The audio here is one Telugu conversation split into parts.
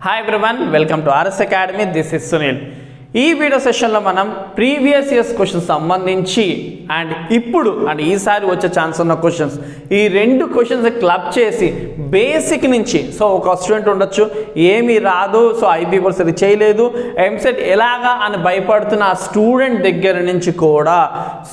Hi everyone, welcome to RS Academy. This is Sunil. ఈ వీడియో సెషన్లో మనం ప్రీవియస్ ఇయర్స్ క్వశ్చన్స్ సంబంధించి అండ్ ఇప్పుడు అండ్ ఈసారి వచ్చే ఛాన్స్ ఉన్న క్వశ్చన్స్ ఈ రెండు క్వశ్చన్స్ క్లబ్ చేసి బేసిక్ నుంచి సో ఒక స్టూడెంట్ ఉండొచ్చు ఏమీ రాదు సో ఐబీపీలు సరి చేయలేదు ఎంసెట్ ఎలాగా అని భయపడుతున్న ఆ స్టూడెంట్ దగ్గర నుంచి కూడా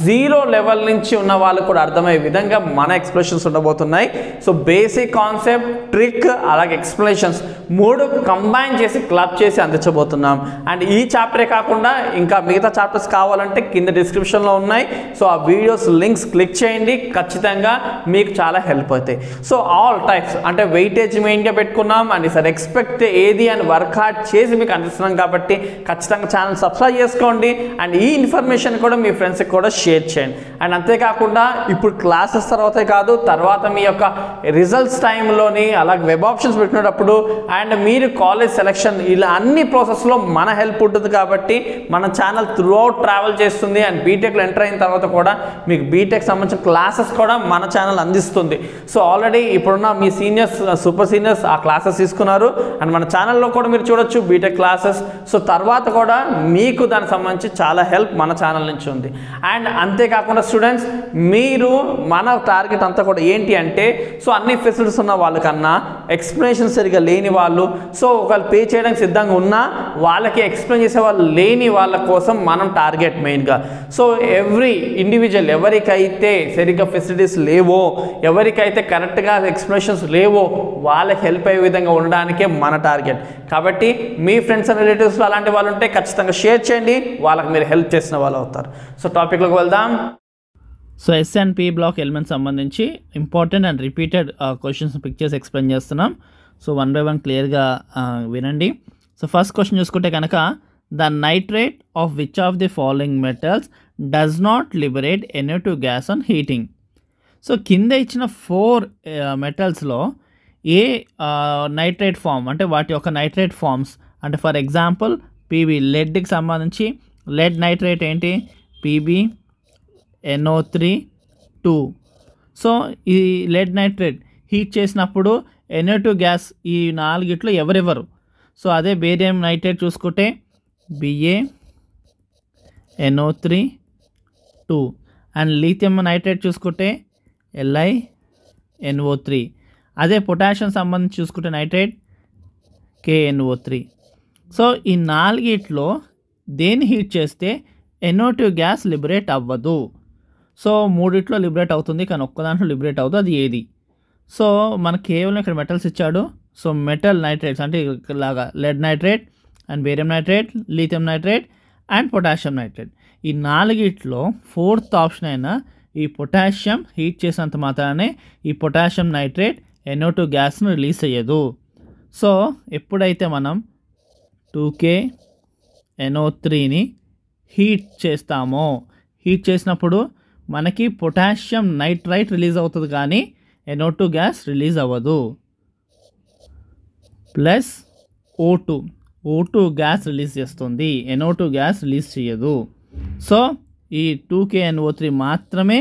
జీరో లెవెల్ నుంచి ఉన్న వాళ్ళు కూడా అర్థమయ్యే విధంగా మన ఎక్స్ప్రెషన్స్ ఉండబోతున్నాయి సో బేసిక్ కాన్సెప్ట్ ట్రిక్ అలాగే ఎక్స్ప్లెనేషన్స్ మూడు కంబైన్ చేసి క్లబ్ చేసి అందించబోతున్నాం అండ్ ఈ చాప్టర్ చాప్టరే కాకుండా ఇంకా మిగతా చాప్టర్స్ కావాలంటే కింద డిస్క్రిప్షన్లో ఉన్నాయి సో ఆ వీడియోస్ లింక్స్ క్లిక్ చేయండి ఖచ్చితంగా మీకు చాలా హెల్ప్ అవుతాయి సో ఆల్ టైప్స్ అంటే వెయిటేజ్ మెయిన్గా పెట్టుకున్నాం అండ్ సార్ ఎక్స్పెక్ట్ ఏది అని వర్కౌట్ చేసి మీకు అందిస్తున్నాం కాబట్టి ఖచ్చితంగా ఛానల్ సబ్స్క్రైబ్ చేసుకోండి అండ్ ఈ ఇన్ఫర్మేషన్ కూడా మీ ఫ్రెండ్స్కి కూడా షేర్ చేయండి అండ్ అంతేకాకుండా ఇప్పుడు క్లాసెస్ తర్వాత కాదు తర్వాత మీ యొక్క రిజల్ట్స్ టైంలోని అలాగే వెబ్ ఆప్షన్స్ పెట్టినప్పుడు అండ్ మీరు కాలేజ్ సెలెక్షన్ ఇలా అన్ని ప్రాసెస్లో మన హెల్ప్ ఉంటుంది కాబట్టి కాబట్టి మన ఛానల్ త్రూఅవుట్ ట్రావెల్ చేస్తుంది అండ్ బీటెక్లో ఎంటర్ అయిన తర్వాత కూడా మీకు బీటెక్ సంబంధించిన క్లాసెస్ కూడా మన ఛానల్ అందిస్తుంది సో ఆల్రెడీ ఇప్పుడున్న మీ సీనియర్స్ సూపర్ సీనియర్స్ ఆ క్లాసెస్ తీసుకున్నారు అండ్ మన ఛానల్లో కూడా మీరు చూడొచ్చు బీటెక్ క్లాసెస్ సో తర్వాత కూడా మీకు దానికి సంబంధించి చాలా హెల్ప్ మన ఛానల్ నుంచి ఉంది అండ్ అంతేకాకుండా స్టూడెంట్స్ మీరు మన టార్గెట్ అంతా కూడా ఏంటి అంటే సో అన్ని ఫెసిలిటీస్ ఉన్న వాళ్ళకన్నా ఎక్స్ప్లెనేషన్ సరిగా లేని వాళ్ళు సో ఒకళ్ళు పే చేయడానికి సిద్ధంగా ఉన్నా వాళ్ళకి ఎక్స్ప్లెయిన్ చేసే వాళ్ళు లేని వాళ్ళ కోసం మనం టార్గెట్ మెయిన్గా సో ఎవ్రీ ఇండివిజువల్ ఎవరికైతే సరిగ్గా ఫెసిలిటీస్ లేవో ఎవరికైతే కరెక్ట్గా ఎక్స్ప్రెషన్స్ లేవో వాళ్ళకి హెల్ప్ అయ్యే విధంగా ఉండడానికే మన టార్గెట్ కాబట్టి మీ ఫ్రెండ్స్ అండ్ రిలేటివ్స్ అలాంటి వాళ్ళు ఉంటే ఖచ్చితంగా షేర్ చేయండి వాళ్ళకి మీరు హెల్ప్ చేసిన వాళ్ళు అవుతారు సో టాపిక్లోకి వెళ్దాం so S and block element సంబంధించి important and repeated questions pictures explain చేస్తున్నాం సో వన్ బై వన్ క్లియర్గా వినండి సో ఫస్ట్ క్వశ్చన్ చూసుకుంటే కనుక The nitrate of which of the following metals does not liberate NO2 gas on heating? So కింద ఇచ్చిన ఫోర్ మెటల్స్లో uh, ఏ నైట్రేట్ uh, ఫామ్ అంటే వాటి యొక్క నైట్రేట్ ఫామ్స్ అంటే ఫర్ ఎగ్జాంపుల్ పీబీ లెడ్కి సంబంధించి లెడ్ నైట్రేట్ ఏంటి PB NO three two so ఈ లెడ్ నైట్రేట్ హీట్ చేసినప్పుడు ఎన్ఓ టూ గ్యాస్ ఈ నాలుగిట్లో ఎవరెవరు సో అదే బేరియం నైట్రేట్ చూసుకుంటే BA NO three two and lithium nitrate చూసుకుంటే ఎల్ఐ ఎన్ఓ త్రీ అదే పొటాషియం సంబంధించి చూసుకుంటే నైట్రేట్ కేఎన్ఓ త్రీ సో ఈ నాలుగిట్లో దేని హీట్ చేస్తే ఎన్ఓ గ్యాస్ లిబరేట్ అవ్వదు సో మూడిట్లో లిబరేట్ అవుతుంది కానీ ఒక్క దాంట్లో లిబరేట్ అవ్వదు అది ఏది సో మన కేవలం ఇక్కడ మెటల్స్ ఇచ్చాడు సో మెటల్ నైట్రేట్స్ అంటే ఇలాగా lead nitrate and barium nitrate lithium nitrate and potassium nitrate ఈ నాలుగిట్లో ఫోర్త్ ఆప్షన్ అయిన ఈ పొటాషియం హీట్ చేసినంత మాత్రమే ఈ పొటాషియం నైట్రేట్ ఎన్ఓ టూ గ్యాస్ను రిలీజ్ అయ్యదు సో ఎప్పుడైతే మనం టూకే ఎన్ఓ త్రీని హీట్ చేస్తామో హీట్ చేసినప్పుడు మనకి పొటాషియం నైట్రైట్ రిలీజ్ అవుతుంది కానీ ఎన్ఓ టూ గ్యాస్ రిలీజ్ అవ్వదు plus O two O two gas release చేస్తుంది ఎన్ఓ టూ గ్యాస్ రిలీజ్ చేయదు సో ఈ టూ కేఎన్ఓ త్రీ మాత్రమే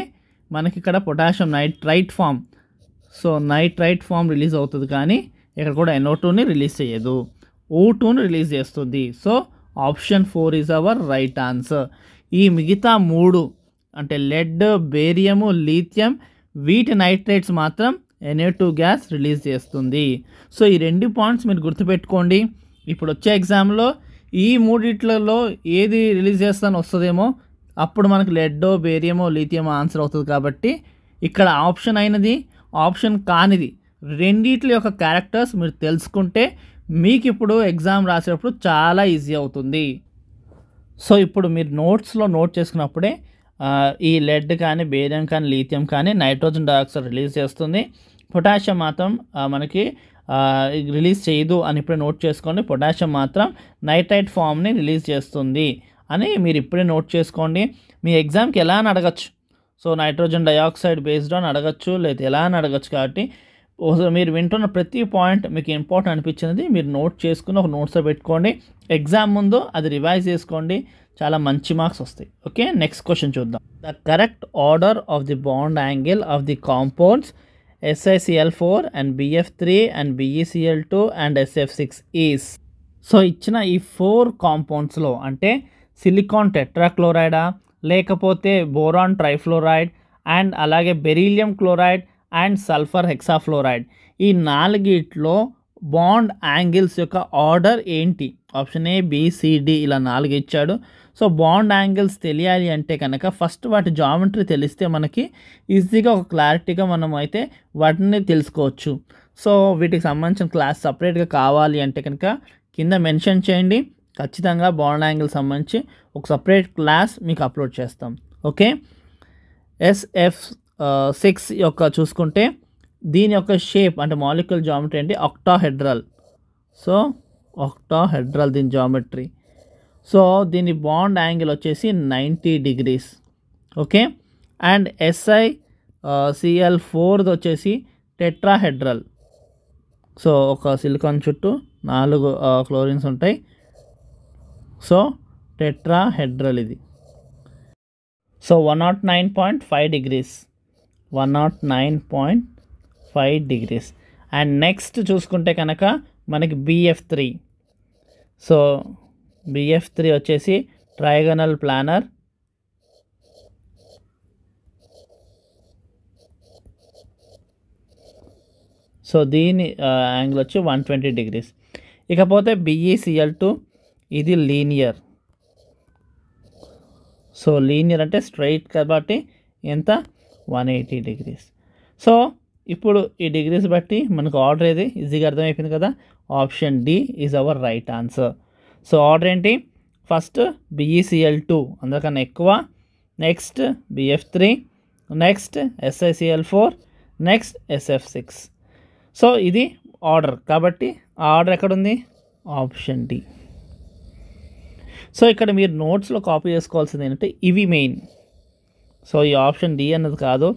మనకి ఇక్కడ potassium nitrite form so nitrite form release అవుతుంది కానీ ఇక్కడ కూడా ఎన్ఓ టూని రిలీజ్ చేయదు ఓ టూని రిలీజ్ చేస్తుంది so option four is our right answer ఈ మిగతా మూడు అంటే లెడ్ బేరియము లీథియం వీటి నైట్రేట్స్ మాత్రం ఎన్ఏ టూ గ్యాస్ రిలీజ్ చేస్తుంది సో ఈ రెండు పాయింట్స్ మీరు గుర్తుపెట్టుకోండి ఇప్పుడు వచ్చే ఎగ్జామ్లో ఈ మూడిట్లలో ఏది రిలీజ్ చేస్తాను వస్తుందేమో అప్పుడు మనకు లెడ్డో బేరియమో లీథియమో ఆన్సర్ అవుతుంది కాబట్టి ఇక్కడ ఆప్షన్ అయినది ఆప్షన్ కానిది రెండిట్ల యొక్క క్యారెక్టర్స్ మీరు తెలుసుకుంటే మీకు ఇప్పుడు ఎగ్జామ్ రాసేటప్పుడు చాలా ఈజీ అవుతుంది సో ఇప్పుడు మీరు నోట్స్లో నోట్ చేసుకున్నప్పుడే ఈ లెడ్ కానీ బేరియం కానీ లీథియం కానీ నైట్రోజన్ డయాక్సైడ్ రిలీజ్ చేస్తుంది పొటాషియం మాత్రం మనకి రిలీజ్ చేయదు అని ఇప్పుడే నోట్ చేసుకోండి పొటాషియం మాత్రం నైట్రైట్ ఫామ్ని రిలీజ్ చేస్తుంది అని మీరు ఇప్పుడే నోట్ చేసుకోండి మీ ఎగ్జామ్కి ఎలా అని అడగచ్చు సో నైట్రోజన్ డయాక్సైడ్ బేస్డ్ అని అడగచ్చు లేదా ఎలా అని అడగచ్చు కాబట్టి మీరు వింటున్న ప్రతి పాయింట్ మీకు ఇంపార్టెంట్ అనిపించినది మీరు నోట్ చేసుకుని ఒక నోట్స్లో పెట్టుకోండి ఎగ్జామ్ ముందు అది రివైజ్ చేసుకోండి చాలా మంచి మార్క్స్ వస్తాయి ఓకే నెక్స్ట్ క్వశ్చన్ చూద్దాం the correct order of the bond angle of the compounds ఎస్ఐసిఎల్4 and బిఎఫ్3 and బిఈసిఎల్2 and ఎస్ఎఫ్6 is so ఇచ్చిన ఈ ఫోర్ కాంపౌండ్స్లో అంటే సిలికాన్ టెట్రాక్లోరైడా లేకపోతే బోరాన్ ట్రైఫ్లోరైడ్ అండ్ అలాగే beryllium chloride and sulphur hexafluoride ఈ నాలుగిట్లో బాండ్ యాంగిల్స్ యొక్క ఆర్డర్ ఏంటి ఆప్షన్ ఏ బీసీడీ ఇలా నాలుగు ఇచ్చాడు సో బాండ్ యాంగిల్స్ తెలియాలి అంటే కనుక ఫస్ట్ వాటి జామెట్రీ తెలిస్తే మనకి ఈజీగా ఒక క్లారిటీగా మనం అయితే వాటిని తెలుసుకోవచ్చు సో వీటికి సంబంధించిన క్లాస్ సపరేట్గా కావాలి అంటే కనుక కింద మెన్షన్ చేయండి ఖచ్చితంగా బాండ్ యాంగిల్ సంబంధించి ఒక సపరేట్ క్లాస్ మీకు అప్లోడ్ చేస్తాం ఓకే ఎస్ఎఫ్ సిక్స్ యొక్క చూసుకుంటే దీని యొక్క షేప్ అంటే మాలిక్యుల్ జామెట్రీ అంటే ఆక్టాహెడ్రల్ సో ఆక్టాహెడ్రల్ దీని జామెట్రీ సో దీని బాండ్ యాంగిల్ వచ్చేసి ninety degrees okay and SI CL ఫోర్ది వచ్చేసి టెట్రాహెడ్రల్ సో ఒక సిలికాన్ చుట్టూ నాలుగు క్లోరిన్స్ ఉంటాయి సో టెట్రాహెడ్రల్ ఇది so one nought nine point five degrees one nought nine point five degrees and next చూసుకుంటే కనుక మనకి BF three so BF three వచ్చేసి ట్రయగనల్ ప్లానర్ సో దీని యాంగిల్ వచ్చి వన్ ట్వంటీ డిగ్రీస్ ఇకపోతే బిఈసిఎల్ టూ e ఇది లీనియర్ సో లీనియర్ అంటే స్ట్రైట్ కాబట్టి ఎంత వన్ ఎయిటీ డిగ్రీస్ సో ఇప్పుడు ఈ డిగ్రీస్ బట్టి మనకు ఆర్డర్ ఏది ఈజీగా అర్థమైపోయింది కదా option D is our right answer so order ఏంటి ఫస్ట్ బిఈసిఎల్ టూ అందరికన్నా ఎక్కువ next BF three next SICL four next SF six so ఇది ఆర్డర్ కాబట్టి ఆ ఆర్డర్ ఎక్కడుంది ఆప్షన్ డి సో ఇక్కడ మీరు నోట్స్లో కాపీ చేసుకోవాల్సింది ఏంటంటే ఇవి మెయిన్ సో ఈ ఆప్షన్ డి అన్నది కాదు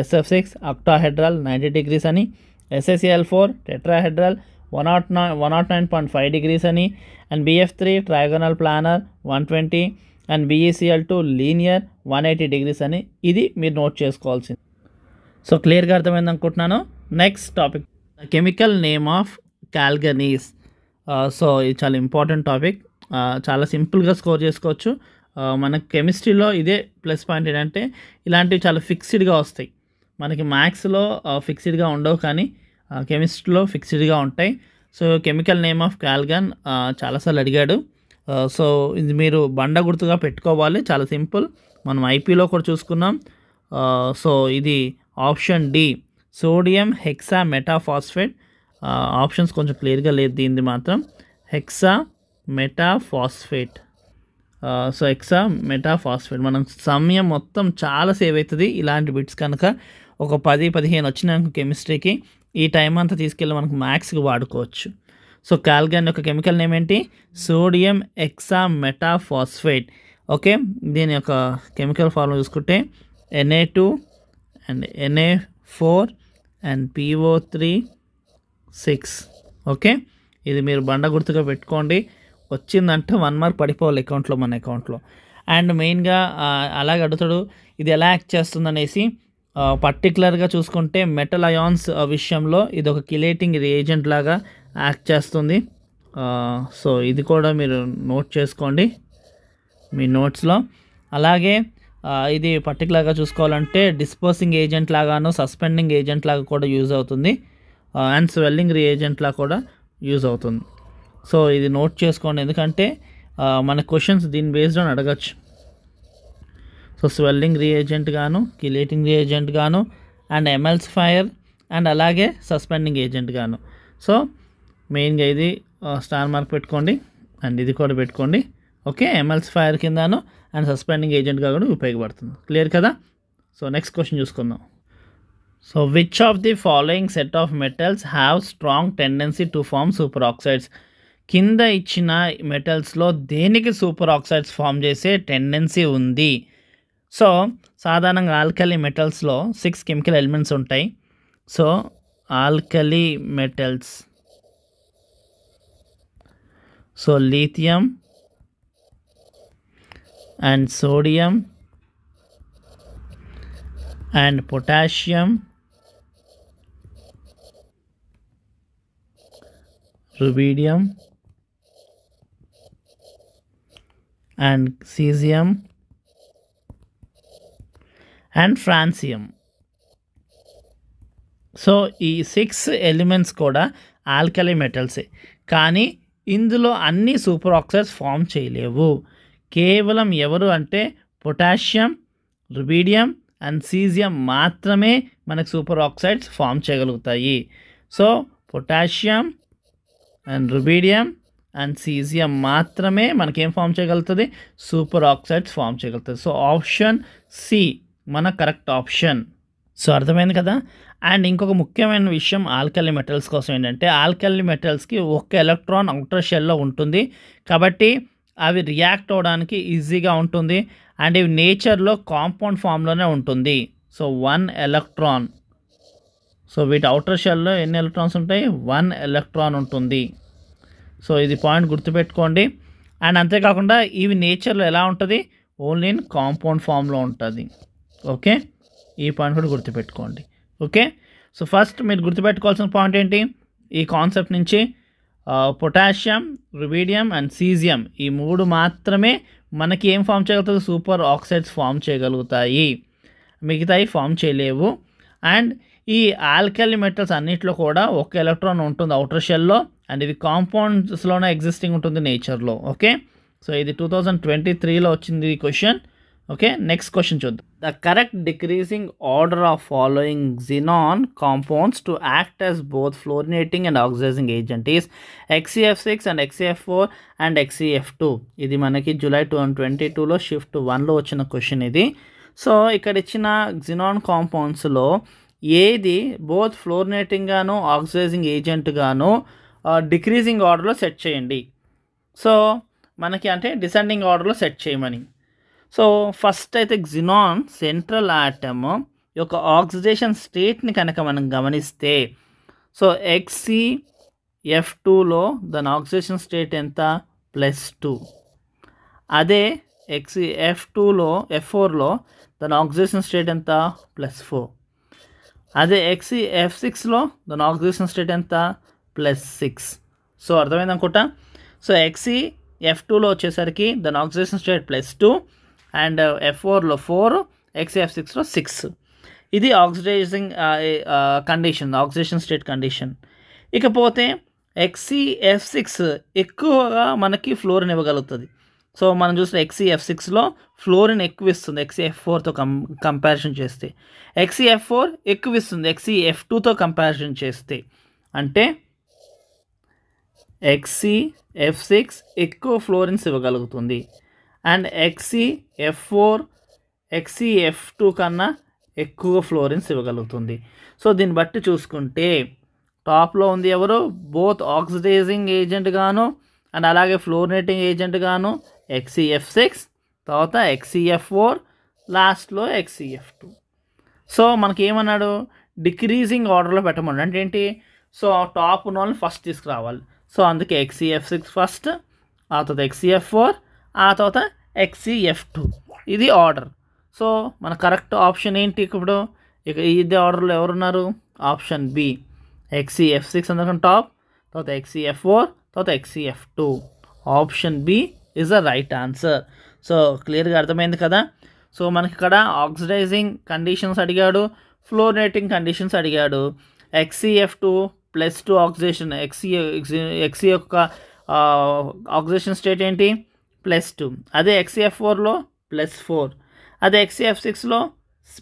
SF six octahedral ninety degrees అని SSL four tetrahedral one nought నా one nought nine point five degrees అని and BF three trigonal planar one twenty and BECL two linear one eighty degrees అని ఇది మీరు నోట్ చేసుకోవాల్సింది సో క్లియర్గా అర్థమైంది అనుకుంటున్నాను next topic chemical name of Calgon is so ఇది చాలా ఇంపార్టెంట్ టాపిక్ చాలా సింపుల్గా స్కోర్ చేసుకోవచ్చు మన కెమిస్ట్రీలో ఇదే ప్లస్ పాయింట్ ఏంటంటే ఇలాంటివి చాలా ఫిక్స్డ్గా వస్తాయి మనకి మ్యాథ్స్లో ఫిక్స్డ్గా ఉండవు కానీ కెమిస్ట్రీలో ఫిక్స్డ్గా ఉంటాయి so chemical name of Calgon చాలాసార్లు అడిగాడు సో ఇది మీరు బండ గుర్తుగా పెట్టుకోవాలి చాలా సింపుల్ మనం ఐపీలో కూడా చూసుకున్నాం సో ఇది option D sodium hexametaphosphate options కొంచెం క్లియర్గా లేదు దీనిది మాత్రం హెక్సా మెటాఫాస్ఫేట్ సో ఎక్సా మెటాఫాస్ఫేట్ మనం సమయం మొత్తం చాలా సేవ్ అవుతుంది ఇలాంటి బిట్స్ కనుక ఒక పది పదిహేను వచ్చినాక కెమిస్ట్రీకి ఈ టైం అంతా తీసుకెళ్ళి మనకు మ్యాథ్స్కి వాడుకోవచ్చు సో కాల్గన్ యొక్క కెమికల్ నేమ్ ఏంటి సోడియం ఎక్సా మెటాఫాస్ఫేట్ ఓకే దీని యొక్క కెమికల్ ఫార్ములా చూసుకుంటే NA two and NA four and PO three six okay ఇది మీరు బండ గుర్తుగా పెట్టుకోండి వచ్చిందంటే వన్ మార్క్ పడిపోవాలి అకౌంట్లో మన అకౌంట్లో అండ్ మెయిన్గా అలాగే అడుగుతాడు ఇది ఎలా యాక్ట్ చేస్తుందనేసి పర్టికులర్గా చూసుకుంటే మెటల్ అయాన్స్ విషయంలో ఇది ఒక కిలేటింగ్ రియేజెంట్ లాగా యాక్ట్ చేస్తుంది సో ఇది కూడా మీరు నోట్ చేసుకోండి మీ నోట్స్లో అలాగే ఇది పర్టికులర్గా చూసుకోవాలంటే డిస్పోసింగ్ ఏజెంట్ లాగాను సస్పెండింగ్ ఏజెంట్ లాగా కూడా యూజ్ అవుతుంది అండ్ స్వెల్లింగ్ రియేజెంట్లా కూడా యూజ్ అవుతుంది సో ఇది నోట్ చేసుకోండి ఎందుకంటే మన క్వశ్చన్స్ దీని బేస్డ్ అని అడగచ్చు సో స్వెల్లింగ్ రియేజెంట్ గాను కిలేటింగ్ రియేజెంట్ గాను అండ్ ఫైర్ అండ్ అలాగే సస్పెండింగ్ ఏజెంట్ గాను సో మెయిన్గా ఇది స్టార్ మార్క్ పెట్టుకోండి అండ్ ఇది కూడా పెట్టుకోండి ఓకే ఫైర్ కిందను అండ్ సస్పెండింగ్ ఏజెంట్గా కూడా ఉపయోగపడుతుంది క్లియర్ కదా సో నెక్స్ట్ క్వశ్చన్ చూసుకుందాం so which of the following set of metals have strong tendency to form super oxides కింద ఇచ్చిన మెటల్స్లో దేనికి సూపర్ ఆక్సైడ్స్ ఫామ్ చేసే టెండెన్సీ ఉంది సో సాధారణంగా ఆల్కలీ మెటల్స్లో సిక్స్ కెమికల్ ఎలిమెంట్స్ ఉంటాయి so alkali metals so lithium and sodium and potassium rubidium and caesium and francium so ఈ సిక్స్ ఎలిమెంట్స్ కూడా ఆల్కలీ మెటల్సే కానీ ఇందులో అన్ని సూపర్ ఆక్సైడ్స్ ఫామ్ చేయలేవు కేవలం ఎవరు అంటే పొటాషియం రుబీడియం అండ్ సీజియం మాత్రమే మనకు సూపర్ ఆక్సైడ్స్ ఫామ్ చేయగలుగుతాయి so potassium and rubidium and caesium మాత్రమే మనకేం ఫామ్ చేయగలుగుతుంది సూపర్ ఆక్సైడ్స్ ఫామ్ చేయగలుగుతుంది సో ఆప్షన్ సి మన కరెక్ట్ ఆప్షన్ సో అర్థమైంది కదా అండ్ ఇంకొక ముఖ్యమైన విషయం ఆల్కలీ మెటల్స్ కోసం ఏంటంటే ఆల్కలీ మెటల్స్కి ఒక్క ఎలక్ట్రాన్ అవుటర్ షెల్లో ఉంటుంది కాబట్టి అవి రియాక్ట్ అవ్వడానికి ఈజీగా ఉంటుంది అండ్ ఇవి నేచర్లో కాంపౌండ్ ఫామ్లోనే ఉంటుంది సో వన్ ఎలక్ట్రాన్ సో వీటి అవుటర్ షెల్లో ఎన్ని ఎలక్ట్రాన్స్ ఉంటాయి వన్ ఎలక్ట్రాన్ ఉంటుంది సో ఇది పాయింట్ గుర్తుపెట్టుకోండి అండ్ అంతేకాకుండా ఇవి నేచర్లో ఎలా ఉంటుంది ఓన్లీ ఇన్ కాంపౌండ్ ఫామ్లో ఉంటుంది ఓకే ఈ పాయింట్ కూడా గుర్తుపెట్టుకోండి ఓకే సో ఫస్ట్ మీరు గుర్తుపెట్టుకోవాల్సిన పాయింట్ ఏంటి ఈ కాన్సెప్ట్ నుంచి పొటాషియం రుబీడియం అండ్ సీజియం ఈ మూడు మాత్రమే మనకి ఏం ఫామ్ చేయగలుగుతుంది సూపర్ ఆక్సైడ్స్ ఫామ్ చేయగలుగుతాయి మిగతాయి ఫామ్ చేయలేవు అండ్ ఈ ఆల్కలి మెటల్స్ అన్నింటిలో కూడా ఒక ఎలక్ట్రాన్ ఉంటుంది అవుటర్ షెల్లో అండ్ ఇది కాంపౌండ్స్లోనే ఎగ్జిస్టింగ్ ఉంటుంది నేచర్లో ఓకే సో ఇది టూ థౌజండ్ ట్వంటీ త్రీలో వచ్చింది ఈ క్వశ్చన్ ఓకే నెక్స్ట్ క్వశ్చన్ చూద్దాం the correct decreasing order of following xenon compounds to act as both fluorinating and oxidising agent is XEF six and XEF four and XEF two ఇది మనకి జూలై టూ అండ్ ట్వంటీ టూలో షిఫ్ట్ వన్లో వచ్చిన క్వశ్చన్ ఇది సో ఇక్కడ ఇచ్చిన జినాన్ కాంపౌండ్స్లో ఏది బోత్ ఫ్లోరినేటింగ్ గాను ఆక్సిడైజింగ్ ఏజెంట్ గాను డిక్రీజింగ్ ఆర్డర్లో సెట్ చేయండి సో మనకి అంటే డిసెండింగ్ ఆర్డర్లో సెట్ చేయమని సో ఫస్ట్ అయితే జినాన్ సెంట్రల్ ఆటమ్ యొక్క ఆక్సిడేషన్ స్టేట్ని కనుక మనం గమనిస్తే సో ఎక్సి ఎఫ్ టూలో దాని ఆక్సిడేషన్ స్టేట్ ఎంత ప్లస్ టూ అదే ఎక్సి ఎఫ్ టూలో ఎఫ్ ఫోర్లో దాని ఆక్సిడేషన్ స్టేట్ ఎంత ప్లస్ ఫోర్ అదే ఎక్సి ఎఫ్ సిక్స్లో దాని ఆక్సిడేషన్ స్టేట్ ఎంత ప్లస్ సిక్స్ సో అర్థమైంది అనుకుంటా సో ఎక్సి ఎఫ్ టూలో వచ్చేసరికి దాని oxidation state plus two and F ఫోర్లో ఫోర్ ఎక్స్ఎఫ్ సిక్స్లో సిక్స్ ఇది oxidising condition oxidation state condition ఇకపోతే ఎఫ్ సిక్స్ e ఎక్కువగా మనకి ఫ్లోరిన్ ఇవ్వగలుగుతుంది సో మనం చూసిన ఎక్స్సిఎఫ్ సిక్స్లో ఫ్లోరిన్ ఎక్కువ ఇస్తుంది ఎక్స్సిఎఫ్ ఫోర్తో కం కంపారిజన్ చేస్తే ఎక్స్సిఎఫ్ ఫోర్ ఎక్కువ ఇస్తుంది ఎఫ్ టూతో కంపారిజన్ చేస్తే అంటే ఎఫ్ సిక్స్ e ఎక్కువ ఫ్లోరిన్స్ ఇవ్వగలుగుతుంది and XE F four XE F two కన్నా ఎక్కువ ఫ్లోరిన్స్ ఇవ్వగలుగుతుంది సో దీన్ని బట్టి చూసుకుంటే టాప్లో ఉంది ఎవరు బోత్ ఆక్సిడైజింగ్ ఏజెంట్ గాను అండ్ అలాగే ఫ్లోరినేటింగ్ ఏజెంట్ గాను ఎక్సీఎఫ్ సిక్స్ తర్వాత ఎఫ్ ఫోర్ లాస్ట్లో ఎక్సీఎఫ్ టూ సో మనకి ఏమన్నాడు డిక్రీజింగ్ ఆర్డర్లో పెట్టమన్నాడు అంటే ఏంటి సో టాప్ ఉన్న వాళ్ళని ఫస్ట్ తీసుకురావాలి సో అందుకే ఎక్సీఎఫ్ సిక్స్ ఫస్ట్ ఆ తర్వాత ఎక్సీఎఫ్ ఫోర్ ఆ తర్వాత ఎఫ్ టూ ఇది ఆర్డర్ సో మన కరెక్ట్ ఆప్షన్ ఏంటి ఇప్పుడు ఇక ఇది ఆర్డర్లో ఎవరున్నారు ఆప్షన్ బి ఎఫ్ సిక్స్ అందరికన్నా టాప్ తర్వాత ఎఫ్ ఫోర్ తర్వాత F two option B is the right answer so క్లియర్గా అర్థమైంది కదా సో మనకి ఇక్కడ ఆక్సిడైజింగ్ కండిషన్స్ అడిగాడు ఫ్లోరేటింగ్ కండిషన్స్ అడిగాడు XEF two plus two oxidation XE XE యొక్క ఆక్సిడేషన్ స్టేట్ ఏంటి ప్లస్ టూ అదే ఎక్స్ఎఫ్ ఫోర్లో ప్లస్ ఫోర్ అదే ఎక్స్ఎఫ్ సిక్స్లో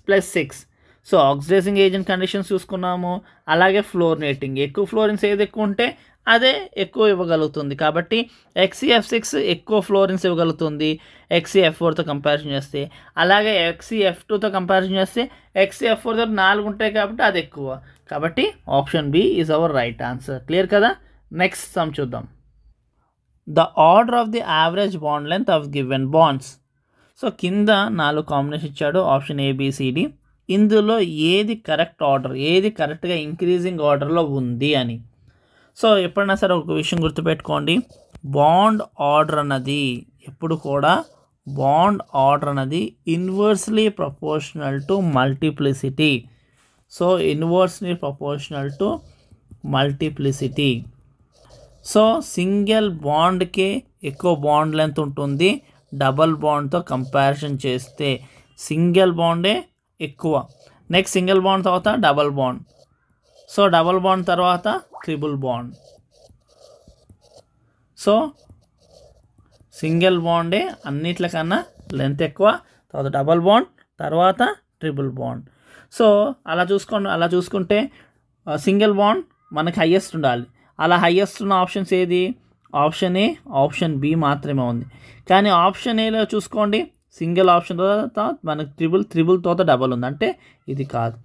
plus six so oxidising agent conditions చూసుకున్నాము అలాగే ఫ్లోరినేటింగ్ ఎక్కువ ఫ్లోరిన్స్ ఏది ఎక్కువ ఉంటే అదే ఎక్కువ ఇవ్వగలుగుతుంది కాబట్టి ఎక్సీఎఫ్ సిక్స్ ఎక్కువ ఫ్లోరిన్స్ ఇవ్వగలుగుతుంది ఎక్సీఎఫ్ ఫోర్తో కంపారిజన్ చేస్తే అలాగే ఎక్సీఎఫ్ టూతో కంపారిజన్ చేస్తే ఎక్సీఎఫ్ ఫోర్ దగ్గర నాలుగు ఉంటాయి కాబట్టి అది ఎక్కువ కాబట్టి option B is our right answer clear కదా నెక్స్ట్ సమ్ చూద్దాం the order of the average bond length of given bonds so కింద నాలుగు కాంబినేషన్ ఇచ్చాడు ఆప్షన్ ఏబిసిడి ఇందులో ఏది కరెక్ట్ ఆర్డర్ ఏది కరెక్ట్గా ఇంక్రీజింగ్ ఆర్డర్లో ఉంది అని సో ఎప్పుడైనా సరే ఒక విషయం గుర్తుపెట్టుకోండి బాండ్ ఆర్డర్ అన్నది ఎప్పుడు కూడా బాండ్ ఆర్డర్ అన్నది inversely proportional to multiplicity so inversely proportional to multiplicity so single బాండ్కి ఎక్కువ బాండ్ లెంత్ ఉంటుంది డబల్ బాండ్తో కంపారిజన్ చేస్తే సింగిల్ బాండే ఎక్కువ నెక్స్ట్ సింగిల్ బాండ్ తర్వాత double bond so double bond తర్వాత ట్రిబుల్ బాండ్ సో సింగిల్ బాండే అన్నిట్లకన్నా లెంత్ ఎక్కువ తర్వాత డబల్ బాండ్ తర్వాత ట్రిబుల్ బాండ్ సో అలా చూసుకో అలా చూసుకుంటే సింగిల్ బాండ్ మనకి హయ్యెస్ట్ ఉండాలి అలా హయ్యెస్ట్ ఉన్న ఆప్షన్స్ ఏది ఆప్షన్ ఏ ఆప్షన్ బి మాత్రమే ఉంది కానీ ఆప్షన్ ఏలో చూసుకోండి సింగిల్ ఆప్షన్ తర్వాత మనకు త్రిబుల్ త్రిబుల్ తోత డబల్ ఉంది అంటే ఇది కాదు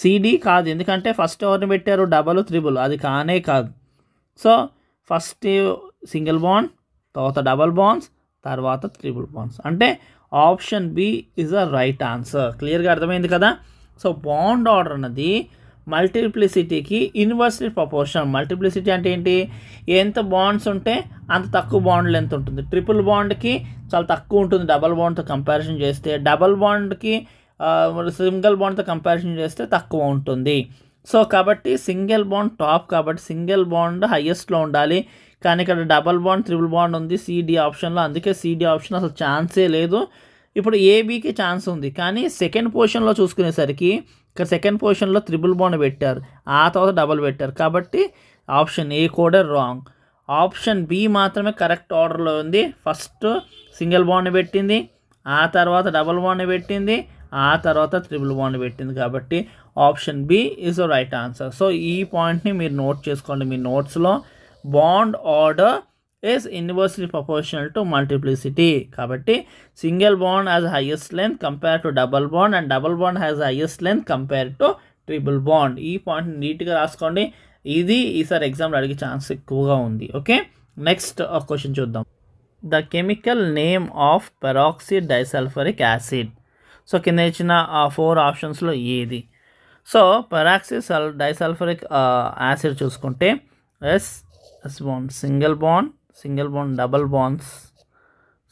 సిడి కాదు ఎందుకంటే ఫస్ట్ ఎవరిని పెట్టారు డబల్ త్రిబుల్ అది కానే కాదు సో ఫస్ట్ సింగిల్ బాండ్ తర్వాత డబల్ బాండ్స్ తర్వాత త్రిబుల్ బాండ్స్ అంటే option B is a right answer క్లియర్గా అర్థమైంది కదా సో బాండ్ ఆర్డర్ అన్నది మల్టిప్లిసిటీకి ఇన్వర్స్లీ ప్రపోర్షన్ మల్టిప్లిసిటీ అంటే ఏంటి ఎంత బాండ్స్ ఉంటే అంత తక్కువ బాండ్ లెంత్ ఉంటుంది ట్రిపుల్ బాండ్కి చాలా తక్కువ ఉంటుంది డబల్ బాండ్తో కంపారిజన్ చేస్తే డబల్ బాండ్కి సింగిల్ బాండ్తో కంపారిజన్ చేస్తే తక్కువ ఉంటుంది సో కాబట్టి సింగిల్ బాండ్ టాప్ కాబట్టి సింగిల్ బాండ్ హయ్యెస్ట్లో ఉండాలి కానీ ఇక్కడ డబల్ బాండ్ త్రిబుల్ బాండ్ ఉంది సిడి ఆప్షన్లో అందుకే సిడి ఆప్షన్ అసలు ఛాన్సే లేదు ఇప్పుడు ఏబీకి ఛాన్స్ ఉంది కానీ సెకండ్ పొజిషన్లో చూసుకునేసరికి ఇక్కడ సెకండ్ పొజిషన్లో త్రిబుల్ బాండ్ పెట్టారు ఆ తర్వాత డబల్ పెట్టారు కాబట్టి ఆప్షన్ ఏ కూడా రాంగ్ ఆప్షన్ బి మాత్రమే కరెక్ట్ ఆర్డర్లో ఉంది ఫస్ట్ సింగిల్ బాండ్ పెట్టింది ఆ తర్వాత డబల్ బాండ్ పెట్టింది ఆ తర్వాత త్రిబుల్ బాండ్ పెట్టింది కాబట్టి option B is right answer so ఈ పాయింట్ని మీరు నోట్ చేసుకోండి మీ నోట్స్లో bond order is inversely proportional to multiplicity. Kabatti, single bond has highest length compared to double bond and double bond has highest length compared to triple bond ఈ పాయింట్ నీట్గా రాసుకోండి ఇది ఈసారి ఎగ్జామ్లో అడిగే ఛాన్స్ ఎక్కువగా ఉంది ఓకే నెక్స్ట్ క్వశ్చన్ చూద్దాం the chemical name of peroxide disulphuric acid so కింద ఇచ్చిన ఆ ఫోర్ ఆప్షన్స్లో ఏది సో పెరాక్సి సల్ డైసల్ఫరిక్ యాసిడ్ చూసుకుంటే S S bond single bond single bond double bonds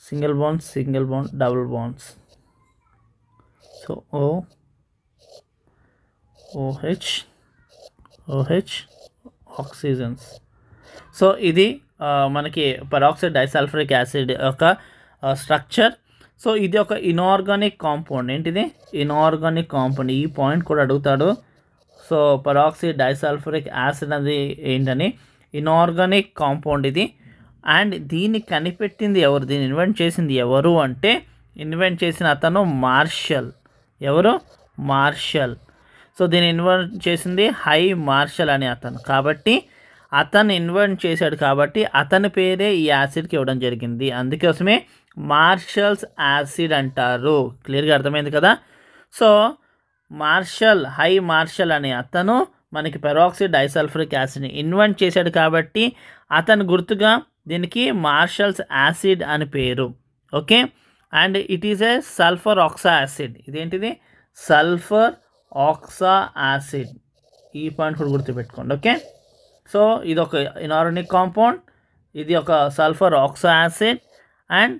single bond single bond double bonds so O O H O H oxygens so ఇది మనకి పెరాక్సైడ్ డైసల్ఫరిక్ యాసిడ్ యొక్క స్ట్రక్చర్ సో ఇది ఒక ఇనార్గానిక్ కాంపౌండ్ ఏంటిది ఇనార్గానిక్ కాంపౌండ్ ఈ పాయింట్ కూడా అడుగుతాడు సో పరాక్సైడ్ డైసల్ఫరిక్ యాసిడ్ అనేది ఏంటని ఇనార్గానిక్ కాంపౌండ్ ఇది అండ్ దీన్ని కనిపెట్టింది ఎవరు దీన్ని ఇన్వెంట్ చేసింది ఎవరు అంటే ఇన్వెంట్ చేసిన అతను మార్షల్ ఎవరు మార్షల్ సో దీన్ని ఇన్వెంట్ చేసింది హై మార్షల్ అనే అతను కాబట్టి అతను ఇన్వెంట్ చేశాడు కాబట్టి అతని పేరే ఈ యాసిడ్కి ఇవ్వడం జరిగింది అందుకోసమే మార్షల్స్ యాసిడ్ అంటారు క్లియర్గా అర్థమైంది కదా సో మార్షల్ హై మార్షల్ అనే అతను మనకి పెరాక్సిడ్ డైసల్ఫ్రిక్ యాసిడ్ని ఇన్వెంట్ చేశాడు కాబట్టి అతను గుర్తుగా దీనికి మార్షల్స్ యాసిడ్ అని పేరు okay and it is a sulphur oxa acid ఇదేంటిది సల్ఫర్ ఆక్సా యాసిడ్ ఈ పాయింట్ కూడా గుర్తుపెట్టుకోండి ఓకే సో ఇది ఒక ఇనార్గానిక్ కాంపౌండ్ ఇది ఒక సల్ఫర్ ఆక్సా యాసిడ్ అండ్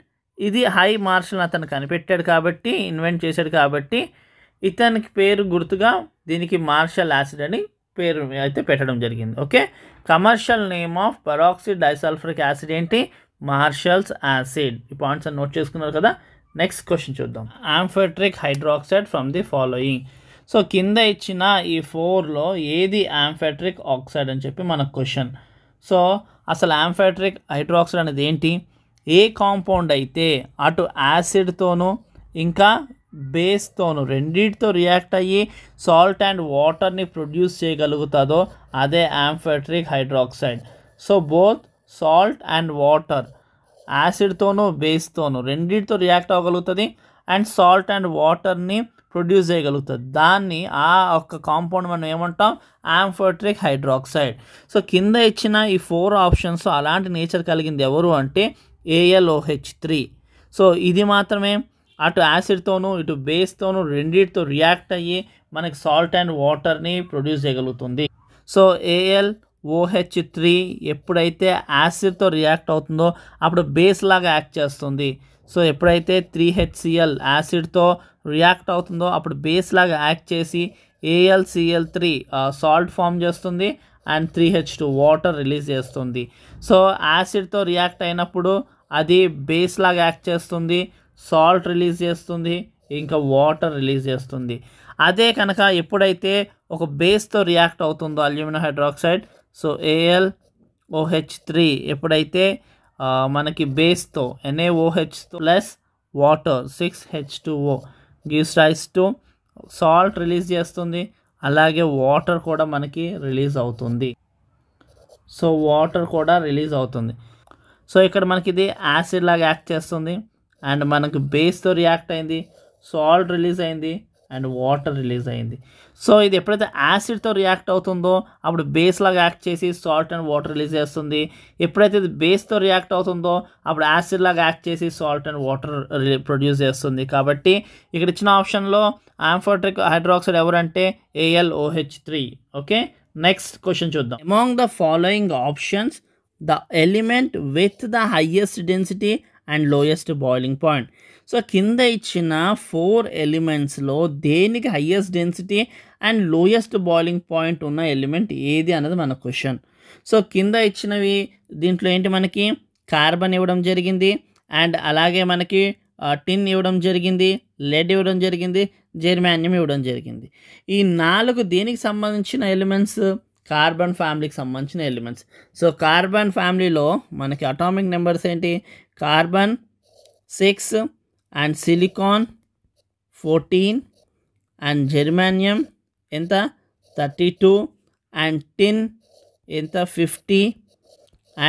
ఇది హై మార్షల్ అతను కనిపెట్టాడు కాబట్టి ఇన్వెంట్ చేశాడు కాబట్టి ఇతనికి పేరు గుర్తుగా దీనికి మార్షల్ యాసిడ్ అని పేరు అయితే పెట్టడం జరిగింది okay commercial name of peroxide disulphuric acid ఏంటి మార్షల్స్ యాసిడ్ ఈ పాయింట్స్ అని నోట్ చేసుకున్నారు కదా నెక్స్ట్ క్వశ్చన్ చూద్దాం amphoteric hydroxide from the following so కింద ఇచ్చిన ఈ ఫోర్లో ఏది ఆంఫెట్రిక్ ఆక్సైడ్ అని చెప్పి మన క్వశ్చన్ సో అసలు ఆంఫెట్రిక్ హైడ్రాక్సైడ్ అనేది ఏంటి ఏ కాంపౌండ్ అయితే అటు యాసిడ్తోనూ ఇంకా బేస్తోను రెండింటితో రియాక్ట్ అయ్యి సాల్ట్ అండ్ వాటర్ని ప్రొడ్యూస్ చేయగలుగుతుందో అదే amphoteric hydroxide so both salt and water యాసిడ్తోనూ బేస్తోను రెండింటితో రియాక్ట్ అవ్వగలుగుతుంది అండ్ సాల్ట్ అండ్ వాటర్ని ప్రొడ్యూస్ చేయగలుగుతుంది దాన్ని ఆ ఒక్క కాంపౌండ్ మనం ఏమంటాం యాంఫోట్రిక్ హైడ్రాక్సైడ్ సో కింద ఇచ్చిన ఈ ఫోర్ ఆప్షన్స్ అలాంటి నేచర్ కలిగింది ఎవరు అంటే ఏఎల్ఓహెచ్ త్రీ సో ఇది మాత్రమే అటు యాసిడ్తోనూ ఇటు బేస్తోనూ రెండిటితో రియాక్ట్ అయ్యి మనకి సాల్ట్ అండ్ వాటర్ని ప్రొడ్యూస్ చేయగలుగుతుంది సో ఏఎల్ ఓహెచ్ త్రీ ఎప్పుడైతే యాసిడ్తో రియాక్ట్ అవుతుందో అప్పుడు బేస్ లాగా యాక్ట్ చేస్తుంది సో ఎప్పుడైతే త్రీ హెచ్సిఎల్ యాసిడ్తో రియాక్ట్ అవుతుందో అప్పుడు బేస్ లాగా యాక్ట్ చేసి ఏఎల్సిఎల్ త్రీ సాల్ట్ ఫామ్ చేస్తుంది and three H two water release చేస్తుంది సో యాసిడ్తో రియాక్ట్ అయినప్పుడు అది బేస్ లాగా యాక్ట్ చేస్తుంది సాల్ట్ రిలీజ్ చేస్తుంది ఇంకా వాటర్ రిలీజ్ చేస్తుంది అదే కనుక ఎప్పుడైతే ఒక బేస్తో రియాక్ట్ అవుతుందో aluminium hydroxide so A L O H three ఎప్పుడైతే మనకి బేస్తో N A O H plus water six H two O gives rise to salt release చేస్తుంది అలాగే వాటర్ కూడా మనకి రిలీజ్ అవుతుంది సో వాటర్ కూడా రిలీజ్ అవుతుంది సో ఇక్కడ మనకి ఇది యాసిడ్ లాగా యాక్ట్ చేస్తుంది అండ్ మనకు బేస్తో రియాక్ట్ అయింది సాల్ట్ రిలీజ్ అయింది అండ్ వాటర్ రిలీజ్ అయింది సో ఇది ఎప్పుడైతే యాసిడ్తో రియాక్ట్ అవుతుందో అప్పుడు బేస్ లాగా యాక్ట్ చేసి సాల్ట్ అండ్ వాటర్ రిలీజ్ చేస్తుంది ఎప్పుడైతే ఇది బేస్తో రియాక్ట్ అవుతుందో అప్పుడు యాసిడ్ లాగా యాక్ట్ చేసి సాల్ట్ అండ్ వాటర్ ప్రొడ్యూస్ చేస్తుంది కాబట్టి ఇక్కడ ఇచ్చిన ఆప్షన్లో ఆంఫోట్రిక్ హైడ్రాక్సైడ్ ఎవరంటే A L O H three okay next question చూద్దాం among the following options the element with the highest density and lowest boiling point so కింద ఇచ్చిన ఫోర్ ఎలిమెంట్స్లో దేనికి highest density and lowest boiling point ఉన్న ఎలిమెంట్ ఏది అన్నది మన క్వశ్చన్ సో కింద ఇచ్చినవి దీంట్లో ఏంటి మనకి కార్బన్ ఇవ్వడం జరిగింది అండ్ అలాగే మనకి టిన్ ఇవ్వడం జరిగింది లెడ్ ఇవ్వడం జరిగింది జెర్మాన్యం ఇవ్వడం జరిగింది ఈ నాలుగు దేనికి సంబంధించిన ఎలిమెంట్స్ కార్బన్ ఫ్యామిలీకి సంబంధించిన ఎలిమెంట్స్ సో కార్బన్ ఫ్యామిలీలో మనకి అటామిక్ నెంబర్స్ ఏంటి carbon 6 and silicon 14 and germanium ఎంత థర్టీ టూ అండ్ టిన్ ఎంత fifty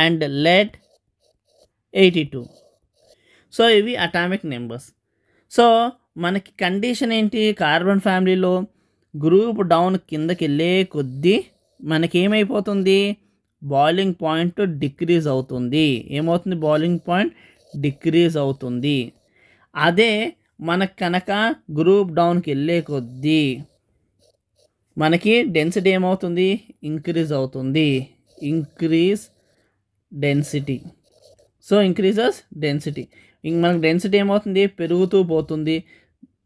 and lead eighty two so ఇవి అటామిక్ నెంబర్స్ సో మనకి కండిషన్ ఏంటి కార్బన్ ఫ్యామిలీలో గ్రూప్ డౌన్ కిందకి వెళ్ళే కొద్దీ ఏమైపోతుంది బౌలింగ్ పాయింట్ డిక్రీజ్ అవుతుంది ఏమవుతుంది బౌలింగ్ పాయింట్ డిక్రీజ్ అవుతుంది అదే మనకు కనుక గ్రూప్ డౌన్కి వెళ్ళే కొద్దీ మనకి డెన్సిటీ ఏమవుతుంది ఇంక్రీజ్ అవుతుంది increase density so increases density ఇంక మనకు డెన్సిటీ ఏమవుతుంది పెరుగుతూ పోతుంది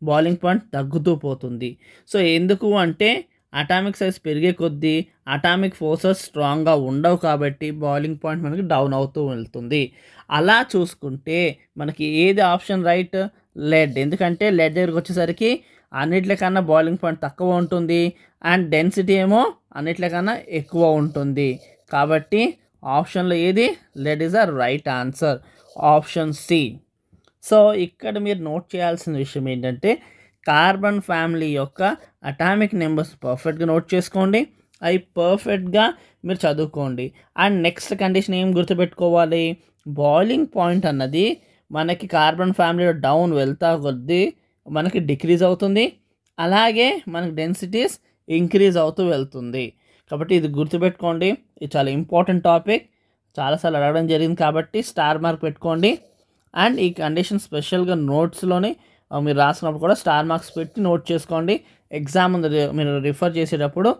బౌలింగ్ పాయింట్ తగ్గుతూ పోతుంది సో ఎందుకు అంటే అటామిక్ సైజ్ పెరిగే కొద్దీ అటామిక్ ఫోర్సెస్ స్ట్రాంగ్గా ఉండవు కాబట్టి బాయిలింగ్ పాయింట్ మనకి డౌన్ అవుతూ వెళ్తుంది అలా చూసుకుంటే మనకి ఏది ఆప్షన్ రైట్ లెడ్ ఎందుకంటే లెడ్ దగ్గరికి వచ్చేసరికి అన్నిట్లకన్నా బాయిలింగ్ పాయింట్ తక్కువ ఉంటుంది అండ్ డెన్సిటీ ఏమో అన్నిట్లకన్నా ఎక్కువ ఉంటుంది కాబట్టి ఆప్షన్లో ఏది lead is a right answer option C so ఇక్కడ మీరు నోట్ చేయాల్సిన విషయం ఏంటంటే కార్బన్ ఫ్యామిలీ యొక్క అటామిక్ నెంబర్స్ పర్ఫెక్ట్గా నోట్ చేసుకోండి అవి పర్ఫెక్ట్గా మీరు చదువుకోండి అండ్ నెక్స్ట్ కండిషన్ ఏం గుర్తుపెట్టుకోవాలి బాయిలింగ్ పాయింట్ అన్నది మనకి కార్బన్ ఫ్యామిలీలో డౌన్ వెళ్తా కొద్దీ మనకి డిక్రీజ్ అవుతుంది అలాగే మనకి డెన్సిటీస్ ఇంక్రీజ్ అవుతూ వెళ్తుంది కాబట్టి ఇది గుర్తుపెట్టుకోండి ఇది చాలా ఇంపార్టెంట్ టాపిక్ చాలాసార్లు అడగడం జరిగింది కాబట్టి స్టార్ మార్క్ పెట్టుకోండి అండ్ ఈ కండిషన్ స్పెషల్గా నోట్స్లోని మీరు రాసినప్పుడు కూడా స్టార్ మార్క్స్ పెట్టి నోట్ చేసుకోండి ఎగ్జామ్ ఉంది మీరు రిఫర్ చేసేటప్పుడు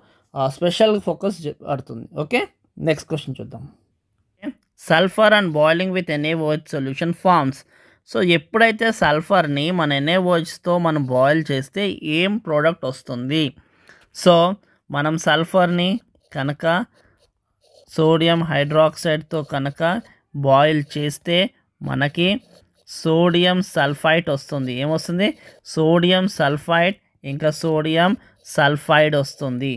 స్పెషల్ ఫోకస్ పడుతుంది ఓకే నెక్స్ట్ క్వశ్చన్ చూద్దాం సల్ఫర్ అండ్ బాయిలింగ్ విత్ వోజ్ సొల్యూషన్ ఫార్మ్స్ సో ఎప్పుడైతే సల్ఫర్ని మన వోజ్తో మనం బాయిల్ చేస్తే ఏం ప్రోడక్ట్ వస్తుంది సో మనం సల్ఫర్ని కనుక సోడియం హైడ్రాక్సైడ్తో కనుక బాయిల్ చేస్తే మనకి సోడియం సల్ఫైట్ వస్తుంది ఏమొస్తుంది సోడియం సల్ఫైట్ ఇంకా సోడియం సల్ఫైడ్ వస్తుంది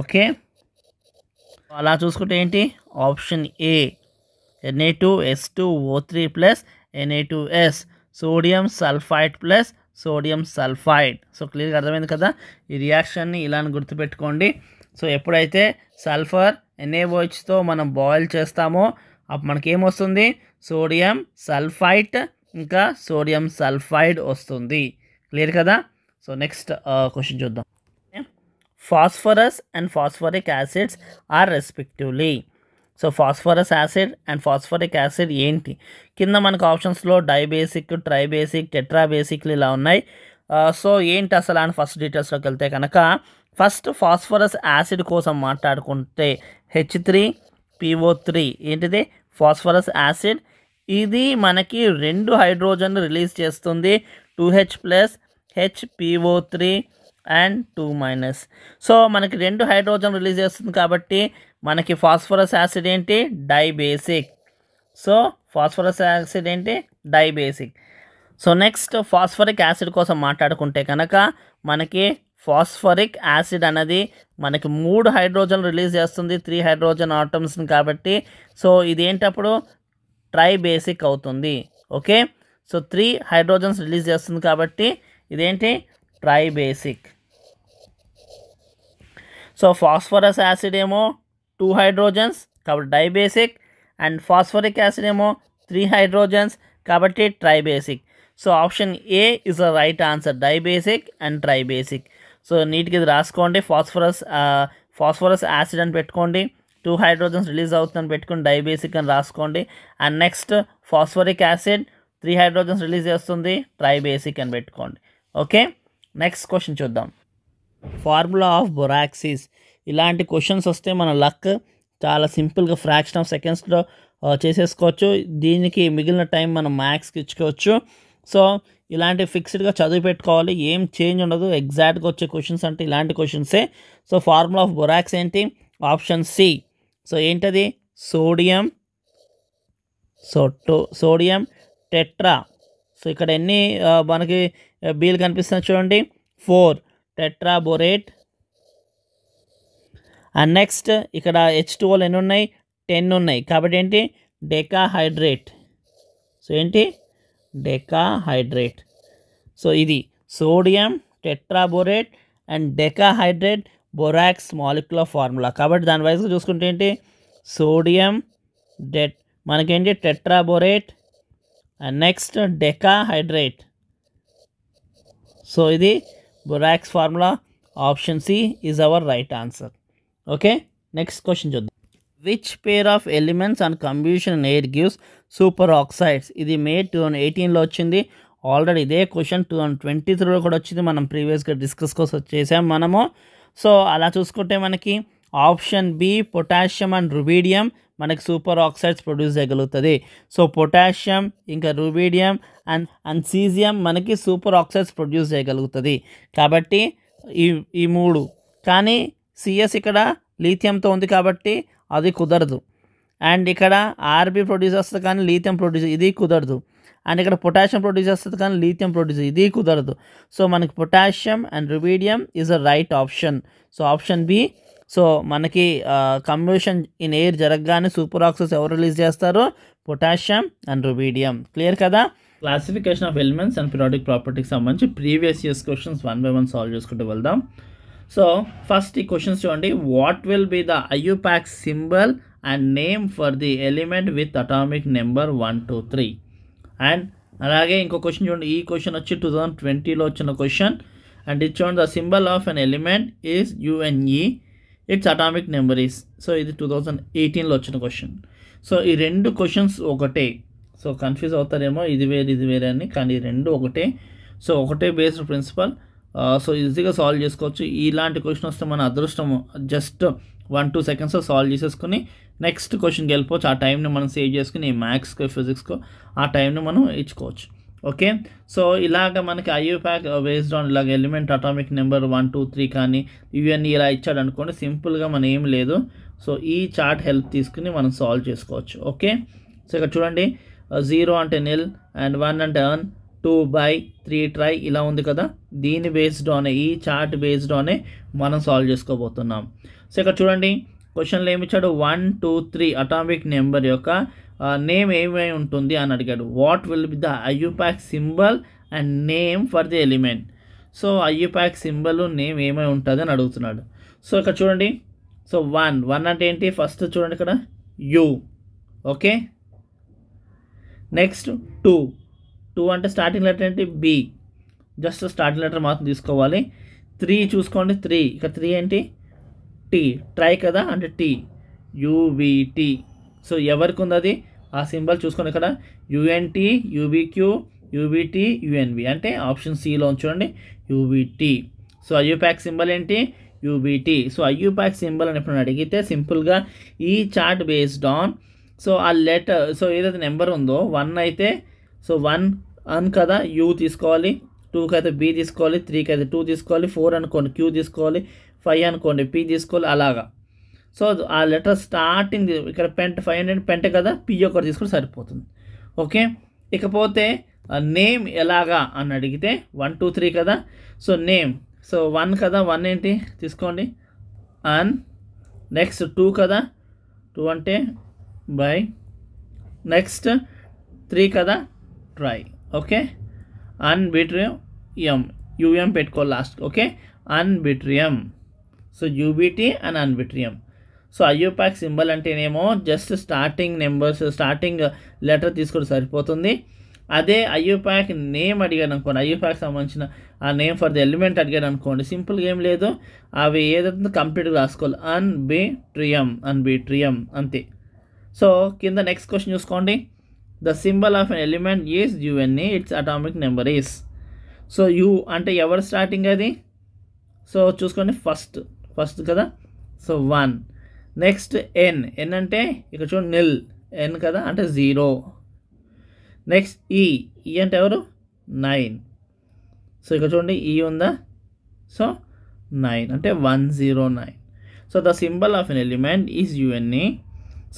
ఓకే అలా చూసుకుంటే ఏంటి option A N A two S two O three plus N A two S sodium sulphite plus sodium sulphide so క్లియర్గా అర్థమైంది కదా ఈ రియాక్షన్ని ఇలా గుర్తుపెట్టుకోండి సో ఎప్పుడైతే సల్ఫర్ ఎన్ఏఓహెచ్తో మనం బాయిల్ చేస్తామో అప్పుడు మనకేమొస్తుంది సోడియం సల్ఫైట్ ఇంకా సోడియం సల్ఫైడ్ వస్తుంది క్లియర్ కదా సో నెక్స్ట్ క్వశ్చన్ చూద్దాం phosphorous and phosphoric acids are respectively so phosphorous acid and phosphoric acid ఏంటి కింద మనకు ఆప్షన్స్లో డైబేసిక్ ట్రైబేసిక్ టెట్రాబేసిక్లు ఇలా ఉన్నాయి సో uh, ఏంటి అసలు అని ఫస్ట్ డీటెయిల్స్లోకి వెళ్తే కనుక ఫస్ట్ ఫాస్ఫరస్ యాసిడ్ కోసం మాట్లాడుకుంటే హెచ్ త్రీ పిఓ త్రీ ఏంటిది ఫాస్ఫరస్ యాసిడ్ ఇది మనకి రెండు హైడ్రోజన్ రిలీజ్ చేస్తుంది two H plus H P O three and two minus so మనకి రెండు హైడ్రోజన్ రిలీజ్ చేస్తుంది కాబట్టి మనకి ఫాస్ఫరస్ యాసిడ్ ఏంటి డైబేసిక్ సో ఫాస్ఫరస్ యాసిడ్ ఏంటి dibasic so next phosphoric acid కోసం మాట్లాడుకుంటే కనుక మనకి ఫాస్ఫరిక్ యాసిడ్ అనేది మనకి మూడు హైడ్రోజన్ రిలీజ్ చేస్తుంది త్రీ హైడ్రోజన్ ఆటమ్స్ని కాబట్టి సో ఇదేంటప్పుడు ట్రై బేసిక్ అవుతుంది okay so three hydrogens release చేస్తుంది కాబట్టి ఇదేంటి tribasic so phosphorous acid ఏమో టూ హైడ్రోజన్స్ కాబట్టి డైబేసిక్ అండ్ ఫాస్ఫరిక్ యాసిడ్ ఏమో త్రీ హైడ్రోజన్స్ కాబట్టి tribasic so option A is a right answer dibasic and tribasic so నీట్గా ఇది రాసుకోండి ఫాస్ఫరస్ ఫాస్ఫరస్ యాసిడ్ అని పెట్టుకోండి టూ హైడ్రోజన్స్ రిలీజ్ అవుతుందని పెట్టుకుని డైబేసిక్ అని రాసుకోండి and next phosphoric acid three hydrogens release చేస్తుంది ట్రైబేసిక్ అని పెట్టుకోండి ఓకే నెక్స్ట్ క్వశ్చన్ చూద్దాం ఫార్ములా ఆఫ్ బొరాక్సిస్ ఇలాంటి క్వశ్చన్స్ వస్తే మన లక్ చాలా సింపుల్గా ఫ్రాక్షన్ ఆఫ్ సెకండ్స్లో చేసేసుకోవచ్చు దీనికి మిగిలిన టైం మనం మ్యాథ్స్కి ఇచ్చుకోవచ్చు సో ఇలాంటి ఫిక్స్డ్గా చదివి పెట్టుకోవాలి ఏం చేంజ్ ఉండదు ఎగ్జాక్ట్గా వచ్చే క్వశ్చన్స్ అంటే ఇలాంటి క్వశ్చన్సే సో ఫార్ములా ఆఫ్ బొరాక్స్ ఏంటి ఆప్షన్ సి సో ఏంటది సోడియం సోటో సోడియం టెట్రా సో ఇక్కడ ఎన్ని మనకి బీలు కనిపిస్తున్నాయి చూడండి ఫోర్ టెట్రాబోరేట్ అండ్ నెక్స్ట్ ఇక్కడ హెచ్ టూలు ఎన్ని ఉన్నాయి టెన్ ఉన్నాయి కాబట్టి ఏంటి డెకాహైడ్రేట్ సో ఏంటి డెకాహైడ్రేట్ సో ఇది sodium tetraborate and decahydrate borax molecular formula కాబట్టి దాని వైజ్గా చూసుకుంటే ఏంటి సోడియం డెట్ మనకేంటి tetraborate and next decahydrate so ఇది borax formula option C is our right answer okay next question చూద్దాం which pair of elements and combustion air gives super oxides ఇది మే టూ థౌసండ్ ఎయిటీన్లో వచ్చింది ఆల్రెడీ ఇదే క్వశ్చన్ టూ థౌజండ్ ట్వంటీ త్రీలో కూడా వచ్చింది మనం ప్రీవియస్గా డిస్కస్ కోసం చేసాం మనము సో అలా చూసుకుంటే మనకి option B potassium and rubidium మనకి సూపర్ ఆక్సైడ్స్ ప్రొడ్యూస్ చేయగలుగుతుంది సో పొటాషియం ఇంకా రుబీడియం అండ్ అండ్ సీజియం మనకి సూపర్ ఆక్సైడ్స్ ప్రొడ్యూస్ చేయగలుగుతుంది కాబట్టి ఈ ఈ మూడు కానీ సిఎస్ ఇక్కడ లీథియంతో ఉంది కాబట్టి అది కుదరదు అండ్ ఇక్కడ ఆర్బీ ప్రొడ్యూస్ వస్తుంది కానీ లీథియం ప్రొడ్యూస్ ఇది కుదరదు అండ్ ఇక్కడ పొటాషియం ప్రొడ్యూస్ చేస్తుంది కానీ లీథియం ప్రొడ్యూస్ ఇది కుదరదు సో మనకి potassium and rubidium is a right option so option B so మనకి కంబ్యూషన్ ఇన్ ఎయిర్ జరగగానే సూపర్ ఆక్సిస్ ఎవరు రిలీజ్ చేస్తారు పొటాషియం అండ్ రుబీడియం క్లియర్ కదా classification of elements and periodic ప్రాపర్టీకి సంబంధించి previous years questions one by one solve చేసుకుంటూ వెళ్దాం సో ఫస్ట్ ఈ క్వశ్చన్స్ చూడండి what will be the IUPAC symbol and name for the element with atomic number one two three and అలాగే ఇంకో క్వశ్చన్ చూడండి ఈ క్వశ్చన్ వచ్చి టూ థౌజండ్ ట్వంటీలో వచ్చిన క్వశ్చన్ అండ్ ఇట్ చూడండి the symbol of an element is U N E its atomic number is so ఇది టూ థౌజండ్ ఎయిటీన్లో వచ్చిన క్వశ్చన్ సో ఈ రెండు క్వశ్చన్స్ ఒకటే సో కన్ఫ్యూజ్ అవుతారేమో ఇది వేరే ఇది వేరే అని కానీ రెండు ఒకటే సో ఒకటే బేస్డ్ ప్రిన్సిపల్ సో ఈజీగా సాల్వ్ చేసుకోవచ్చు ఇలాంటి క్వశ్చన్ వస్తే మన అదృష్టము just one two seconds solve చేసేసుకుని నెక్స్ట్ క్వశ్చన్కి వెళ్ళిపోవచ్చు ఆ టైంని మనం సేవ్ చేసుకుని మ్యాథ్స్కో ఫిజిక్స్కో ఆ టైంని మనం ఇచ్చుకోవచ్చు ఓకే సో ఇలాగ మనకి ఐయూప్యాక్ బేస్డ్ ఆన్ ఇలాగ element atomic number one two three కానీ ఇవన్నీ ఇలా ఇచ్చాడు అనుకోండి సింపుల్గా మనం ఏం లేదు సో ఈ చార్ట్ హెల్ప్ తీసుకుని మనం సాల్వ్ చేసుకోవచ్చు ఓకే సో ఇక్కడ చూడండి జీరో అంటే నిల్ అండ్ వన్ అంటే un two bi three tri ఇలా ఉంది కదా దీని బేస్డ్ ఆన్ ఈ చార్ట్ బేస్డ్ ఆనే మనం సాల్వ్ చేసుకోబోతున్నాం సో ఇక్కడ చూడండి క్వశ్చన్లో ఏమి ఇచ్చాడు one two three atomic number యొక్క నేమ్ ఏమై ఉంటుంది అని అడిగాడు what will be the IUPAC symbol and name for the element so IUPAC symbol name ఏమై ఉంటుంది అని అడుగుతున్నాడు సో ఇక్కడ చూడండి సో వన్ వన్ అంటే ఏంటి ఫస్ట్ చూడండి ఇక్కడ U okay next two two అంటే స్టార్టింగ్ లెటర్ ఏంటి బి జస్ట్ స్టార్టింగ్ లెటర్ మాత్రం తీసుకోవాలి త్రీ చూసుకోండి త్రీ ఇక త్రీ ఏంటి టీ ట్రై కదా అంటే టీ యూవిటి సో ఎవరికి ఉన్నది ఆ సింబల్ చూసుకోండి ఇక్కడ యుఎన్టీ యూబీక్యూ యూబీటీ యుఎన్వి అంటే ఆప్షన్ సిలో చూడండి యూబీటీ సో ఐయూప్యాక్ సింబల్ ఏంటి యూబీటీ సో ఐయూప్యాక్ సింబల్ అని ఎప్పుడు అడిగితే సింపుల్గా ఈ చార్ట్ బేస్డ్ ఆన్ సో ఆ లెటర్ సో ఏదైతే నెంబర్ ఉందో వన్ అయితే సో వన్ అన్ కదా యూ తీసుకోవాలి టూకి అయితే బీ తీసుకోవాలి త్రీకి అయితే టూ తీసుకోవాలి ఫోర్ అనుకోండి క్యూ తీసుకోవాలి ఫైవ్ అనుకోండి పి తీసుకోవాలి అలాగా సో ఆ లెటర్ స్టార్టింగ్ ఇక్కడ పెంట ఫైవ్ హండ్రెడ్ పెంట కదా పి ఒకటి తీసుకుని సరిపోతుంది ఓకే ఇకపోతే నేమ్ ఎలాగా అని అడిగితే వన్ టూ త్రీ కదా సో నేమ్ సో వన్ కదా వన్ ఏంటి తీసుకోండి అన్ నెక్స్ట్ టూ కదా టూ అంటే బై నెక్స్ట్ త్రీ కదా ట్రై ఓకే అన్బిట్రియం ఎం యూఎం పెట్టుకో last okay unbitrium so UBT and unbitrium so IUPAC symbol అంటేనేమో just starting numbers starting letter తీసుకొని సరిపోతుంది అదే ఐయోపాక్ నేమ్ అడిగాను అనుకోండి ఐయోపాక్ సంబంధించిన ఆ నేమ్ ఫర్ ది ఎలిమెంట్ అడిగాను అనుకోండి సింపుల్గా ఏం లేదు అవి ఏదైతే కంప్లీట్గా రాసుకోవాలి అన్బిట్రియం ట్రియం అంతే సో కింద నెక్స్ట్ క్వశ్చన్ చూసుకోండి the symbol of an element is UNA it's atomic number is so U అంటే ఎవరు స్టార్టింగ్ అది సో చూసుకోండి ఫస్ట్ ఫస్ట్ కదా so one next N N అంటే ఇక్కడ చూడండి నిల్ ఎన్ కదా అంటే జీరో నెక్స్ట్ ఈ ఈ అంటే ఎవరు నైన్ సో ఇక్కడ చూడండి ఈ e ఉందా సో నైన్ అంటే one zero nine so the symbol of an element is UNE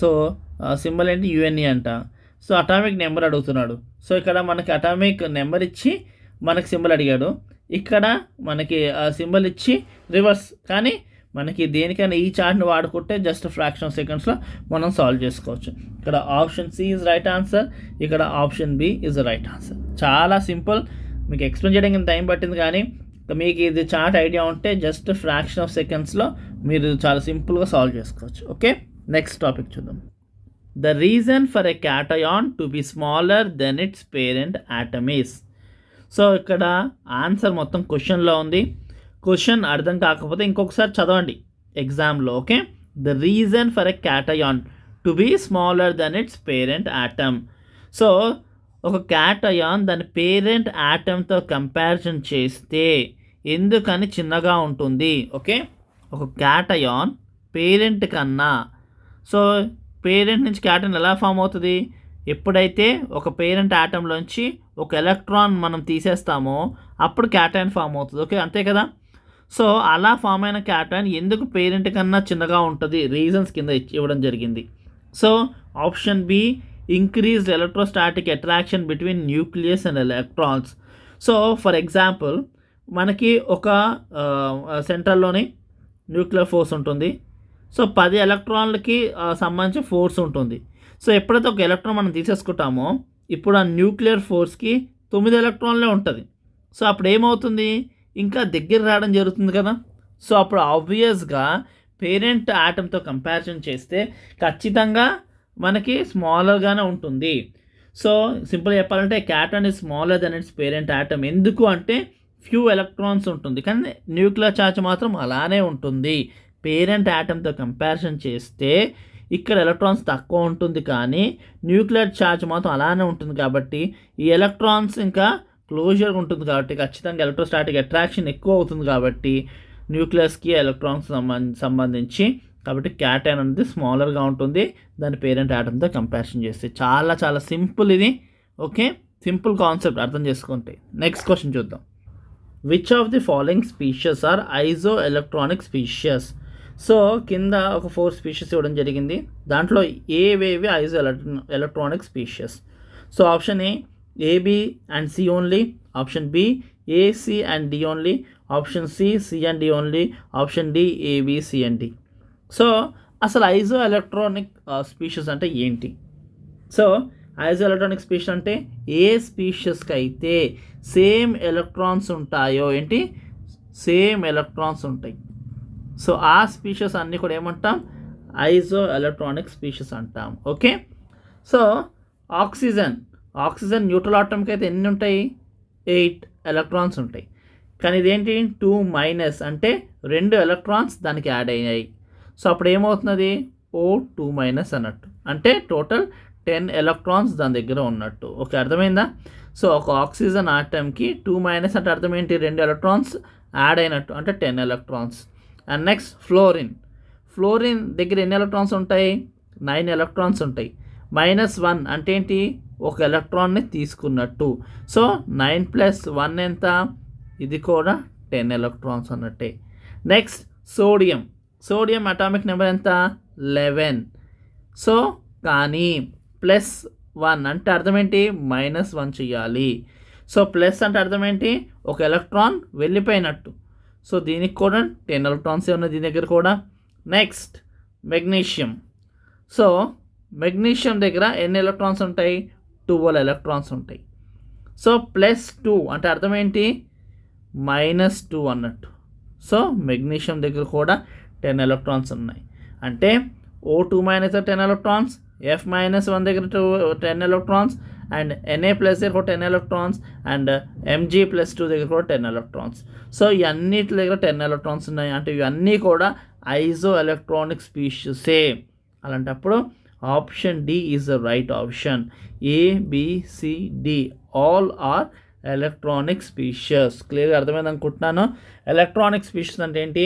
so symbol ఏంటి యుఎన్ఈ అంట సో అటామిక్ నెంబర్ అడుగుతున్నాడు సో ఇక్కడ మనకి అటామిక్ నెంబర్ ఇచ్చి మనకి సింబల్ అడిగాడు ఇక్కడ మనకి సింబల్ ఇచ్చి రివర్స్ కానీ మనకి దేనికైనా ఈ చార్ట్ని వాడుకుంటే జస్ట్ ఫ్రాక్షన్ ఆఫ్ సెకండ్స్లో మనం సాల్వ్ చేసుకోవచ్చు ఇక్కడ option C is right answer ఇక్కడ option B is right answer చాలా సింపుల్ మీకు ఎక్స్ప్లెయిన్ చేయడానికి టైం పట్టింది కానీ మీకు ఇది చార్ట్ ఐడియా ఉంటే జస్ట్ ఫ్రాక్షన్ ఆఫ్ సెకండ్స్లో మీరు చాలా సింపుల్గా సాల్వ్ చేసుకోవచ్చు ఓకే నెక్స్ట్ టాపిక్ చూద్దాం the reason for a cation to be smaller than its parent atom is so ఇక్కడ ఆన్సర్ మొత్తం క్వశ్చన్లో ఉంది క్వశ్చన్ అర్థం కాకపోతే ఇంకొకసారి చదవండి ఎగ్జామ్లో okay the reason for a cation to be smaller than its parent atom so ఒక క్యాటయాన్ దాని పేరెంట్ యాటమ్తో కంపారిజన్ చేస్తే ఎందుకని చిన్నగా ఉంటుంది ఓకే ఒక క్యాటయాన్ పేరెంట్ కన్నా సో పేరెంట్ నుంచి క్యాటన్ ఎలా ఫామ్ అవుతుంది ఎప్పుడైతే ఒక పేరెంట్ యాటంలోంచి ఒక ఎలక్ట్రాన్ మనం తీసేస్తామో అప్పుడు క్యాటైన్ ఫామ్ అవుతుంది ఓకే అంతే కదా సో అలా ఫామ్ అయిన క్యాటైన్ ఎందుకు పేరెంట్ కన్నా చిన్నగా ఉంటుంది రీజన్స్ కింద ఇవ్వడం జరిగింది so option B increase electrostatic attraction between nucleus and electrons so for example మనకి ఒక సెంట్రల్లోని న్యూక్లియర్ ఫోర్స్ ఉంటుంది సో పది ఎలక్ట్రాన్లకి సంబంధించి ఫోర్స్ ఉంటుంది సో ఎప్పుడైతే ఒక ఎలక్ట్రాన్ మనం తీసేసుకుంటామో ఇప్పుడు ఆ న్యూక్లియర్ ఫోర్స్కి తొమ్మిది ఎలక్ట్రాన్లే ఉంటుంది సో అప్పుడు ఏమవుతుంది ఇంకా దగ్గర రావడం జరుగుతుంది కదా సో అప్పుడు ఆబ్వియస్గా పేరెంట్ ఆటంతో కంపారిజన్ చేస్తే ఖచ్చితంగా మనకి స్మాలర్గానే ఉంటుంది సో సింపుల్ చెప్పాలంటే cation smaller than its parent atom ఎందుకు అంటే ఫ్యూ ఎలక్ట్రాన్స్ ఉంటుంది కానీ న్యూక్లియర్ ఛార్జ్ మాత్రం అలానే ఉంటుంది పేరెంట్ ఆటమ్తో కంపారిజన్ చేస్తే ఇక్కడ ఎలక్ట్రాన్స్ తక్కువ ఉంటుంది కానీ న్యూక్లియర్ ఛార్జ్ మాత్రం అలానే ఉంటుంది కాబట్టి ఈ ఎలక్ట్రాన్స్ ఇంకా క్లోజర్ ఉంటుంది కాబట్టి ఖచ్చితంగా ఎలక్ట్రోస్టాటిక్ అట్రాక్షన్ ఎక్కువ అవుతుంది కాబట్టి న్యూక్లియస్కి ఎలక్ట్రాన్స్ సంబంధించి కాబట్టి క్యాటైన్ అనేది స్మాలర్గా ఉంటుంది దాని పేరెంట్ ఆటంతో కంపారిజన్ చేస్తే చాలా చాలా సింపుల్ ఇది ఓకే సింపుల్ కాన్సెప్ట్ అర్థం చేసుకుంటే నెక్స్ట్ క్వశ్చన్ చూద్దాం which of the following species are isoelectronic species so కింద ఒక ఫోర్ స్పీషియస్ ఇవ్వడం జరిగింది దాంట్లో ఏవేవి isoelectronic species so option A AB and C only option B AC and D only option C C and D only option D AB C and D so అసలు ఐజో ఎలక్ట్రానిక్ స్పీషీస్ అంటే ఏంటి సో ఐజో ఎలక్ట్రానిక్ స్పీషస్ అంటే ఏ స్పీషీస్కి అయితే సేమ్ ఎలక్ట్రాన్స్ ఉంటాయో ఏంటి సేమ్ ఎలక్ట్రాన్స్ ఉంటాయి సో ఆ స్పీషీస్ అన్నీ కూడా ఏమంటాం ఐజో ఎలక్ట్రానిక్ స్పీషీస్ అంటాం okay so oxygen oxygen neutral ఆటంకి అయితే ఎన్ని ఉంటాయి ఎయిట్ ఎలక్ట్రాన్స్ ఉంటాయి కానీ ఇదేంటి టూ మైనస్ అంటే రెండు ఎలక్ట్రాన్స్ దానికి యాడ్ అయ్యాయి సో అప్పుడు ఏమవుతుంది ఓ టూ మైనస్ అన్నట్టు అంటే టోటల్ టెన్ ఎలక్ట్రాన్స్ దాని దగ్గర ఉన్నట్టు ఓకే అర్థమైందా సో ఒక ఆక్సిజన్ ఆటంకి టూ మైనస్ అంటే అర్థం ఏంటి రెండు ఎలక్ట్రాన్స్ యాడ్ అయినట్టు అంటే ten electrons and next fluorine fluorine దగ్గర ఎన్ని ఎలక్ట్రాన్స్ ఉంటాయి నైన్ ఎలక్ట్రాన్స్ ఉంటాయి మైనస్ వన్ అంటే ఏంటి ఒక ఎలక్ట్రాన్ని తీసుకున్నట్టు సో నైన్ ప్లస్ వన్ ఎంత ఇది కూడా టెన్ ఎలక్ట్రాన్స్ అన్నట్టే next sodium sodium atomic number ఎంత లెవెన్ సో కానీ ప్లస్ వన్ అంటే అర్థమేంటి మైనస్ వన్ చేయాలి సో ప్లస్ అంటే అర్థమేంటి ఒక ఎలక్ట్రాన్ వెళ్ళిపోయినట్టు సో దీనికి కూడా టెన్ ఎలక్ట్రాన్స్ ఉన్నాయి దీని దగ్గర కూడా నెక్స్ట్ మెగ్నీషియం సో మెగ్నీషియం దగ్గర ఎన్ని ఎలక్ట్రాన్స్ ఉంటాయి టువల్ ఎలక్ట్రాన్స్ ఉంటాయి సో ప్లస్ టూ అంటే అర్థం ఏంటి మైనస్ టూ అన్నట్టు సో మెగ్నీషియం దగ్గర కూడా టెన్ ఎలక్ట్రాన్స్ ఉన్నాయి అంటే O two minus ten electrons F minus one దగ్గర two ten electrons and NA plus దగ్గర ten electrons and MG plus two దగ్గర కూడా టెన్ ఎలక్ట్రాన్స్ సో ఇవన్నిటి దగ్గర టెన్ ఎలక్ట్రాన్స్ ఉన్నాయి అంటే ఇవన్నీ కూడా ఐజో ఎలక్ట్రానిక్ స్పీషీసే అలాంటప్పుడు option D is the right option ABCD all are electronic species క్లియర్గా అర్థమైంది అనుకుంటున్నాను ఎలక్ట్రానిక్ స్పీషియస్ అంటే ఏంటి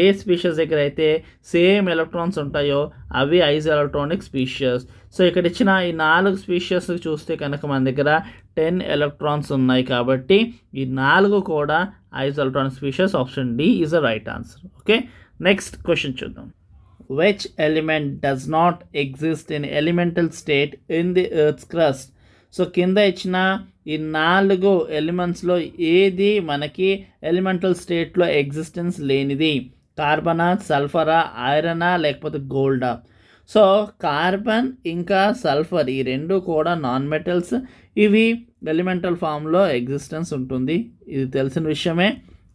ఏ స్పీషియస్ దగ్గర అయితే సేమ్ ఎలక్ట్రాన్స్ ఉంటాయో అవి ఐజ్ ఎలక్ట్రానిక్ స్పీషియస్ సో ఇక్కడ ఇచ్చిన ఈ నాలుగు స్పీషియస్ చూస్తే కనుక మన దగ్గర టెన్ ఎలక్ట్రాన్స్ ఉన్నాయి కాబట్టి ఈ నాలుగు కూడా isoelectronic species option D is the right answer okay next question చూద్దాం which element does not exist in elemental state in the earth's crust so కింద ఇచ్చిన ఈ నాలుగు ఎలిమెంట్స్లో ఏది మనకి ఎలిమెంటల్ స్టేట్లో ఎగ్జిస్టెన్స్ లేనిది కార్బనా సల్ఫరా ఐరనా లేకపోతే గోల్డా సో కార్బన్ ఇంకా సల్ఫర్ ఈ రెండు కూడా నాన్ మెటల్స్ ఇవి ఎలిమెంటల్ ఫామ్లో ఎగ్జిస్టెన్స్ ఉంటుంది ఇది తెలిసిన విషయమే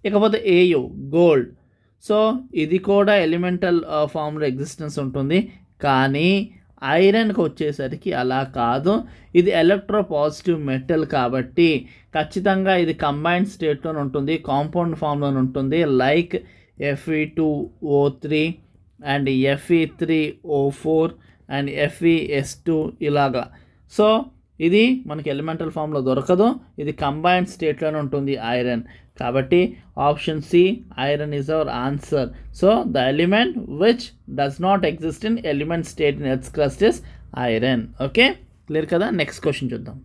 ఇకపోతే ఏయు గోల్డ్ సో ఇది కూడా ఎలిమెంటల్ ఫామ్లో ఎగ్జిస్టెన్స్ ఉంటుంది కానీ ఐరన్కి వచ్చేసరికి అలా కాదు ఇది ఎలక్ట్రో పాజిటివ్ మెటల్ కాబట్టి ఖచ్చితంగా ఇది కంబైన్డ్ స్టేట్లో ఉంటుంది కాంపౌండ్ ఫామ్లో ఉంటుంది like FE two O three and FE three O four and FE S two ఇలాగా సో ఇది మనకి ఎలిమెంటల్ ఫామ్లో దొరకదు ఇది కంబైన్డ్ స్టేట్లోనే ఉంటుంది ఐరన్ కాబట్టి option C iron is our answer so the element which does not exist in element state in earth's crust is iron okay clear కదా నెక్స్ట్ క్వశ్చన్ చూద్దాం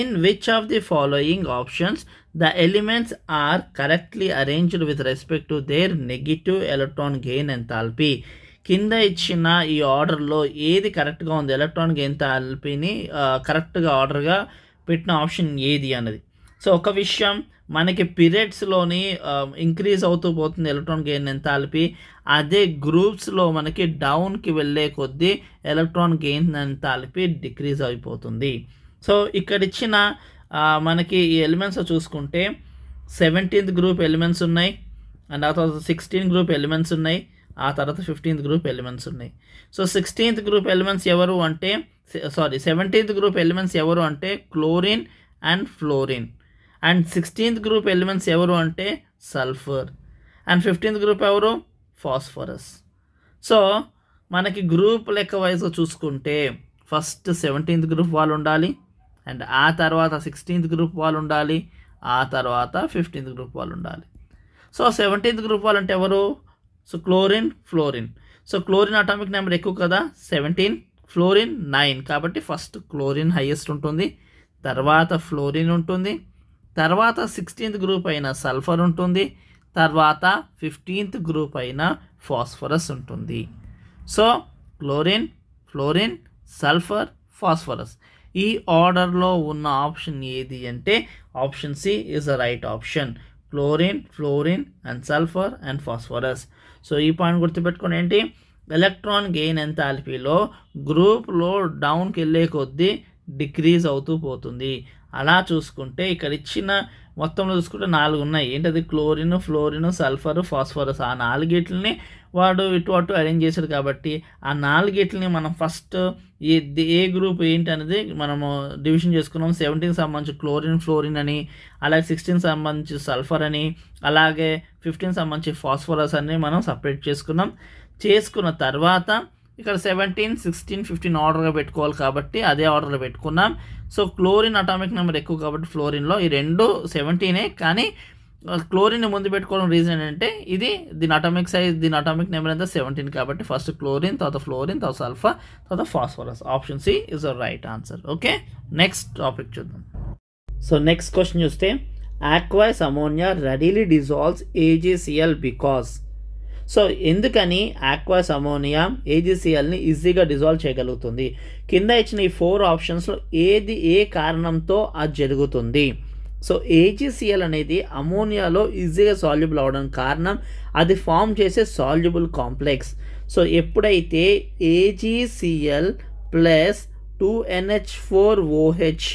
in which of the following options the elements are correctly arranged with respect to their negative electron gain enthalpy కింద ఇచ్చిన ఈ ఆర్డర్లో ఏది కరెక్ట్గా ఉంది ఎలక్ట్రాన్ గెయిన్ థాల్పీని కరెక్ట్గా ఆర్డర్గా పెట్టిన ఆప్షన్ ఏది అన్నది సో ఒక విషయం మనకి పీరియడ్స్లోని ఇంక్రీజ్ అవుతూ పోతుంది ఎలక్ట్రాన్ గెయిన్ ఎంథాల్పీ అదే గ్రూప్స్లో మనకి డౌన్కి వెళ్ళే కొద్దీ ఎలక్ట్రాన్ గెయిన్ ఎంథాల్పీ డిక్రీజ్ అయిపోతుంది సో ఇక్కడ ఇచ్చిన మనకి ఈ ఎలిమెంట్స్ చూసుకుంటే సెవెంటీన్త్ గ్రూప్ ఎలిమెంట్స్ ఉన్నాయి అండ్ ఆ తర్వాత సిక్స్టీన్ గ్రూప్ ఎలిమెంట్స్ ఉన్నాయి ఆ తర్వాత ఫిఫ్టీన్త్ గ్రూప్ ఎలిమెంట్స్ ఉన్నాయి సో సిక్స్టీన్త్ గ్రూప్ ఎలిమెంట్స్ ఎవరు అంటే సారీ సెవెంటీన్త్ గ్రూప్ ఎలిమెంట్స్ ఎవరు అంటే chlorine and fluorine and sixteenth group elements ఎవరు అంటే సల్ఫర్ అండ్ ఫిఫ్టీన్త్ గ్రూప్ ఎవరు ఫాస్ఫరస్ సో మనకి గ్రూప్ లెక్క వైజ్గా చూసుకుంటే ఫస్ట్ సెవెంటీన్త్ గ్రూప్ వాళ్ళు ఉండాలి అండ్ ఆ తర్వాత సిక్స్టీన్త్ గ్రూప్ వాళ్ళు ఉండాలి ఆ తర్వాత ఫిఫ్టీన్త్ గ్రూప్ వాళ్ళు ఉండాలి సో సెవెంటీన్త్ గ్రూప్ వాళ్ళు అంటే ఎవరు so chlorine fluorine so chlorine atomic number ఎక్కువ కదా సెవెంటీన్ ఫ్లోరిన్ నైన్ కాబట్టి ఫస్ట్ క్లోరిన్ హైయెస్ట్ ఉంటుంది తర్వాత ఫ్లోరిన్ ఉంటుంది తర్వాత సిక్స్టీన్త్ గ్రూప్ అయిన సల్ఫర్ ఉంటుంది తర్వాత ఫిఫ్టీన్త్ గ్రూప్ అయిన ఫాస్ఫరస్ ఉంటుంది so chlorine fluorine sulphur phosphorus ఈ ఆర్డర్లో ఉన్న ఆప్షన్ ఏది అంటే option C is the right option chlorine fluorine and sulphur and phosphorus so ఈ పాయింట్ గుర్తుపెట్టుకోండి ఏంటి ఎలక్ట్రాన్ గెయిన్ ఎంథాల్పీలో గ్రూప్లో డౌన్కి వెళ్ళే కొద్దీ డిక్రీజ్ అవుతూ పోతుంది అలా చూసుకుంటే ఇక్కడ ఇచ్చిన మొత్తంలో చూసుకుంటే నాలుగు ఉన్నాయి ఏంటది క్లోరిన్ ఫ్లోరిన్ సల్ఫర్ ఫాస్ఫరస్ ఆ నాలుగేట్లని వాడు ఇటు అటు అరేంజ్ చేశాడు కాబట్టి ఆ నాలుగిట్లని మనం ఫస్ట్ ఏ ఏ గ్రూప్ ఏంటి అనేది మనము డివిజన్ చేసుకున్నాం సెవెంటీన్ సంబంధించి క్లోరిన్ ఫ్లోరిన్ అని అలాగే సిక్స్టీన్ సంబంధించి సల్ఫర్ అని అలాగే ఫిఫ్టీన్ సంబంధించి ఫాస్ఫరస్ అని మనం సపరేట్ చేసుకున్నాం చేసుకున్న తర్వాత ఇక్కడ సెవెంటీన్ సిక్స్టీన్ ఫిఫ్టీన్ ఆర్డర్గా పెట్టుకోవాలి కాబట్టి అదే ఆర్డర్లో పెట్టుకున్నాం సో క్లోరిన్ అటామిక్ నెంబర్ ఎక్కువ కాబట్టి ఫ్లోరిన్లో ఈ రెండు సెవెంటీనే కానీ క్లోరిన్ ముందు పెట్టుకోవడం రీజన్ ఏంటంటే ఇది దీని అటామిక్ సైజ్ దీని అటామిక్ నెంబర్ ఎంత సెవెంటీన్ కాబట్టి ఫస్ట్ క్లోరిన్ తర్వాత ఫ్లోరిన్ తర్వాత సల్ఫర్ తర్వాత phosphorus option C is a right answer okay next topic చూద్దాం సో నెక్స్ట్ క్వశ్చన్ చూస్తే aqueous ammonia readily dissolves AGCL because so ఎందుకని ఆక్వాస్ అమోనియా ఏజీసీఎల్ని ఈజీగా డిజాల్వ్ చేయగలుగుతుంది కింద ఇచ్చిన ఈ ఫోర్ ఆప్షన్స్లో ఏది ఏ కారణంతో అది జరుగుతుంది సో ఏజీసీఎల్ అనేది అమోనియాలో ఈజీగా సాల్యుబుల్ అవడానికి కారణం అది ఫామ్ చేసే సాల్యుబుల్ కాంప్లెక్స్ సో ఎప్పుడైతే AGCL plus two NH four OH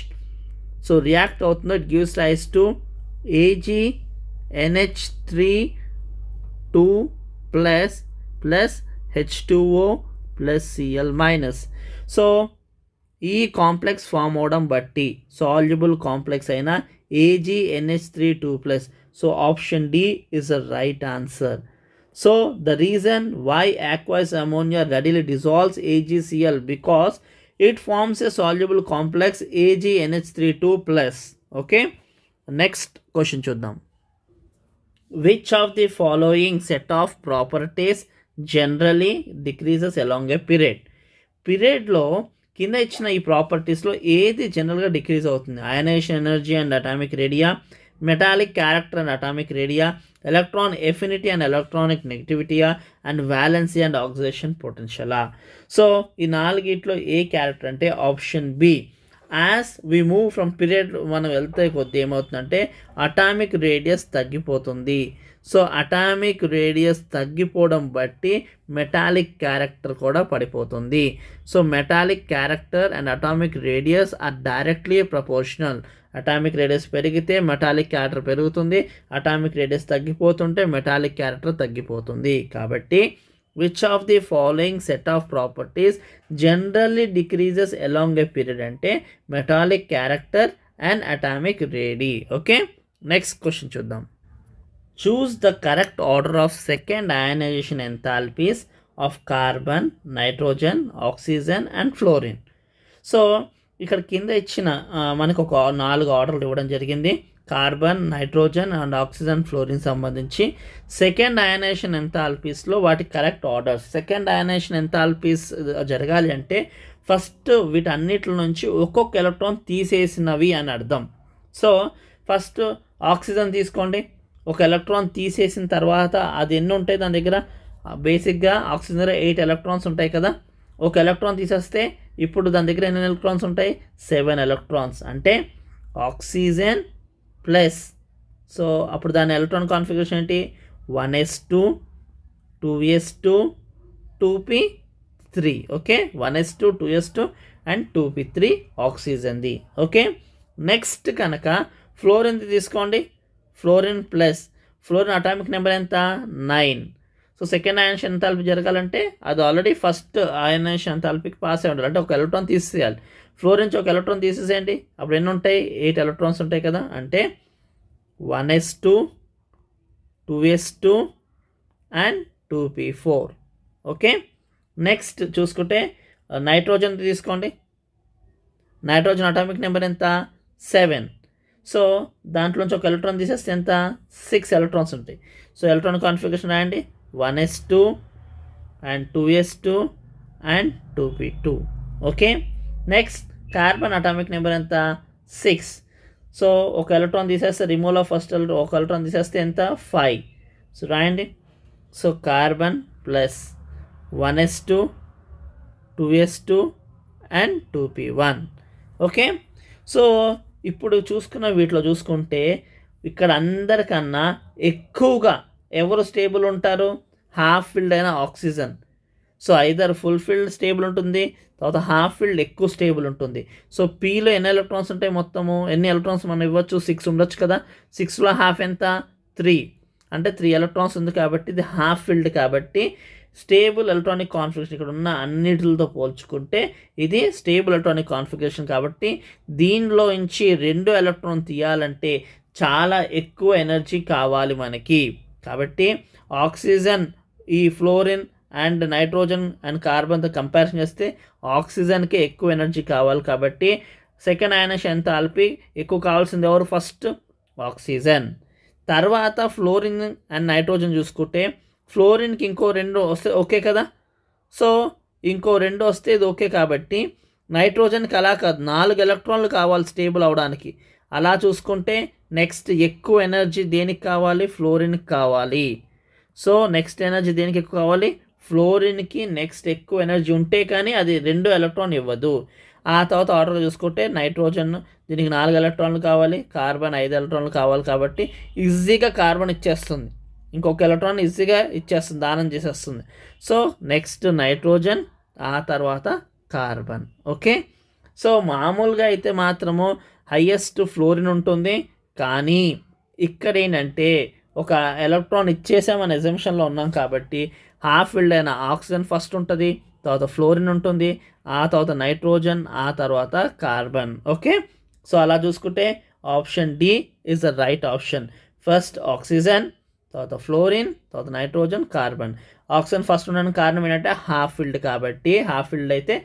so react అవుతుందో it gives rise to AG NH three two plus plus H2O plus Cl minus. So E complex form but t soluble complex aina agnh two plus. So option D is the right answer. So the reason why aqueous ammonia readily dissolves AgCl because it forms a soluble complex agnh two plus. Okay. Next question chodam. Which of the following set of properties generally decreases along a period పీరియడ్లో కింద ఇచ్చిన ఈ ప్రాపర్టీస్లో ఏది జనరల్గా డిక్రీజ్ అవుతుంది అయనైజేషన్ ఎనర్జీ అండ్ అటామిక్ రేడియా మెటాలిక్ క్యారెక్టర్ అండ్ అటామిక్ రేడియా ఎలక్ట్రాన్ ఎఫినిటీ అండ్ ఎలక్ట్రానిక్ నెగిటివిటీయా అండ్ వ్యాలెన్సీ అండ్ ఆక్సిజేషన్ పొటెన్షియలా సో ఈ నాలుగిట్లో ఏ క్యారెక్టర్ అంటే option B as we move from period మనం వెళ్తే కొద్ది ఏమవుతుందంటే అటామిక్ రేడియస్ తగ్గిపోతుంది సో అటామిక్ రేడియస్ తగ్గిపోవడం బట్టి మెటాలిక్ క్యారెక్టర్ కూడా పడిపోతుంది so metallic character and atomic radius are directly proportional atomic radius పెరిగితే మెటాలిక్ క్యారెక్టర్ పెరుగుతుంది అటామిక్ రేడియస్ తగ్గిపోతుంటే మెటాలిక్ క్యారెక్టర్ తగ్గిపోతుంది కాబట్టి which of the following set of properties generally decreases along a period అంటే metallic character and atomic radii okay next question చూద్దాం choose the correct order of second ionisation enthalpies of carbon nitrogen oxygen and fluorine so ఇక్కడ కింద ఇచ్చిన మనకు ఒక నాలుగు ఆర్డర్లు ఇవ్వడం జరిగింది carbon nitrogen and oxygen fluorine సంబంధించి సెకండ్ అయనేషన్ ఎంథాల్పీస్లో వాటి correct orders second ionisation enthalpies జరగాలి అంటే ఫస్ట్ వీటన్నిటి నుంచి ఒక్కొక్క ఎలక్ట్రాన్ తీసేసినవి అని అర్థం సో ఫస్ట్ ఆక్సిజన్ తీసుకోండి ఒక ఎలక్ట్రాన్ తీసేసిన తర్వాత అది ఎన్ని ఉంటాయి దాని దగ్గర బేసిక్గా ఆక్సిజన్ దగ్గర ఎయిట్ ఎలక్ట్రాన్స్ ఉంటాయి కదా ఒక ఎలక్ట్రాన్ తీసేస్తే ఇప్పుడు దాని దగ్గర ఎన్ని ఎలక్ట్రాన్స్ ఉంటాయి సెవెన్ ఎలక్ట్రాన్స్ అంటే ఆక్సిజన్ ప్లస్ సో అప్పుడు దాని ఎలక్ట్రాన్ కాన్ఫిగరేషన్ ఏంటి one S two two S two two P three okay one S two two S two and two P three ఆక్సిజన్ది ఓకే నెక్స్ట్ కనుక ఫ్లోరిన్ది తీసుకోండి fluorine plus fluorine atomic number ఎంత nine so second ion enthalpy జరగాలంటే అది ఆల్రెడీ ఫస్ట్ ఎంత అల్పికి పాస్ అయ్యి ఉండాలి అంటే ఒక ఎలక్ట్రాన్ తీసేయాలి ఫ్లోర్ నుంచి ఒక ఎలక్ట్రాన్ తీసేసేయండి అప్పుడు ఎన్ని ఉంటాయి ఎయిట్ ఎలక్ట్రాన్స్ ఉంటాయి కదా అంటే one S two two S two and two P four okay next చూసుకుంటే నైట్రోజన్ తీసుకోండి నైట్రోజన్ అటామిక్ నెంబర్ ఎంత సెవెన్ సో దాంట్లో నుంచి ఒక ఎలక్ట్రాన్ తీసేస్తే ఎంత సిక్స్ ఎలక్ట్రాన్స్ ఉంటాయి సో ఎలక్ట్రాన్ కాన్ఫిగరేషన్ రాయండి one S two and two S two and two P two okay next carbon atomic number ఎంత సిక్స్ సో ఒక ఎలక్ట్రాన్ తీసేస్తే రిమూవ్ ఆఫ్ ఫస్ట్ ఒక ఎలక్ట్రాన్ తీసేస్తే ఎంత ఫైవ్ సో రాయండి so carbon plus one S two two S two and two P one okay so ఇప్పుడు చూసుకున్న వీటిలో చూసుకుంటే ఇక్కడ అందరికన్నా ఎక్కువగా ఎవరు స్టేబుల్ ఉంటారు హాఫ్ ఫిల్డ్ అయిన oxygen so either full filled stable ఉంటుంది తర్వాత హాఫ్ ఫీల్డ్ ఎక్కువ స్టేబుల్ ఉంటుంది సో పీలో ఎన్ని ఎలక్ట్రాన్స్ ఉంటాయి మొత్తము ఎన్ని ఎలక్ట్రాన్స్ మనం ఇవ్వచ్చు సిక్స్ ఉండొచ్చు కదా సిక్స్లో హాఫ్ ఎంత త్రీ అంటే త్రీ ఎలక్ట్రాన్స్ ఉంది కాబట్టి ఇది హాఫ్ ఫీల్డ్ కాబట్టి స్టేబుల్ ఎలక్ట్రానిక్ కాన్ఫిగరేషన్ ఇక్కడ ఉన్న అన్నిటితో పోల్చుకుంటే ఇది స్టేబుల్ ఎలక్ట్రానిక్ కాన్ఫిగరేషన్ కాబట్టి దీనిలో నుంచి రెండు ఎలక్ట్రాన్ తీయాలంటే చాలా ఎక్కువ ఎనర్జీ కావాలి మనకి కాబట్టి ఆక్సిజన్ ఈ ఫ్లోరిన్ అండ్ నైట్రోజన్ అండ్ కార్బన్తో కంపారిజన్ చేస్తే ఆక్సిజన్కి ఎక్కువ ఎనర్జీ కావాలి కాబట్టి సెకండ్ ఎంత ఎంథాల్పీ ఎక్కువ కావాల్సింది ఎవరు ఫస్ట్ ఆక్సిజన్ తర్వాత ఫ్లోరిన్ అండ్ నైట్రోజన్ చూసుకుంటే ఫ్లోరిన్కి ఇంకో రెండు వస్తే ఓకే కదా సో ఇంకో రెండు వస్తే ఇది ఓకే కాబట్టి నైట్రోజన్కి అలా కాదు నాలుగు ఎలక్ట్రాన్లు కావాలి స్టేబుల్ అవడానికి అలా చూసుకుంటే నెక్స్ట్ ఎక్కువ ఎనర్జీ దేనికి కావాలి ఫ్లోరిన్కి కావాలి సో నెక్స్ట్ ఎనర్జీ దేనికి ఎక్కువ కావాలి ఫ్లోరిన్కి నెక్స్ట్ ఎక్కువ ఎనర్జీ ఉంటే కానీ అది రెండు ఎలక్ట్రాన్ ఇవ్వదు ఆ తర్వాత ఆర్డర్ చూసుకుంటే నైట్రోజన్ దీనికి నాలుగు ఎలక్ట్రాన్లు కావాలి కార్బన్ ఐదు ఎలక్ట్రాన్లు కావాలి కాబట్టి ఈజీగా కార్బన్ ఇచ్చేస్తుంది ఇంకొక ఎలక్ట్రాన్ ఈజీగా ఇచ్చేస్తుంది దానం చేసేస్తుంది సో నెక్స్ట్ నైట్రోజన్ ఆ తర్వాత కార్బన్ ఓకే సో మామూలుగా అయితే మాత్రము హయ్యెస్ట్ ఫ్లోరిన్ ఉంటుంది కానీ ఇక్కడ ఏంటంటే ఒక ఎలక్ట్రాన్ ఇచ్చేసామని ఎగ్జిబిషన్లో ఉన్నాం కాబట్టి హాఫ్ ఫిల్డ్ అయిన ఆక్సిజన్ ఫస్ట్ ఉంటుంది తర్వాత ఫ్లోరిన్ ఉంటుంది ఆ తర్వాత నైట్రోజన్ ఆ తర్వాత కార్బన్ ఓకే సో అలా చూసుకుంటే option D is the right option first oxygen తర్వాత ఫ్లోరిన్ తర్వాత నైట్రోజన్ కార్బన్ ఆక్సిజన్ ఫస్ట్ ఉండడానికి కారణం ఏంటంటే హాఫ్ ఫిల్డ్ కాబట్టి హాఫ్ ఫిల్డ్ అయితే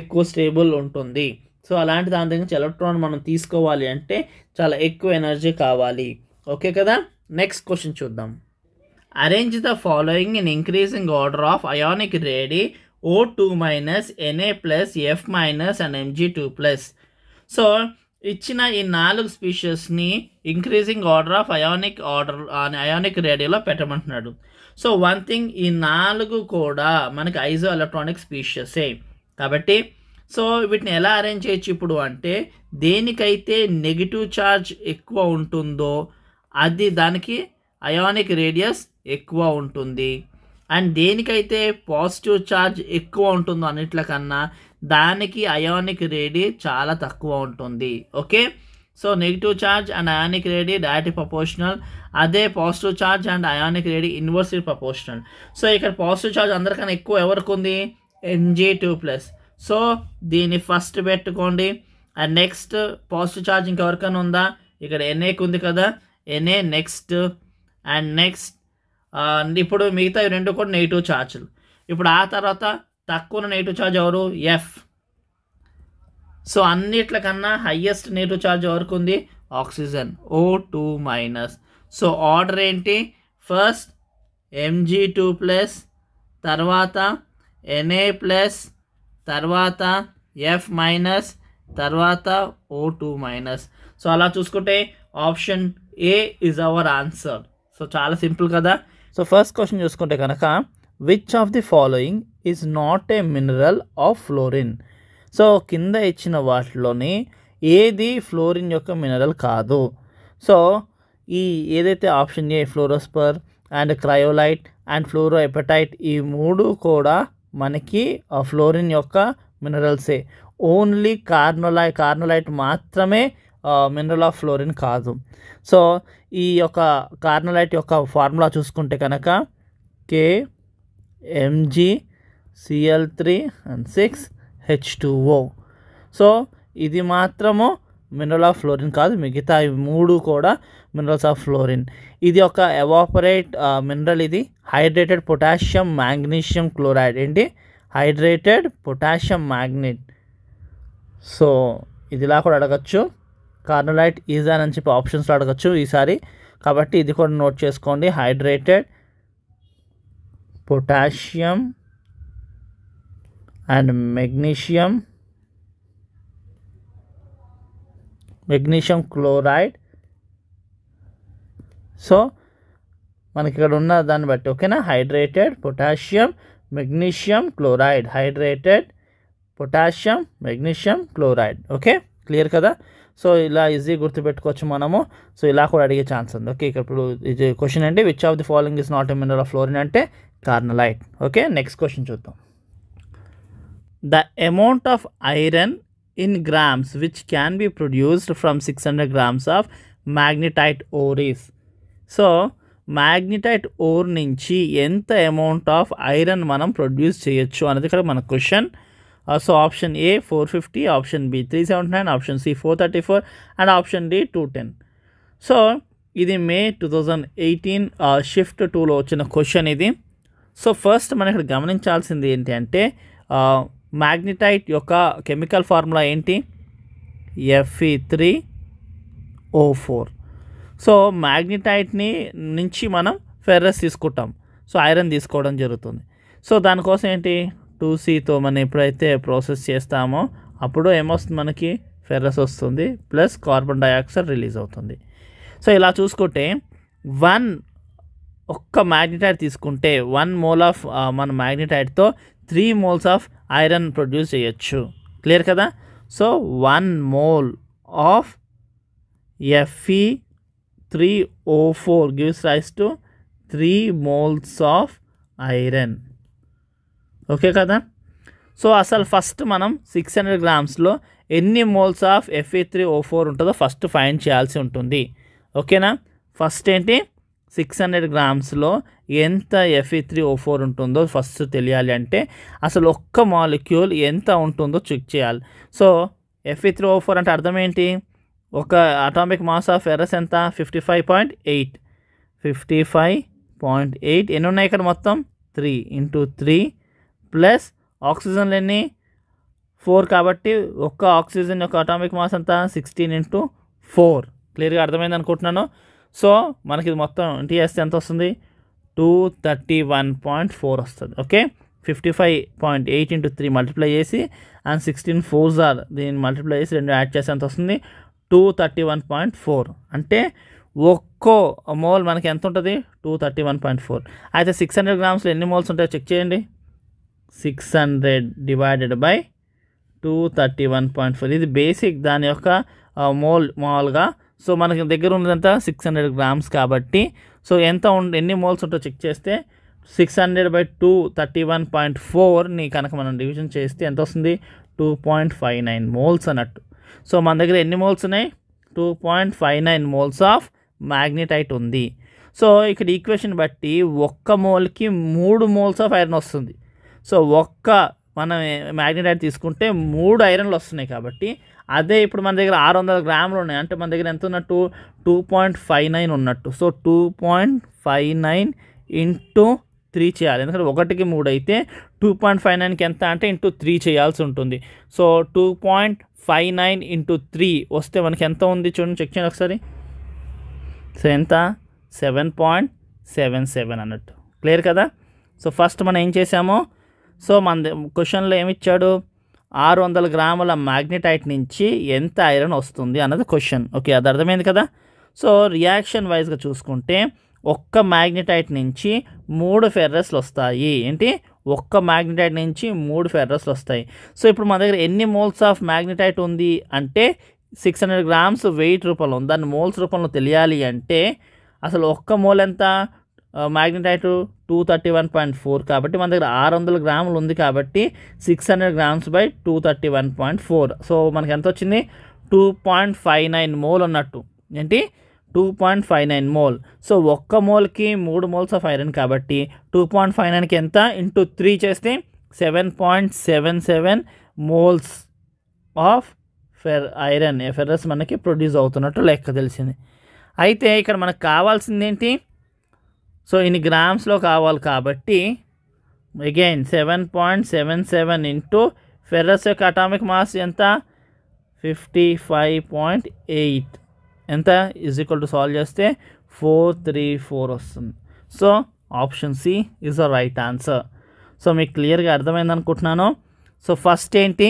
ఎక్కువ స్టేబుల్ ఉంటుంది సో అలాంటి దాని దగ్గర నుంచి ఎలక్ట్రాన్ మనం తీసుకోవాలి అంటే చాలా ఎక్కువ ఎనర్జీ కావాలి ఓకే కదా నెక్స్ట్ క్వశ్చన్ చూద్దాం arrange the following in increasing order of ionic radii O2 minus Na plus F minus and Mg2 plus. So ఇచ్చిన ఈ నాలుగు స్పీషీస్ని increasing order of ionic order ionic రేడియోలో పెట్టమంటున్నాడు సో వన్ థింగ్ ఈ నాలుగు కూడా మనకి ఐజో ఎలక్ట్రానిక్ స్పీషీసే కాబట్టి సో వీటిని ఎలా అరేంజ్ చేయొచ్చు ఇప్పుడు అంటే దేనికైతే నెగిటివ్ ఛార్జ్ ఎక్కువ ఉంటుందో అది దానికి అయానిక్ రేడియస్ ఎక్కువ ఉంటుంది అండ్ దేనికైతే పాజిటివ్ ఛార్జ్ ఎక్కువ ఉంటుందో అన్నిట్లకన్నా దానికి అయానిక్ రేడి చాలా తక్కువ ఉంటుంది okay so negative charge and ionic radii direct proportional అదే positive charge and ionic radii inversely proportional so ఇక్కడ పాజిటివ్ ఛార్జ్ అందరికన్నా ఎక్కువ ఎవరికి ఉంది ఎన్జీ టూ ప్లస్ సో దీన్ని ఫస్ట్ పెట్టుకోండి అండ్ నెక్స్ట్ పాజిటివ్ ఛార్జ్ ఇంకెవరికైనా ఉందా ఇక్కడ ఎన్ఏకి ఉంది కదా Na next and next uh, ఇప్పుడు మిగతా రెండు కూడా నెగిటివ్ ఛార్జ్లు ఇప్పుడు ఆ తర్వాత తక్కువ నెగిటివ్ ఛార్జ్ ఎవరు ఎఫ్ సో అన్నిట్లకన్నా హయ్యెస్ట్ నెగిటివ్ ఛార్జ్ ఎవరికి ఉంది oxygen O two minus so order ఏంటి ఫస్ట్ ఎంజీ టూ ప్లస్ తర్వాత ఎన్ఏ ప్లస్ తర్వాత ఎఫ్ మైనస్ తర్వాత ఓ టూ మైనస్ సో అలా చూసుకుంటే option A is our answer so చాలా సింపుల్ కదా సో ఫస్ట్ క్వశ్చన్ చూసుకుంటే కనుక which of the following is not a mineral of fluorine so కింద ఇచ్చిన వాటిలోని ఏది ఫ్లోరిన్ యొక్క మినరల్ కాదు సో ఈ ఏదైతే option A fluorspar and cryolite and fluorapatite ఈ మూడు కూడా మనకి ఫ్లోరిన్ యొక్క మినరల్సే ఓన్లీ కార్నోలై కార్నోలైట్ మాత్రమే మినరల్ ఆఫ్ ఫ్లోరిన్ కాదు సో ఈ యొక్క కార్నలైట్ యొక్క ఫార్ములా చూసుకుంటే కనుక K Mg Cl three and six H O so ఇది మాత్రము మినరల్ ఆఫ్ ఫ్లోరిన్ కాదు మిగతా మూడు కూడా మినరల్స్ ఆఫ్ ఫ్లోరిన్ ఇది ఒక ఎవాపరేట్ మినరల్ ఇది హైడ్రేటెడ్ పొటాషియం మ్యాగ్నీషియం క్లోరైడ్ ఏంటి హైడ్రేటెడ్ పొటాషియం మ్యాగ్నెట్ సో ఇదిలా కూడా అడగచ్చు కార్నోలైట్ ఈజాన్ అని చెప్పి ఆప్షన్స్లో అడగచ్చు ఈసారి కాబట్టి ఇది కూడా నోట్ చేసుకోండి hydrated potassium and magnesium magnesium chloride so మనకి ఇక్కడ ఉన్న దాన్ని బట్టి ఓకేనా hydrated potassium magnesium chloride hydrated potassium magnesium chloride okay clear కదా సో ఇలా ఈజీ గుర్తుపెట్టుకోవచ్చు మనము సో ఇలా కూడా అడిగే ఛాన్స్ ఉంది ఓకే ఇక్కడ ఇప్పుడు ఇది క్వశ్చన్ అంటే which of the following is not a mineral of fluorine అంటే కార్నలైట్ ఓకే నెక్స్ట్ క్వశ్చన్ చూద్దాం the amount of iron in grams which can be produced from six hundred grams of magnetite ores so magnetite ore నుంచి ఎంత అమౌంట్ ఆఫ్ ఐరన్ మనం ప్రొడ్యూస్ చేయొచ్చు అనేది ఇక్కడ మన question so option A four fifty option B three seventy nine option C four thirty four and option D two ten so ఇది May two thousand eighteen shift టూలో వచ్చిన క్వశ్చన్ ఇది సో ఫస్ట్ మనం ఇక్కడ గమనించాల్సింది ఏంటి అంటే మ్యాగ్నిటైట్ uh, యొక్క కెమికల్ ఫార్ములా ఏంటి FE three O four so మ్యాగ్నిటైట్ని నుంచి మనం ఫెర్రస్ తీసుకుంటాం సో ఐరన్ తీసుకోవడం జరుగుతుంది సో దానికోసం ఏంటి టూ సీతో మనం ఎప్పుడైతే ప్రాసెస్ చేస్తామో అప్పుడు ఏమొస్తుంది మనకి ఫెర్రస్ వస్తుంది ప్లస్ కార్బన్ డైఆక్సైడ్ రిలీజ్ అవుతుంది సో ఇలా చూసుకుంటే వన్ ఒక్క మ్యాగ్నెటైడ్ తీసుకుంటే వన్ మోల్ ఆఫ్ మన మ్యాగ్నెటైట్తో three moles of iron produce చేయొచ్చు క్లియర్ కదా so one mole of Fe three O four gives rise to three moles of iron okay కదా సో అసలు ఫస్ట్ మనం సిక్స్ హండ్రెడ్ గ్రామ్స్లో ఎన్ని moles of Fe three O four ఉంటుందో ఫస్ట్ ఫైన్ చేయాల్సి ఉంటుంది ఓకేనా ఫస్ట్ ఏంటి సిక్స్ హండ్రెడ్ గ్రామ్స్లో ఎంత ఎఫ్ఈ త్రీ ఓ ఫోర్ ఉంటుందో ఫస్ట్ తెలియాలి అంటే అసలు ఒక్క మాలిక్యూల్ ఎంత ఉంటుందో చెక్ చేయాలి so Fe three O four అంటే అర్థం ఏంటి ఒక అటామిక్ మాస్ ఆఫ్ ఎర్రస్ ఎంత fifty five point eight fifty five point eight ఎన్ని ఉన్నాయి ఇక్కడ మొత్తం త్రీ ఇంటూ త్రీ ప్లస్ ఆక్సిజన్లు ఎన్ని ఫోర్ కాబట్టి ఒక్క ఆక్సిజన్ యొక్క అటామిక్ మాస్ అంతా సిక్స్టీన్ ఇంటూ ఫోర్ క్లియర్గా అర్థమైంది అనుకుంటున్నాను సో మనకి ఇది మొత్తం ఇంటి చేస్తే ఎంత వస్తుంది two thirty one point four వస్తుంది okay fifty five point eight into three multiply చేసి అండ్ సిక్స్టీన్ ఫోర్ ఆర్ దీన్ని మల్టిప్లై చేసి రెండు యాడ్ చేస్తే ఎంత వస్తుంది two thirty one point four అంటే ఒక్కో మోల్ మనకి ఎంత ఉంటుంది two thirty one point four అయితే సిక్స్ హండ్రెడ్ గ్రామ్స్లో ఎన్ని మోల్స్ ఉంటాయో చెక్ చేయండి six hundred divided by two thirty one point four ఇది బేసిక్ దాని యొక్క మోల్ మామూలుగా సో మనకి దగ్గర ఉన్నదంతా సిక్స్ హండ్రెడ్ గ్రామ్స్ కాబట్టి సో ఎంత ఉండి ఎన్ని మోల్స్ ఉంటో చెక్ చేస్తే six hundred by two thirty one point ఫోర్ని కనుక మనం డివిజన్ చేస్తే ఎంత వస్తుంది two point five nine moles అన్నట్టు సో మన దగ్గర ఎన్ని మోల్స్ ఉన్నాయి two point five nine moles of magnetite ఉంది సో ఇక్కడ ఈక్వేషన్ బట్టి ఒక్క మోల్కి మూడు మోల్స్ ఆఫ్ ఐరన్ వస్తుంది సో ఒక్క మనం మ్యాగ్నెటైట్ తీసుకుంటే మూడు ఐరన్లు వస్తున్నాయి కాబట్టి అదే ఇప్పుడు మన దగ్గర ఆరు వందల గ్రాములు ఉన్నాయి అంటే మన దగ్గర ఎంత ఉన్నట్టు టూ పాయింట్ ఫైవ్ నైన్ ఉన్నట్టు so two point five nine into three చేయాలి ఎందుకంటే ఒకటికి మూడు అయితే టూ పాయింట్ ఫైవ్ నైన్కి ఎంత అంటే ఇంటూ త్రీ చేయాల్సి ఉంటుంది so two point five nine into three వస్తే మనకి ఎంత ఉంది చూడండి చెక్ చేయండి ఒకసారి సో ఎంత సెవెన్ పాయింట్ సెవెన్ సెవెన్ అన్నట్టు క్లియర్ కదా సో ఫస్ట్ మనం ఏం చేసామో సో మన క్వశ్చన్లో ఏమిచ్చాడు ఆరు వందల గ్రాముల మ్యాగ్నెటైట్ నుంచి ఎంత ఐరన్ వస్తుంది అన్నది క్వశ్చన్ ఓకే అది అర్థమైంది కదా సో రియాక్షన్ వైజ్గా చూసుకుంటే ఒక్క మ్యాగ్నెటైట్ నుంచి మూడు ఫెర్రస్లు వస్తాయి ఏంటి ఒక్క మ్యాగ్నెటైట్ నుంచి మూడు ఫెర్రస్లు వస్తాయి సో ఇప్పుడు మన దగ్గర ఎన్ని మోల్స్ ఆఫ్ మ్యాగ్నెటైట్ ఉంది అంటే సిక్స్ హండ్రెడ్ గ్రామ్స్ వెయిట్ రూపంలో ఉంది దాన్ని మోల్స్ రూపంలో తెలియాలి అంటే అసలు ఒక్క మోల్ ఎంత magnetite two thirty one point four కాబట్టి మన దగ్గర ఆరు వందల గ్రాములు ఉంది కాబట్టి six hundred grams by two thirty one point four so మనకి ఎంత వచ్చింది two point five nine mole అన్నట్టు ఏంటి two point five nine mole so ఒక్క మోల్కి మూడు మోల్స్ ఆఫ్ ఐరన్ కాబట్టి టూ పాయింట్ ఫైవ్ నైన్కి ఎంత ఇంటూ త్రీ చేస్తే seven point seven seven moles of ఫెర్ ఐరన్ ఎఫెర్రస్ మనకి ప్రొడ్యూస్ అవుతున్నట్టు లెక్క తెలిసింది అయితే ఇక్కడ మనకు కావాల్సింది ఏంటి సో ఇన్ని గ్రామ్స్లో కావాలి కాబట్టి again seven point seven seven into ferrous యొక్క అటామిక్ మాస్ ఎంత ఫిఫ్టీ ఫైవ్ పాయింట్ ఎయిట్ ఎంత ఈక్వల్ టు సాల్వ్ చేస్తే ఫోర్ త్రీ ఫోర్ వస్తుంది so option C is a right answer so మీకు క్లియర్గా అర్థమైంది అనుకుంటున్నాను సో ఫస్ట్ ఏంటి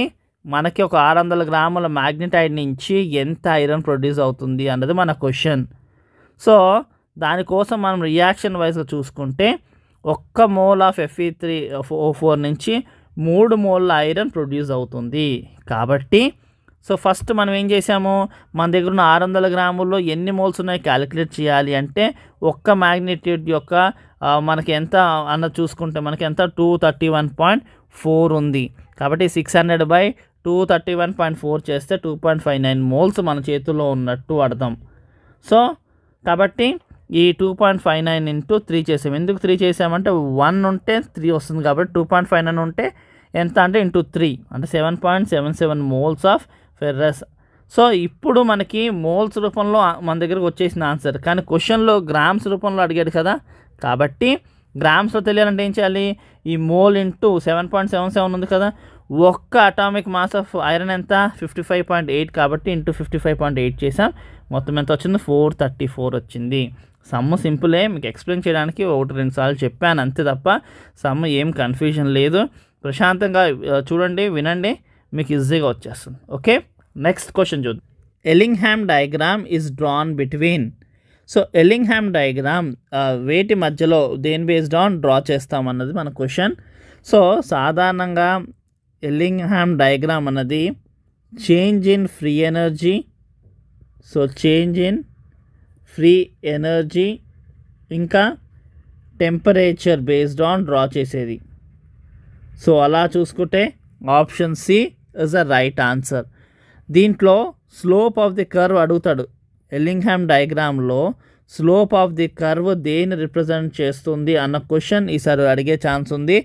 మనకి ఒక ఆరు వందల గ్రాముల మ్యాగ్నెటైడ్ నుంచి ఎంత ఐరన్ ప్రొడ్యూస్ అవుతుంది అన్నది మన క్వశ్చన్ సో దానికోసం మనం రియాక్షన్ వైజ్గా చూసుకుంటే ఒక్క mole of Fe three O four నుంచి మూడు మోల్ల ఐరన్ ప్రొడ్యూస్ అవుతుంది కాబట్టి సో ఫస్ట్ మనం ఏం చేసాము మన దగ్గర ఉన్న ఆరు వందల గ్రాముల్లో ఎన్ని మోల్స్ ఉన్నాయో క్యాలిక్యులేట్ చేయాలి అంటే ఒక్క మ్యాగ్నిట్యూడ్ యొక్క మనకి ఎంత అన్న చూసుకుంటే మనకి ఎంత two thirty one point four ఉంది కాబట్టి six hundred by two thirty one point four చేస్తే two point five nine moles మన చేతిలో ఉన్నట్టు అర్థం సో కాబట్టి ఈ two point five nine into three చేసాం ఎందుకు త్రీ చేసామంటే వన్ ఉంటే త్రీ వస్తుంది కాబట్టి టూ పాయింట్ ఫైవ్ నైన్ ఉంటే ఎంత అంటే ఇంటూ త్రీ అంటే seven point seven seven moles of ferrous so ఇప్పుడు మనకి మోల్స్ రూపంలో మన దగ్గరకు వచ్చేసిన ఆన్సర్ కానీ క్వశ్చన్లో గ్రామ్స్ రూపంలో అడిగాడు కదా కాబట్టి గ్రామ్స్లో తెలియాలంటే ఏం చేయాలి ఈ mole into seven point seven seven ఉంది కదా ఒక్క అటామిక్ మాస్ ఆఫ్ ఐరన్ ఎంత ఫిఫ్టీ ఫైవ్ పాయింట్ ఎయిట్ కాబట్టి into fifty five point eight చేసాం మొత్తం ఎంత వచ్చింది ఫోర్ థర్టీ ఫోర్ వచ్చింది సమ్మ సింపులే మీకు ఎక్స్ప్లెయిన్ చేయడానికి ఒకటి రెండు సార్లు చెప్పాను అంతే తప్ప సమ్మ ఏం కన్ఫ్యూజన్ లేదు ప్రశాంతంగా చూడండి వినండి మీకు ఈజీగా వచ్చేస్తుంది ఓకే నెక్స్ట్ క్వశ్చన్ చూద్దాం Ellingham diagram is drawn between so Ellingham diagram వేటి మధ్యలో దేని బేస్డ్ ఆన్ డ్రా చేస్తాం అన్నది మన క్వశ్చన్ సో సాధారణంగా ఎలింగ్హామ్ డయాగ్రామ్ అన్నది change in free energy so change in free energy ఇంకా టెంపరేచర్ బేస్డ్ ఆన్ డ్రా చేసేది సో అలా చూసుకుంటే option C is a right answer దీంట్లో స్లోప్ ఆఫ్ ది కర్వ్ అడుగుతాడు ఎల్లింగ్హామ్ డయాగ్రామ్లో స్లోప్ ఆఫ్ ది కర్వ్ దేని రిప్రజెంట్ చేస్తుంది అన్న క్వశ్చన్ ఈసారి అడిగే ఛాన్స్ ఉంది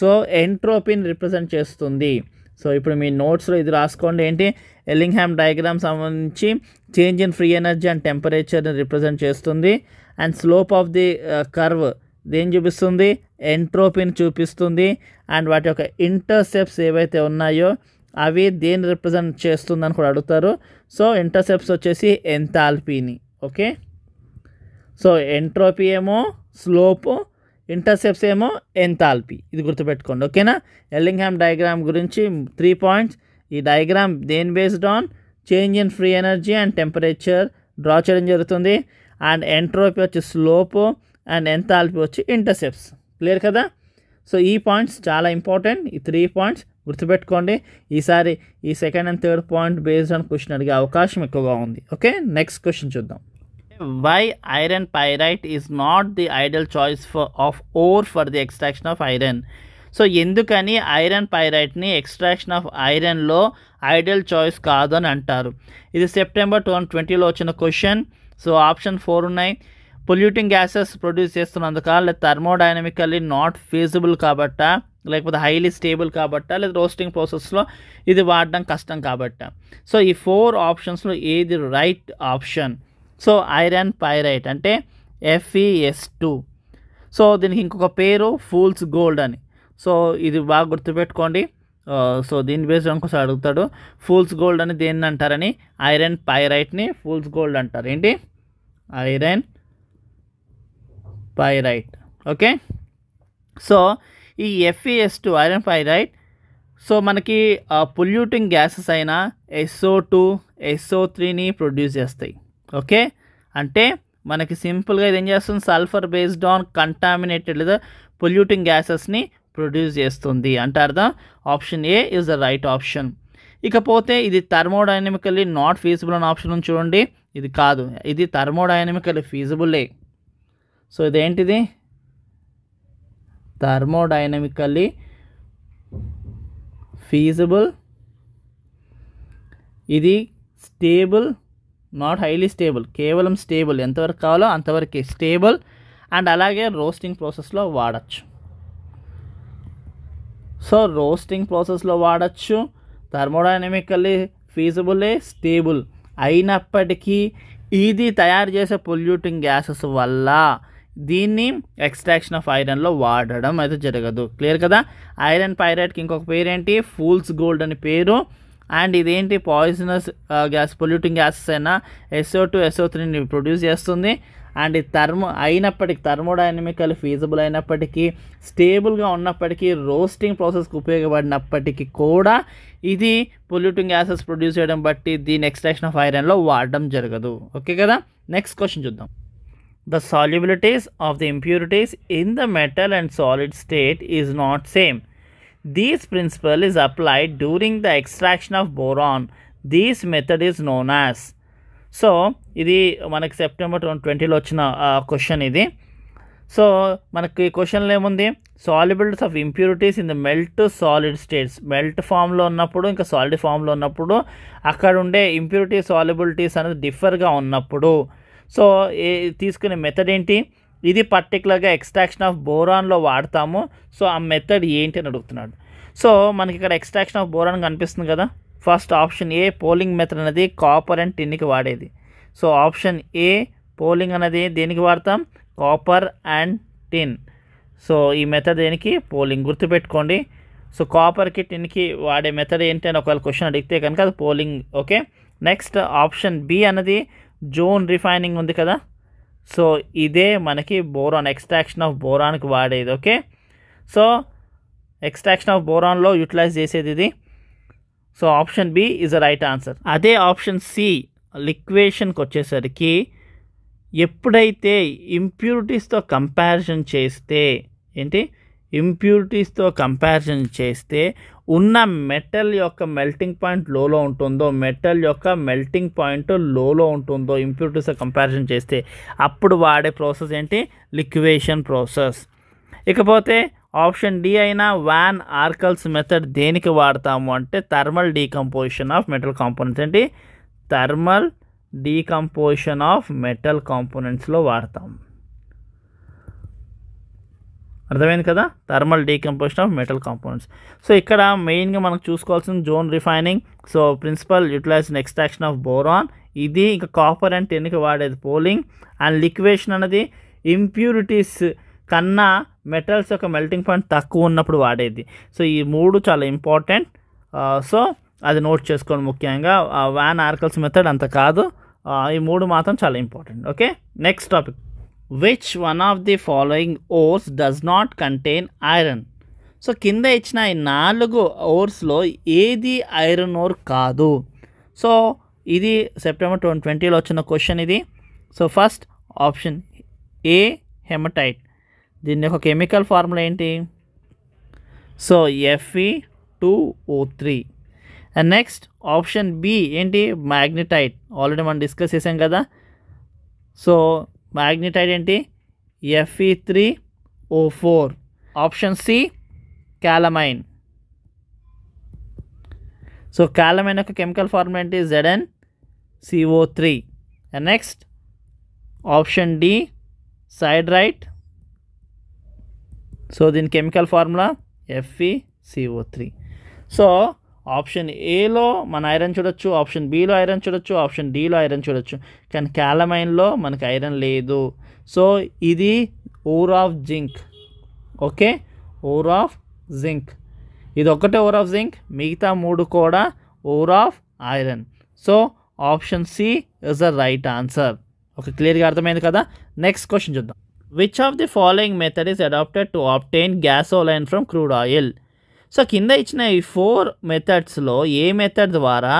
సో ఎంట్రోపిన్ రిప్రజెంట్ చేస్తుంది సో ఇప్పుడు మీ నోట్స్లో ఇది రాసుకోండి ఏంటి ఎల్లింగ్హామ్ డయాగ్రామ్ సంబంధించి change in free energy and టెంపరేచర్ని రిప్రజెంట్ చేస్తుంది and slope of the curve దేని చూపిస్తుంది ఎంట్రోపీని చూపిస్తుంది అండ్ వాటి యొక్క ఇంటర్సెప్ట్స్ ఏవైతే ఉన్నాయో అవి దేన్ని రిప్రజెంట్ చేస్తుందని కూడా అడుగుతారు సో ఇంటర్సెప్ట్స్ వచ్చేసి ఎంతాల్పీని ఓకే సో ఎంట్రోపీ ఏమో స్లోపు ఇంటర్సెప్స్ ఏమో ఎంతాల్పి ఇది గుర్తుపెట్టుకోండి ఓకేనా ఎల్లింగ్హామ్ డయాగ్రామ్ గురించి త్రీ పాయింట్స్ ఈ డయాగ్రామ్ దేని based on change in free energy and temperature draw చేయడం జరుగుతుంది అండ్ ఎంట్రోపీ వచ్చి స్లోపు అండ్ ఎంతాల్పీ వచ్చి ఇంటర్సెప్స్ క్లియర్ కదా సో ఈ పాయింట్స్ చాలా ఇంపార్టెంట్ ఈ త్రీ పాయింట్స్ గుర్తుపెట్టుకోండి ఈసారి ఈ second and third point based on question అడిగే అవకాశం ఎక్కువగా ఉంది ఓకే నెక్స్ట్ క్వశ్చన్ చూద్దాం why iron pyrite is not the ideal choice for, of ore for the extraction of iron. So ఎందుకని ఐరన్ పైరైట్ని ఎక్స్ట్రాక్షన్ ఆఫ్ ఐరన్లో ఐడియల్ చాయిస్ కాదని అంటారు ఇది సెప్టెంబర్ టూ థౌసండ్ ట్వంటీలో వచ్చిన క్వశ్చన్ సో ఆప్షన్ ఫోర్ ఉన్నాయి పొల్యూటింగ్ గ్యాసెస్ ప్రొడ్యూస్ చేస్తున్నందుక లేదా థర్మోడైనమికల్లీ నాట్ ఫీజిబుల్ కాబట్ట లేకపోతే హైలీ స్టేబుల్ కాబట్ట లేదా రోస్టింగ్ ప్రాసెస్లో ఇది వాడడం కష్టం కాబట్ట సో ఈ ఫోర్ ఆప్షన్స్లో ఏది right option so iron pyrite అంటే ఎఫ్ఈఎస్ టూ e సో దీనికి ఇంకొక పేరు ఫూల్స్ గోల్డ్ అని సో ఇది బాగా గుర్తుపెట్టుకోండి సో దీని బేస్ ఇంకోసారి అడుగుతాడు ఫూల్స్ గోల్డ్ అని దేన్ని అంటారని ఐరన్ పైరైట్ని ఫూల్స్ గోల్డ్ అంటారు ఏంటి ఐరన్ పైరైట్ ఓకే సో ఈ FeS two e iron pyrite so మనకి పొల్యూటింగ్ గ్యాసెస్ అయినా ఎస్ఓ టూ ఎస్ఓ త్రీని ప్రొడ్యూస్ చేస్తాయి ఓకే అంటే మనకి సింపుల్గా ఇది ఏం చేస్తుంది సల్ఫర్ బేస్డ్ ఆన్ కంటామినేటెడ్ లేదా పొల్యూటింగ్ గ్యాసెస్ని ప్రొడ్యూస్ చేస్తుంది అంటే అర్థం option A is the right option ఇకపోతే ఇది థర్మోడైనమికల్లీ నాట్ ఫీజిబుల్ అనే ఆప్షన్ చూడండి ఇది కాదు ఇది థర్మోడైనమికల్లీ ఫీజిబులే సో ఇదేంటిది థర్మోడైనమికల్లీ ఫీజిబుల్ ఇది స్టేబుల్ నాట్ హైలీ స్టేబుల్ కేవలం స్టేబుల్ ఎంతవరకు కావాలో అంతవరకే స్టేబుల్ అండ్ అలాగే రోస్టింగ్ ప్రాసెస్లో వాడచ్చు సో రోస్టింగ్ ప్రాసెస్లో వాడచ్చు థర్మోడైనమికల్లీ ఫీజబులే స్టేబుల్ అయినప్పటికీ ఇది తయారు చేసే పొల్యూటింగ్ గ్యాసెస్ వల్ల దీన్ని ఎక్స్ట్రాక్షన్ ఆఫ్ ఐరన్లో వాడడం అయితే జరగదు క్లియర్ కదా ఐరన్ పైరైట్కి ఇంకొక పేరేంటి ఫూల్స్ గోల్డ్ అని పేరు అండ్ ఇదేంటి పాయిజనస్ గ్యాస్ పొల్యూటింగ్ గ్యాసెస్ అయినా ఎస్ఓ టూ ఎస్ఓ త్రీని ప్రొడ్యూస్ చేస్తుంది అండ్ థర్మో అయినప్పటికీ థర్మోడైనమికల్ ఫీజబుల్ అయినప్పటికీ స్టేబుల్గా ఉన్నప్పటికీ రోస్టింగ్ ప్రాసెస్కి ఉపయోగపడినప్పటికీ కూడా ఇది పొల్యూటింగ్ గ్యాసెస్ ప్రొడ్యూస్ చేయడం బట్టి దీని ఎక్స్ట్రాక్షన్ ఆఫ్ ఐరన్లో వాడడం జరగదు ఓకే కదా నెక్స్ట్ క్వశ్చన్ చూద్దాం the solubilities of the impurities in the metal and solid state is not same This principle is applied during the extraction of boron. This method is known as. So ఇది మనకి సెప్టెంబర్ ట్వంటీ ట్వంటీలో వచ్చిన క్వశ్చన్ ఇది సో మనకి క్వశ్చన్లో ఏముంది solubles of impurities in the melt solid states melt ఫామ్లో ఉన్నప్పుడు ఇంకా సాలిడ్ ఫామ్లో ఉన్నప్పుడు అక్కడ ఉండే ఇంప్యూరిటీ సాలిబిలిటీస్ అనేది డిఫర్గా ఉన్నప్పుడు సో తీసుకునే మెథడ్ ఏంటి ఇది పర్టికులర్గా ఎక్స్ట్రాక్షన్ ఆఫ్ బోరాన్లో వాడతాము సో ఆ మెథడ్ ఏంటి అని అడుగుతున్నాడు సో మనకి ఇక్కడ ఎక్స్ట్రాక్షన్ ఆఫ్ బోరాన్ కనిపిస్తుంది కదా first option A poling method అనేది కాపర్ అండ్ టిన్కి వాడేది సో ఆప్షన్ ఏ పోలింగ్ అనేది దేనికి వాడతాం కాపర్ అండ్ టిన్ సో ఈ మెథడ్ దేనికి పోలింగ్ గుర్తుపెట్టుకోండి సో కాపర్కి టిన్కి వాడే మెథడ్ ఏంటి అని ఒకవేళ క్వశ్చన్ అడిగితే కనుక అది poling okay next option B అనేది జోన్ రిఫైనింగ్ ఉంది కదా సో ఇదే మనకి బోరాన్ ఎక్స్ట్రాక్షన్ ఆఫ్ బోరాన్కి వాడేది ఓకే సో ఎక్స్ట్రాక్షన్ ఆఫ్ బోరాన్లో యూటిలైజ్ చేసేది ఇది so option B is the right answer అదే ఆప్షన్ సి లిక్వేషన్కి వచ్చేసరికి ఎప్పుడైతే ఇంప్యూరిటీస్తో కంపారిజన్ చేస్తే ఏంటి ఇంప్యూరిటీస్తో కంపారిజన్ చేస్తే ఉన్న మెటల్ యొక్క మెల్టింగ్ పాయింట్ లోలో ఉంటుందో మెటల్ యొక్క మెల్టింగ్ పాయింట్ లోలో ఉంటుందో ఇంప్యూరిటీస్ కంపారిజన్ చేస్తే అప్పుడు వాడే ప్రాసెస్ ఏంటి లిక్వేషన్ ప్రాసెస్ ఇకపోతే ఆప్షన్ డి అయినా వ్యాన్ ఆర్కల్స్ మెథడ్ దేనికి వాడతాము అంటే thermal decomposition of metal components ఏంటి థర్మల్ డీకంపోజిషన్ ఆఫ్ మెటల్ కాంపోనెంట్స్లో వాడతాము అర్థమైంది కదా thermal decomposition of metal compounds so ఇక్కడ మెయిన్గా మనకు చూసుకోవాల్సిన zone refining so principle utilisation extraction of boron ఇది ఇంకా కాపర్ అండ్ టెన్కి వాడేది పోలింగ్ అండ్ లిక్వేషన్ అనేది ఇంప్యూరిటీస్ కన్నా మెటల్స్ యొక్క మెల్టింగ్ పాయింట్ తక్కువ ఉన్నప్పుడు వాడేది సో ఈ మూడు చాలా ఇంపార్టెంట్ సో uh, అది నోట్ చేసుకోండి ముఖ్యంగా వ్యాన్ ఆర్కల్స్ మెథడ్ అంత కాదు uh, ఈ మూడు మాత్రం చాలా important okay next topic which one of the following ores does not contain iron so కింద ఇచ్చిన ఈ నాలుగు ఓర్స్లో ఏది ఐరన్ ఓర్ కాదు సో ఇది సెప్టెంబర్ ట్వంటీ ట్వంటీలో వచ్చిన క్వశ్చన్ ఇది so first option A hematite దీని యొక్క కెమికల్ ఫార్ములా ఏంటి so FE two O three and next option B ఏంటి మ్యాగ్నెటైట్ ఆల్రెడీ మనం డిస్కస్ చేసాం కదా సో మ్యాగ్నెటైడ్ ఏంటి FE three O four option C calamine so calamine యొక్క కెమికల్ ఫార్మ్ ఏంటి ZN CO three next option D siderite so దీని chemical formula FE CO three so option ఏలో మన ఐరన్ చూడొచ్చు ఆప్షన్ బిలో ఐరన్ చూడొచ్చు ఆప్షన్ డిలో ఐరన్ చూడొచ్చు కానీ క్యాలమైన్లో మనకు ఐరన్ లేదు సో ఇది ore of zinc okay ore of zinc ఇది ఒకటే ఓర్ ఆఫ్ జింక్ మిగతా మూడు కూడా ore of iron so option C is the right answer okay క్లియర్గా అర్థమైంది కదా నెక్స్ట్ క్వశ్చన్ చూద్దాం which of the following method is adopted to obtain line from crude oil so కింద ఇచ్చిన ఈ ఫోర్ మెథడ్స్లో ఏ మెథడ్ ద్వారా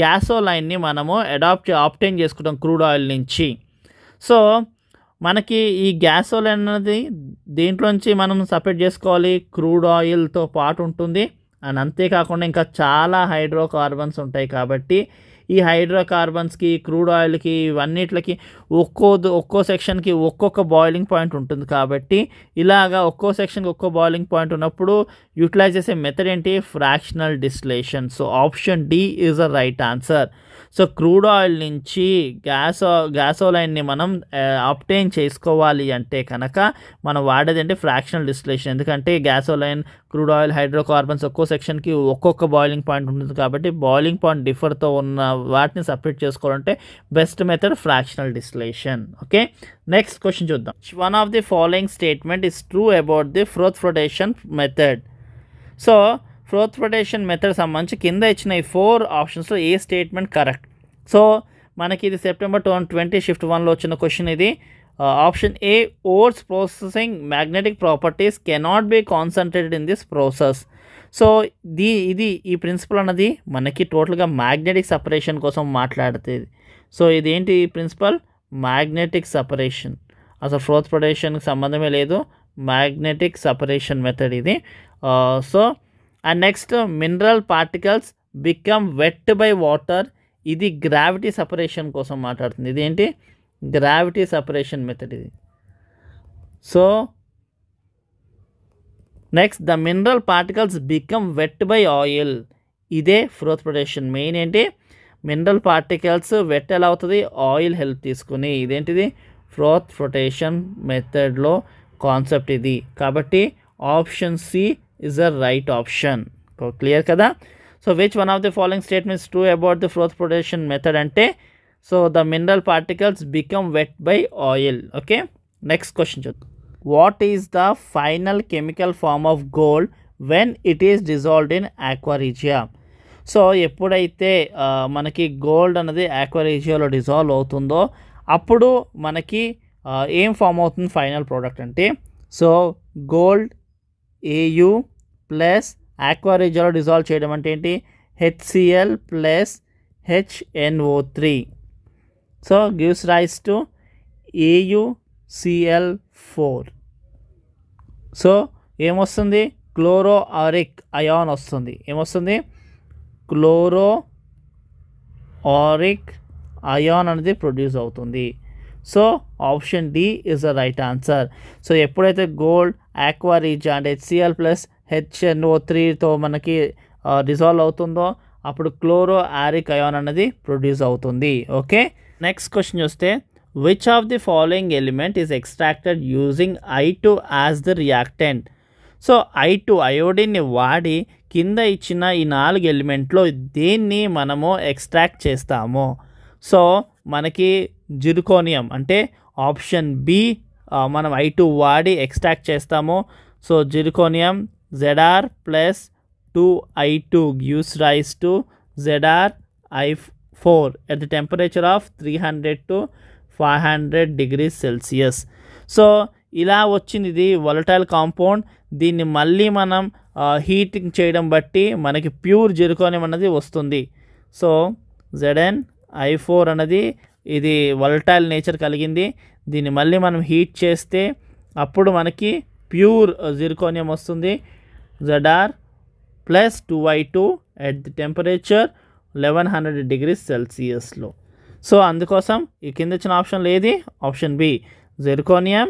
గ్యాసో లైన్ని మనము అడాప్ట్ ఆప్టైన్ చేసుకుంటాం క్రూడ్ ఆయిల్ నుంచి సో మనకి ఈ లైన్ అనేది దీంట్లోంచి మనం సపరేట్ చేసుకోవాలి క్రూడ్ ఆయిల్తో పాటు ఉంటుంది అండ్ అంతేకాకుండా ఇంకా చాలా హైడ్రోకార్బన్స్ ఉంటాయి కాబట్టి ఈ హైడ్రోకార్బన్స్కి క్రూడ్ ఆయిల్కి ఇవన్నిట్లకి ఒక్కో ఒక్కో సెక్షన్కి ఒక్కొక్క బాయిలింగ్ పాయింట్ ఉంటుంది కాబట్టి ఇలాగా ఒక్కో సెక్షన్కి ఒక్కో బాయిలింగ్ పాయింట్ ఉన్నప్పుడు యూటిలైజ్ చేసే మెథడ్ ఏంటి fractional distillation so option D is a right answer so crude oil నుంచి గ్యాసో గ్యాసోలైన్ని మనం అప్టైన్ చేసుకోవాలి అంటే కనుక మనం వాడేది అంటే ఫ్రాక్షనల్ డిస్టిలేషన్ ఎందుకంటే గ్యాసోలైన్ క్రూడ్ ఆయిల్ హైడ్రోకార్బన్స్ ఒక్కో సెక్షన్కి ఒక్కొక్క బాయిలింగ్ పాయింట్ ఉంటుంది కాబట్టి బాయిలింగ్ పాయింట్ డిఫర్తో ఉన్న వాటిని సపరేట్ చేసుకోవాలంటే best method fractional distillation okay next question చూద్దాం one of the following statement is true about the froth flotation method so froth flotation method సంబంధించి కింద ఇచ్చిన ఈ ఫోర్ ఆప్షన్స్లో ఏ స్టేట్మెంట్ కరెక్ట్ సో మనకి ఇది September two one twenty shift వన్లో వచ్చిన క్వశ్చన్ ఇది option A ores processing magnetic properties cannot be concentrated in this process so దీ ఇది ఈ ప్రిన్సిపల్ అన్నది మనకి టోటల్గా మ్యాగ్నెటిక్ సపరేషన్ కోసం మాట్లాడుతుంది సో ఇదేంటి ప్రిన్సిపల్ మ్యాగ్నెటిక్ సపరేషన్ అసలు ఫ్రోత్ ప్రొడక్షన్కి సంబంధమే లేదు మ్యాగ్నెటిక్ సపరేషన్ మెథడ్ ఇది so uh, and next mineral particles become wet by water ఇది గ్రావిటీ సపరేషన్ కోసం మాట్లాడుతుంది ఇదేంటి గ్రావిటీ సపరేషన్ మెథడ్ ఇది so next the mineral particles become wet by oil ఇదే ఫ్రోత్ ఫ్రోత్పడేషన్ మెయిన్ ఏంటి మినరల్ పార్టికల్స్ వెట్ ఎలా అవుతుంది ఆయిల్ హెల్ప్ తీసుకుని ఇదేంటిది ఫ్రోత్ ప్రొటేషన్ మెథడ్లో కాన్సెప్ట్ ఇది కాబట్టి option C is the right option clear కదా so which one of the following statements true about the froth flotation method అంటే so the mineral particles become wet by oil okay next question చూద్దాం what is the final chemical form of gold when it is dissolved in aqua regia so ఎప్పుడైతే మనకి గోల్డ్ అనేది ఆక్వారీజియాలో డిజాల్వ్ అవుతుందో అప్పుడు మనకి ఏం ఫామ్ అవుతుంది ఫైనల్ ప్రోడక్ట్ అంటే సో గోల్డ్ ఏయూ ప్లస్ ఆక్వారిజాలో డిజాల్వ్ చేయడం అంటే ఏంటి HCL plus HNO three so gives rise to AUCL four so ఏమొస్తుంది క్లోరో ఆరిక్ అయాన్ వస్తుంది ఏమొస్తుంది క్లోరో ఆరిక్ అయాన్ అనేది ప్రొడ్యూస్ అవుతుంది so option D is the right answer so ఎప్పుడైతే gold aqua regia and HCL plus HNO త్రీతో మనకి డిజాల్వ్ అవుతుందో అప్పుడు క్లోరో ఆరిక్ అయోన్ అనేది ప్రొడ్యూస్ అవుతుంది ఓకే నెక్స్ట్ క్వశ్చన్ చూస్తే which of the following element is extracted using I two as the reactant so I two అయోడిన్ని వాడి కింద ఇచ్చిన ఈ నాలుగు ఎలిమెంట్లో దీన్ని మనము ఎక్స్ట్రాక్ట్ చేస్తాము సో మనకి జిర్కోనియం అంటే ఆప్షన్ బి మనం ఐ టూ వాడి ఎక్స్ట్రాక్ట్ చేస్తాము so zirconium ZR plus 2I2 gives rise to ZR I4 at the temperature of 300 to 500 degrees Celsius. So ఇలా వచ్చింది ఇది వొలటైల్ కాంపౌండ్ దీన్ని మళ్ళీ మనం హీటింగ్ చేయడం బట్టి మనకి ప్యూర్ జెరుకోనియం అన్నది వస్తుంది సో జెడెన్ ఐ ఫోర్ అనేది ఇది వొలటైల్ నేచర్ కలిగింది దీన్ని మళ్ళీ మనం హీట్ చేస్తే అప్పుడు మనకి ప్యూర్ జిర్కోనియం వస్తుంది Zr plus 2y2 at the temperature 1100 degrees Celsius లో సో అందుకోసం ఈ కింద ఇచ్చిన ఆప్షన్లు ఏది option B zirconium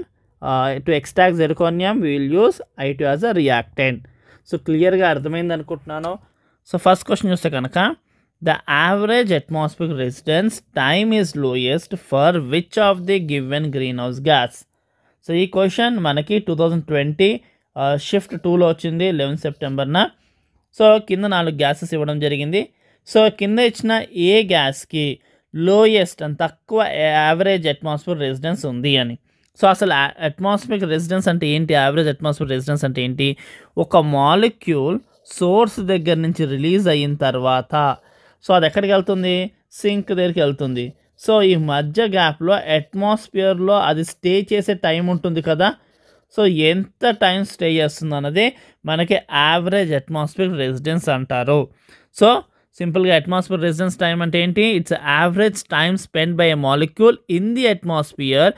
to extract zirconium will use I two as a reactant so క్లియర్గా అర్థమైంది అనుకుంటున్నాను సో ఫస్ట్ క్వశ్చన్ చూస్తే కనుక the average atmospheric residence time is lowest for which of the given green house gas so ఈ క్వశ్చన్ మనకి టూ థౌజండ్ ట్వంటీ షిఫ్ట్ టూలో వచ్చింది లెవెన్ సెప్టెంబర్న సో కింద నాలుగు గ్యాసెస్ ఇవ్వడం జరిగింది సో కింద ఇచ్చిన ఏ గ్యాస్కి లోయెస్ట్ అండ్ తక్కువ యావరేజ్ అట్మాస్ఫియర్ రెసిడెన్స్ ఉంది అని సో అసలు అట్మాస్ఫియర్ రెసిడెన్స్ అంటే ఏంటి యావరేజ్ అట్మాస్ఫియర్ రెసిడెన్స్ అంటే ఏంటి ఒక మాలిక్యూల్ సోర్స్ దగ్గర నుంచి రిలీజ్ అయిన తర్వాత సో అది ఎక్కడికి వెళ్తుంది సింక్ దగ్గరికి వెళ్తుంది సో ఈ మధ్య గ్యాప్లో అట్మాస్ఫియర్లో అది స్టే చేసే టైం ఉంటుంది కదా సో ఎంత టైం స్టే చేస్తుంది అన్నది మనకి యావరేజ్ అట్మాస్ఫియర్ రెసిడెన్స్ అంటారు సో సింపుల్గా అట్మాస్ఫియర్ రెసిడెన్స్ టైం అంటే ఏంటి it's average time spend by a molecule in the atmosphere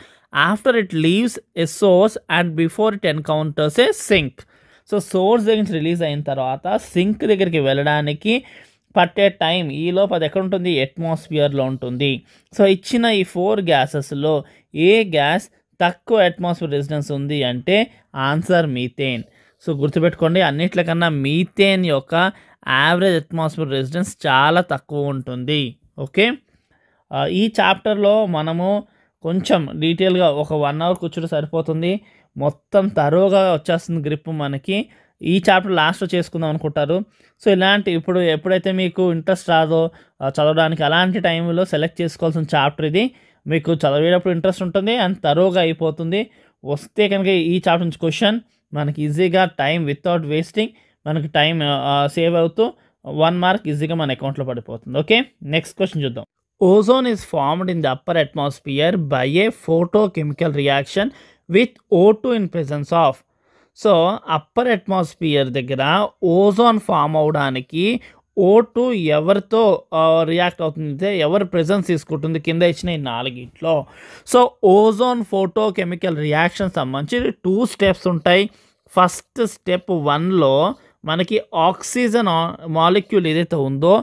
after it leaves a source and before it encounters a sink so source దగ్గర నుంచి రిలీజ్ అయిన తర్వాత సింక్ దగ్గరికి వెళ్ళడానికి పట్టే టైం ఈలోపు అది ఎక్కడ ఉంటుంది అట్మాస్ఫియర్లో ఉంటుంది సో ఇచ్చిన ఈ ఫోర్ గ్యాసెస్లో ఏ గ్యాస్ తక్కువ అట్మాస్ఫియర్ రెసిడెన్స్ ఉంది అంటే ఆన్సర్ మీథేన్ సో గుర్తుపెట్టుకోండి అన్నిట్లకన్నా మీథేన్ యొక్క యావరేజ్ అట్మాస్ఫియర్ రెసిడెన్స్ చాలా తక్కువ ఉంటుంది ఓకే ఈ చాప్టర్లో మనము కొంచెం డీటెయిల్గా ఒక వన్ అవర్ కూర్చుంటే సరిపోతుంది మొత్తం తరువుగా వచ్చేస్తుంది గ్రిప్ మనకి ఈ చాప్టర్ లాస్ట్లో చేసుకుందాం అనుకుంటారు సో ఇలాంటి ఇప్పుడు ఎప్పుడైతే మీకు ఇంట్రెస్ట్ రాదో చదవడానికి అలాంటి టైంలో సెలెక్ట్ చేసుకోవాల్సిన చాప్టర్ ఇది మీకు చదివేటప్పుడు ఇంట్రెస్ట్ ఉంటుంది అండ్ తరోగా అయిపోతుంది వస్తే కనుక ఈ చాప్టర్ నుంచి క్వశ్చన్ మనకి ఈజీగా టైం వితౌట్ వేస్టింగ్ మనకి టైం సేవ్ అవుతూ వన్ మార్క్ ఈజీగా మన అకౌంట్లో పడిపోతుంది ఓకే నెక్స్ట్ క్వశ్చన్ చూద్దాం ozone is formed in the upper atmosphere by a photochemical reaction with O two in presence of so upper atmosphere దగ్గర ఓజోన్ ఫామ్ అవడానికి ఓటు ఎవరితో రియాక్ట్ అవుతుంది ఎవరు ప్రెజెన్స్ తీసుకుంటుంది కింద ఇచ్చిన ఈ నాలుగింట్లో so ozone photochemical reaction సంబంధించి టూ స్టెప్స్ ఉంటాయి ఫస్ట్ స్టెప్ వన్లో మనకి ఆక్సిజన్ మాలిక్యూల్ ఏదైతే ఉందో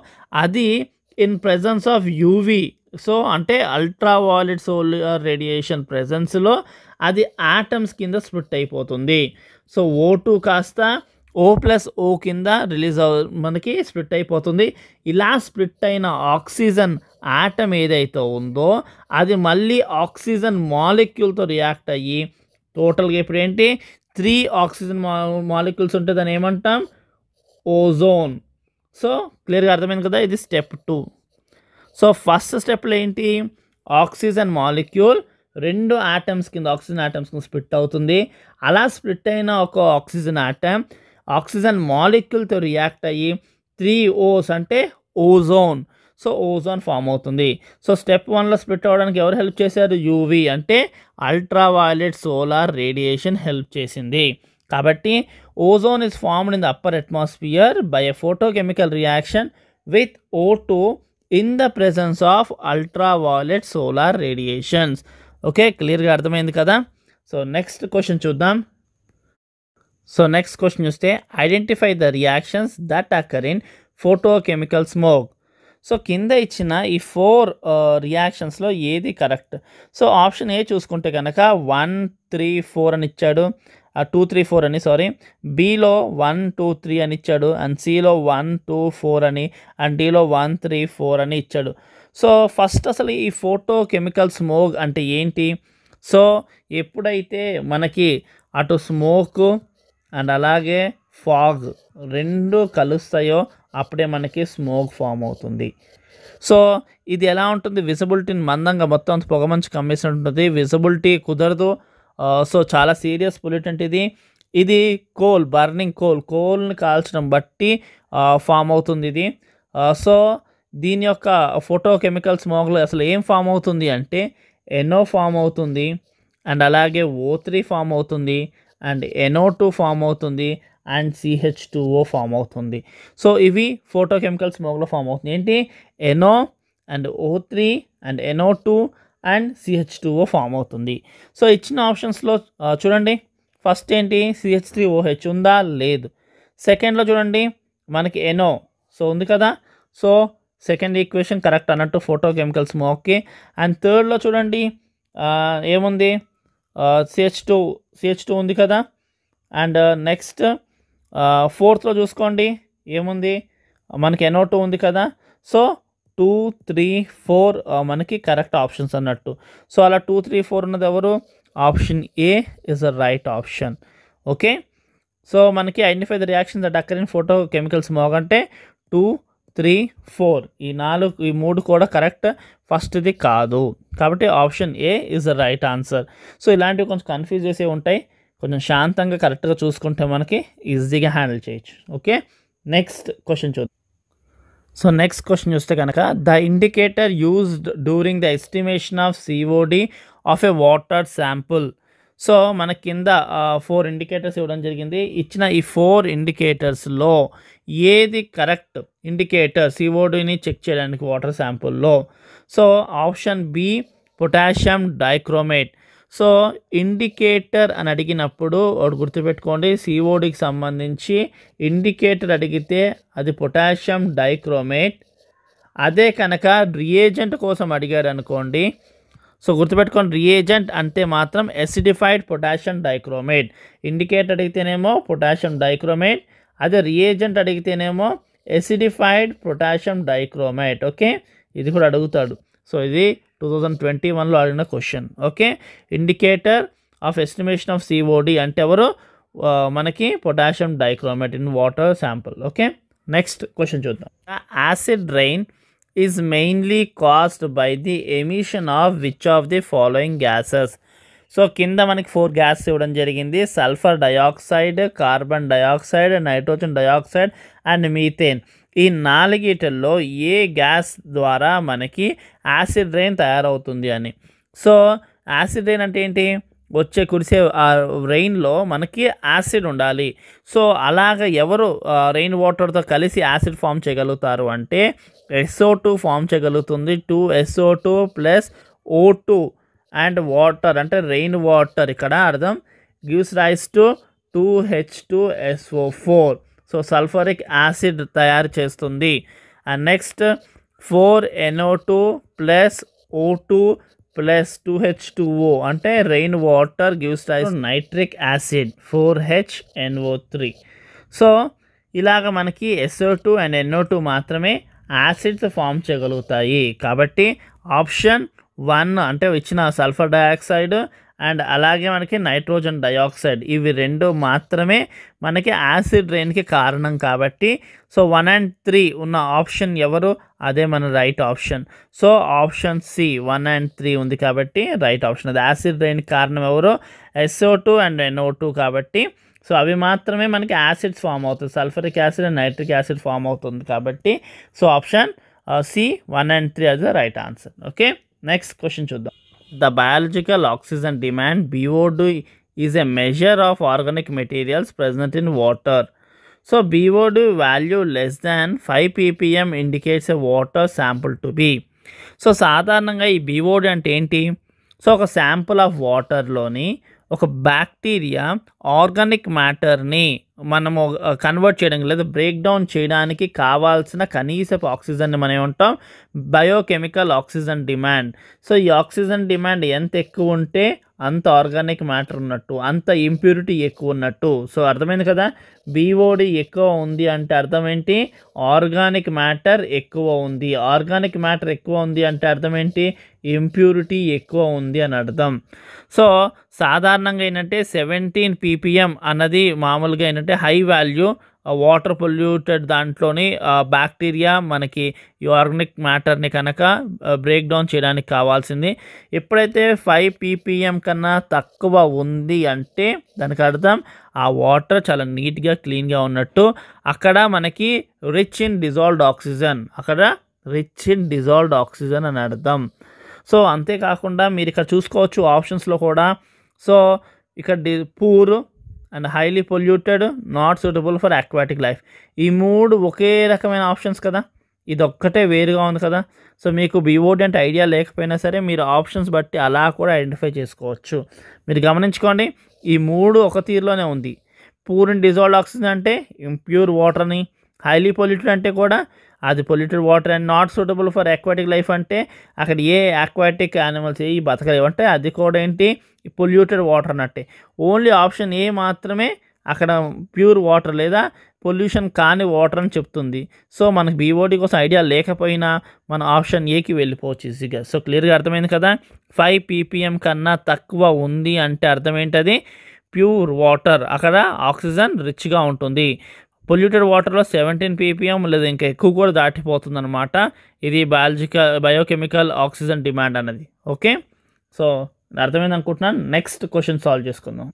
అది in presence of UV so అంటే అల్ట్రా వాయిలెట్ సోలార్ రేడియేషన్ ప్రెజెన్స్లో అది ఆటమ్స్ కింద స్ప్లిట్ అయిపోతుంది సో ఓటు కాస్త ఓ ప్లస్ ఓ కింద రిలీజ్ అవ మనకి స్ప్లిట్ అయిపోతుంది ఇలా స్ప్లిట్ అయిన ఆక్సిజన్ ఆటమ్ ఏదైతే ఉందో అది మళ్ళీ ఆక్సిజన్ మాలిక్యూల్తో రియాక్ట్ అయ్యి టోటల్గా ఇప్పుడు ఏంటి త్రీ ఆక్సిజన్ మా మాలిక్యూల్స్ ఉంటే దాన్ని ఏమంటాం ఓజోన్ సో క్లియర్గా అర్థమైంది కదా ఇది స్టెప్ టూ సో ఫస్ట్ స్టెప్లో ఏంటి ఆక్సిజన్ మాలిక్యూల్ రెండు ఆటమ్స్ కింద ఆక్సిజన్ ఆటమ్స్ కింద స్ప్లిట్ అవుతుంది అలా స్ప్లిట్ అయిన ఒక ఆక్సిజన్ ఆటమ్ ఆక్సిజన్ మాలిక్యూల్తో రియాక్ట్ అయ్యి త్రీ ఓస్ అంటే ఓజోన్ సో ఓజోన్ ఫామ్ అవుతుంది సో స్టెప్ వన్లో స్ప్లిట్ అవ్వడానికి ఎవరు హెల్ప్ చేశారు యూవి అంటే అల్ట్రావైలెట్ సోలార్ రేడియేషన్ హెల్ప్ చేసింది కాబట్టి ozone is formed in the upper atmosphere by a photochemical reaction with O two in the presence of ultraviolet solar radiations okay క్లియర్గా అర్థమైంది కదా సో నెక్స్ట్ క్వశ్చన్ చూద్దాం సో నెక్స్ట్ క్వశ్చన్ చూస్తే identify the reactions that occur in photochemical smog so కింద ఇచ్చిన ఈ ఫోర్ రియాక్షన్స్లో uh, ఏది కరెక్ట్ సో ఆప్షన్ ఏ చూసుకుంటే కనుక వన్ త్రీ ఫోర్ అని ఇచ్చాడు టూ త్రీ ఫోర్ అని సారీ బీలో వన్ టూ త్రీ అని ఇచ్చాడు అండ్ సిలో వన్ టూ ఫోర్ అని అండ్ డీలో వన్ త్రీ ఫోర్ అని ఇచ్చాడు సో ఫస్ట్ అసలు ఈ ఫోటో కెమికల్ స్మోగ్ అంటే ఏంటి సో ఎప్పుడైతే మనకి అటు స్మోక్ అండ్ అలాగే ఫాగ్ రెండు కలుస్తాయో అప్పుడే మనకి స్మోక్ ఫామ్ అవుతుంది సో ఇది ఎలా ఉంటుంది విజిబిలిటీని మందంగా మొత్తం పొగమంచు కమ్మేసి ఉంటుంది విజిబిలిటీ కుదరదు సో చాలా సీరియస్ పొల్యూటెంట్ అంటే ఇది ఇది కోల్ బర్నింగ్ కోల్ కోల్ని కాల్చడం బట్టి ఫామ్ అవుతుంది ఇది సో దీని యొక్క ఫోటో కెమికల్ స్మోగ్లో అసలు ఏం ఫామ్ అవుతుంది అంటే ఎన్నో ఫామ్ అవుతుంది అండ్ అలాగే ఓ త్రీ ఫామ్ అవుతుంది అండ్ ఎనో టూ ఫామ్ అవుతుంది అండ్ సిహెచ్ టూఓ ఫామ్ అవుతుంది సో ఇవి ఫోటో కెమికల్ మోగ్లో ఫామ్ అవుతుంది ఏంటి NO and O three and NO two and CH two O form అవుతుంది సో ఇచ్చిన ఆప్షన్స్లో చూడండి ఫస్ట్ ఏంటి సిహెచ్ త్రీ ఓహెచ్ ఉందా లేదు సెకండ్లో చూడండి మనకి ఎనో సో ఉంది కదా సో సెకండ్ ఈక్వేషన్ కరెక్ట్ అన్నట్టు ఫోటో కెమికల్స్ ఓకే అండ్ థర్డ్లో చూడండి ఏముంది సిహెచ్ టూ సిహెచ్ టూ ఉంది కదా అండ్ నెక్స్ట్ ఫోర్త్లో చూసుకోండి ఏముంది మనకి ఎన్ఓ టూ ఉంది కదా సో టూ త్రీ ఫోర్ మనకి కరెక్ట్ ఆప్షన్స్ అన్నట్టు సో అలా టూ త్రీ ఫోర్ ఉన్నది ఎవరు option A is the right option okay so మనకి identify the reaction that occur in photochemicals మోగంటే టూ త్రీ ఫోర్ ఈ నాలుగు ఈ మూడు కూడా కరెక్ట్ ఫస్ట్ది కాదు కాబట్టి option A is the right answer so ఇలాంటివి కొంచెం కన్ఫ్యూజ్ చేసే ఉంటాయి కొంచెం శాంతంగా కరెక్ట్గా చూసుకుంటే మనకి ఈజీగా హ్యాండిల్ చేయొచ్చు ఓకే నెక్స్ట్ క్వశ్చన్ చూద్దాం సో నెక్స్ట్ క్వశ్చన్ చూస్తే కనుక the indicator used during the estimation of COD of a water sample so మన కింద ఫోర్ ఇండికేటర్స్ ఇవ్వడం జరిగింది ఇచ్చిన ఈ ఫోర్ ఇండికేటర్స్లో ఏది కరెక్ట్ ఇండికేటర్ సిఓడిని చెక్ చేయడానికి వాటర్ శాంపుల్లో so option B potassium dichromate so indicator అని అడిగినప్పుడు ఒకటి గుర్తుపెట్టుకోండి సిఓడికి సంబంధించి ఇండికేటర్ అడిగితే అది పొటాషియం డైక్రోమేట్ అదే కనుక రియేజెంట్ కోసం అడిగాడు అనుకోండి సో గుర్తుపెట్టుకోండి రియేజెంట్ అంటే మాత్రం ఎసిడిఫైడ్ పొటాషియం డైక్రోమేట్ ఇండికేటర్ అడిగితేనేమో పొటాషియం డైక్రోమేట్ అదే రియేజెంట్ అడిగితేనేమో ఎసిడిఫైడ్ పొటాషియం డైక్రోమైట్ ఓకే ఇది కూడా అడుగుతాడు సో ఇది టూ థౌజండ్ ట్వంటీ వన్లో అడిగిన question okay indicator of estimation of COD అంటే ఎవరు మనకి potassium dichromate in water sample okay next question చూద్దాం acid rain is mainly caused by the emission of which of the following gases so కింద మనకి ఫోర్ గ్యాస్ ఇవ్వడం జరిగింది sulphur dioxide carbon dioxide nitrogen dioxide and methane ఈ నాలుగిటల్లో ఏ గ్యాస్ ద్వారా మనకి యాసిడ్ రెయిన్ తయారవుతుంది అని సో యాసిడ్ రెయిన్ అంటే ఏంటి వచ్చే కురిసే ఆ రెయిన్లో మనకి యాసిడ్ ఉండాలి సో అలాగ ఎవరు రెయిన్ వాటర్తో కలిసి యాసిడ్ ఫామ్ చేయగలుగుతారు అంటే ఎస్ఓ టూ ఫామ్ చేయగలుగుతుంది two SO two plus O two and water అంటే రెయిన్ వాటర్ ఇక్కడ అర్థం gives rise to two H two SO four so sulphuric acid తయారు చేస్తుంది and next four NO two plus O two plus two H two O అంటే rain water gives rise nitric acid four H NO three so ఇలాగ మనకి SO two and NO two మాత్రమే యాసిడ్స్ ఫామ్ చేయగలుగుతాయి కాబట్టి ఆప్షన్ వన్ అంటే ఇచ్చిన సల్ఫర్ డయాక్సైడ్ అండ్ అలాగే మనకి నైట్రోజన్ డయాక్సైడ్ ఇవి రెండు మాత్రమే మనకి యాసిడ్ రెయిన్కి కారణం కాబట్టి సో వన్ అండ్ త్రీ ఉన్న ఆప్షన్ ఎవరు అదే మన right option so option C one and three ఉంది కాబట్టి రైట్ ఆప్షన్ అది యాసిడ్ రెయిన్కి కారణం ఎవరు SO two and NO two కాబట్టి సో అవి మాత్రమే మనకి యాసిడ్స్ ఫామ్ అవుతుంది sulphuric acid and nitric acid form అవుతుంది కాబట్టి so option C one and three అది right answer okay next question చూద్దాం the biological oxygen demand BOD is a measure of organic materials present in water so BOD value less than five ppm indicates a water sample to be so సాధారణంగా ఈ బీఓడి అంటే ఏంటి సో ఒక శాంపుల్ ఆఫ్ వాటర్లోని ఒక బ్యాక్టీరియా ఆర్గానిక్ మ్యాటర్ని మనము కన్వర్ట్ చేయడం లేదా బ్రేక్ డౌన్ చేయడానికి కావాల్సిన కనీసపు ఆక్సిజన్ని మనం ఉంటాం బయోకెమికల్ ఆక్సిజన్ డిమాండ్ సో ఈ ఆక్సిజన్ డిమాండ్ ఎంత ఎక్కువ ఉంటే అంత ఆర్గానిక్ మ్యాటర్ ఉన్నట్టు అంత ఇంప్యూరిటీ ఎక్కువ ఉన్నట్టు సో అర్థమైంది కదా బీఓడి ఎక్కువ ఉంది అంటే అర్థం ఏంటి ఆర్గానిక్ మ్యాటర్ ఎక్కువ ఉంది ఆర్గానిక్ మ్యాటర్ ఎక్కువ ఉంది అంటే అర్థం ఏంటి ఇంప్యూరిటీ ఎక్కువ ఉంది అని అర్థం సో సాధారణంగా ఏంటంటే సెవెంటీన్ పీపీఎం అన్నది మామూలుగా ఏంటంటే హై వాల్యూ వాటర్ పొల్యూటెడ్ దాంట్లోని బ్యాక్టీరియా మనకి ఆర్గానిక్ మ్యాటర్ని కనుక బ్రేక్ డౌన్ చేయడానికి కావాల్సింది ఎప్పుడైతే ఫైవ్ పీపీఎం కన్నా తక్కువ ఉంది అంటే దానికి అర్థం ఆ వాటర్ చాలా నీట్గా క్లీన్గా ఉన్నట్టు అక్కడ మనకి రిచ్ ఇన్ డిజాల్వ్డ్ ఆక్సిజన్ అక్కడ రిచ్ ఇన్ డిజాల్వ్డ్ ఆక్సిజన్ అని అర్థం సో అంతేకాకుండా మీరు ఇక్కడ చూసుకోవచ్చు ఆప్షన్స్లో కూడా సో ఇక్కడ poor and highly polluted not suitable for aquatic life ఈ మూడు ఒకే రకమైన ఆప్షన్స్ కదా ఇది ఒక్కటే వేరుగా ఉంది కదా సో మీకు బీఓడి అంటే ఐడియా లేకపోయినా సరే మీరు ఆప్షన్స్ బట్టి అలా కూడా ఐడెంటిఫై చేసుకోవచ్చు మీరు గమనించుకోండి ఈ మూడు ఒక తీరులోనే ఉంది పూర్ అండ్ డిజాల్డ్ ఆక్సిజన్ అంటే ఇంప్యూర్ వాటర్ని హైలీ పొల్యూటెడ్ అంటే కూడా అది polluted water and not suitable for aquatic life అంటే అక్కడ ఏ అక్వాటిక్ యానిమల్స్ ఏ బతకలేవు అంటే అది కూడా ఏంటి పొల్యూటెడ్ వాటర్ అన్నట్టే ఓన్లీ ఆప్షన్ ఏ మాత్రమే అక్కడ ప్యూర్ వాటర్ లేదా పొల్యూషన్ కాని వాటర్ అని చెప్తుంది సో మనకు బీఓడి కోసం ఐడియా లేకపోయినా మన ఆప్షన్ ఏకి వెళ్ళిపోవచ్చు ఈజీగా సో క్లియర్గా అర్థమైంది కదా ఫైవ్ పీపీఎం కన్నా తక్కువ ఉంది అంటే అర్థం ఏంటది ప్యూర్ వాటర్ అక్కడ ఆక్సిజన్ రిచ్గా ఉంటుంది పొల్యూటెడ్ వాటర్లో సెవెంటీన్ పీపీఎం లేదా ఇంకా ఎక్కువ కూడా దాటిపోతుందన్నమాట ఇది బయాలజికల్ బయోకెమికల్ ఆక్సిజన్ డిమాండ్ అన్నది ఓకే సో అర్థమైంది అనుకుంటున్నాను నెక్స్ట్ క్వశ్చన్ సాల్వ్ చేసుకుందాం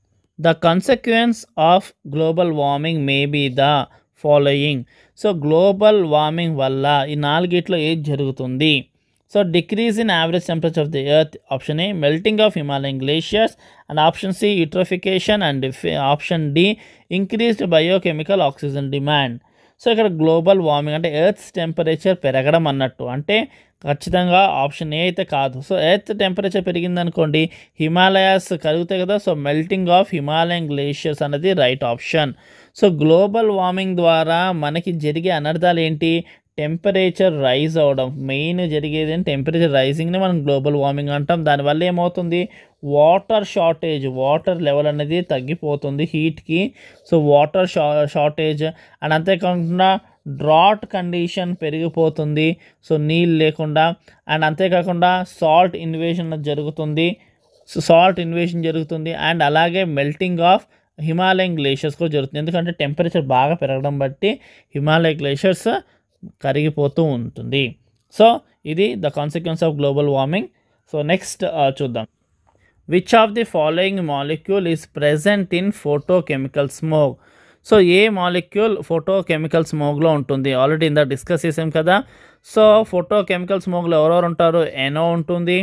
the consequence of global warming may be the following so global warming వల్ల ఈ నాలుగిట్లో ఏది జరుగుతుంది So decrease in average temperature of the earth, option A, melting of Himalayan glaciers, and option C, eutrophication, and option D, increased biochemical oxygen demand. So ఇక్కడ గ్లోబల్ వార్మింగ్ అంటే ఎర్త్ టెంపరేచర్ పెరగడం అన్నట్టు అంటే ఖచ్చితంగా ఆప్షన్ ఏ అయితే కాదు సో ఎర్త్ టెంపరేచర్ పెరిగిందనుకోండి హిమాలయాస్ కలుగుతాయి కదా so melting of Himalayan glaciers అనేది right option so global warming ద్వారా మనకి జరిగే అనర్థాలు ఏంటి టెంపరేచర్ రైజ్ అవడం మెయిన్ జరిగేది అని టెంపరేచర్ రైజింగ్ని మనం గ్లోబల్ వార్మింగ్ అంటాం దానివల్ల ఏమవుతుంది వాటర్ షార్టేజ్ వాటర్ లెవెల్ అనేది తగ్గిపోతుంది హీట్కి సో వాటర్ షార్టేజ్ అండ్ అంతేకాకుండా డ్రాట్ కండిషన్ పెరిగిపోతుంది సో నీళ్ళు లేకుండా అండ్ అంతేకాకుండా సాల్ట్ ఇన్వేషన్ జరుగుతుంది సో సాల్ట్ ఇన్వేషన్ జరుగుతుంది అండ్ అలాగే మెల్టింగ్ ఆఫ్ హిమాలయన్ గ్లేషియర్స్ కూడా జరుగుతుంది ఎందుకంటే టెంపరేచర్ బాగా పెరగడం బట్టి హిమాలయ గ్లేషియర్స్ కరిగిపోతూ ఉంటుంది సో ఇది the consequence of global warming so next uh, చూద్దాం which of the following molecule is present in photochemical smoke so ఏ మాలిక్యూల్ కెమికల్ స్మోగ్లో ఉంటుంది ఆల్రెడీ ఇందా డిస్కస్ చేసాం కదా సో ఫోటో కెమికల్ స్మోగ్లో ఎవరెవరు ఉంటారు ఎనో ఉంటుంది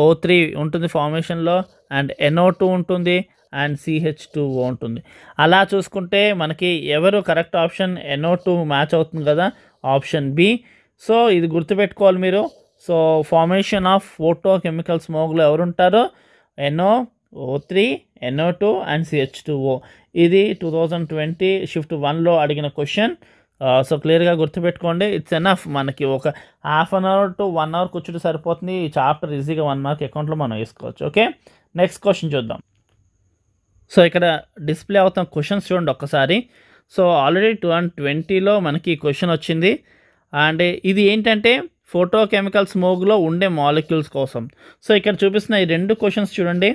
ఓ త్రీ ఉంటుంది ఫార్మేషన్లో అండ్ ఎనో టూ ఉంటుంది అండ్ సిహెచ్ టూ ఉంటుంది అలా చూసుకుంటే మనకి ఎవరు correct option NO two match అవుతుంది కదా ఆప్షన్ బి సో ఇది గుర్తుపెట్టుకోవాలి మీరు so formation of photochemical స్మోగ్లో ఎవరుంటారో NO O three NO two and CH two O ఇది టూ థౌజండ్ ట్వంటీ షిఫ్ట్ వన్లో అడిగిన క్వశ్చన్ సో క్లియర్గా గుర్తుపెట్టుకోండి ఇట్స్ ఎనఫ్ మనకి ఒక half an hour to one hour కూర్చుంటే సరిపోతుంది ఈ చాప్టర్ ఈజీగా వన్ మార్క్ అకౌంట్లో మనం వేసుకోవచ్చు ఓకే నెక్స్ట్ క్వశ్చన్ చూద్దాం సో ఇక్కడ డిస్ప్లే అవుతాం క్వశ్చన్స్ చూడండి ఒకసారి సో ఆల్రెడీ టూ అండ్ ట్వంటీలో మనకి క్వశ్చన్ వచ్చింది అండ్ ఇది ఏంటంటే ఫోటో కెమికల్ స్మోగ్లో ఉండే మాలిక్యూల్స్ కోసం సో ఇక్కడ చూపిస్తున్న ఈ రెండు క్వశ్చన్స్ చూడండి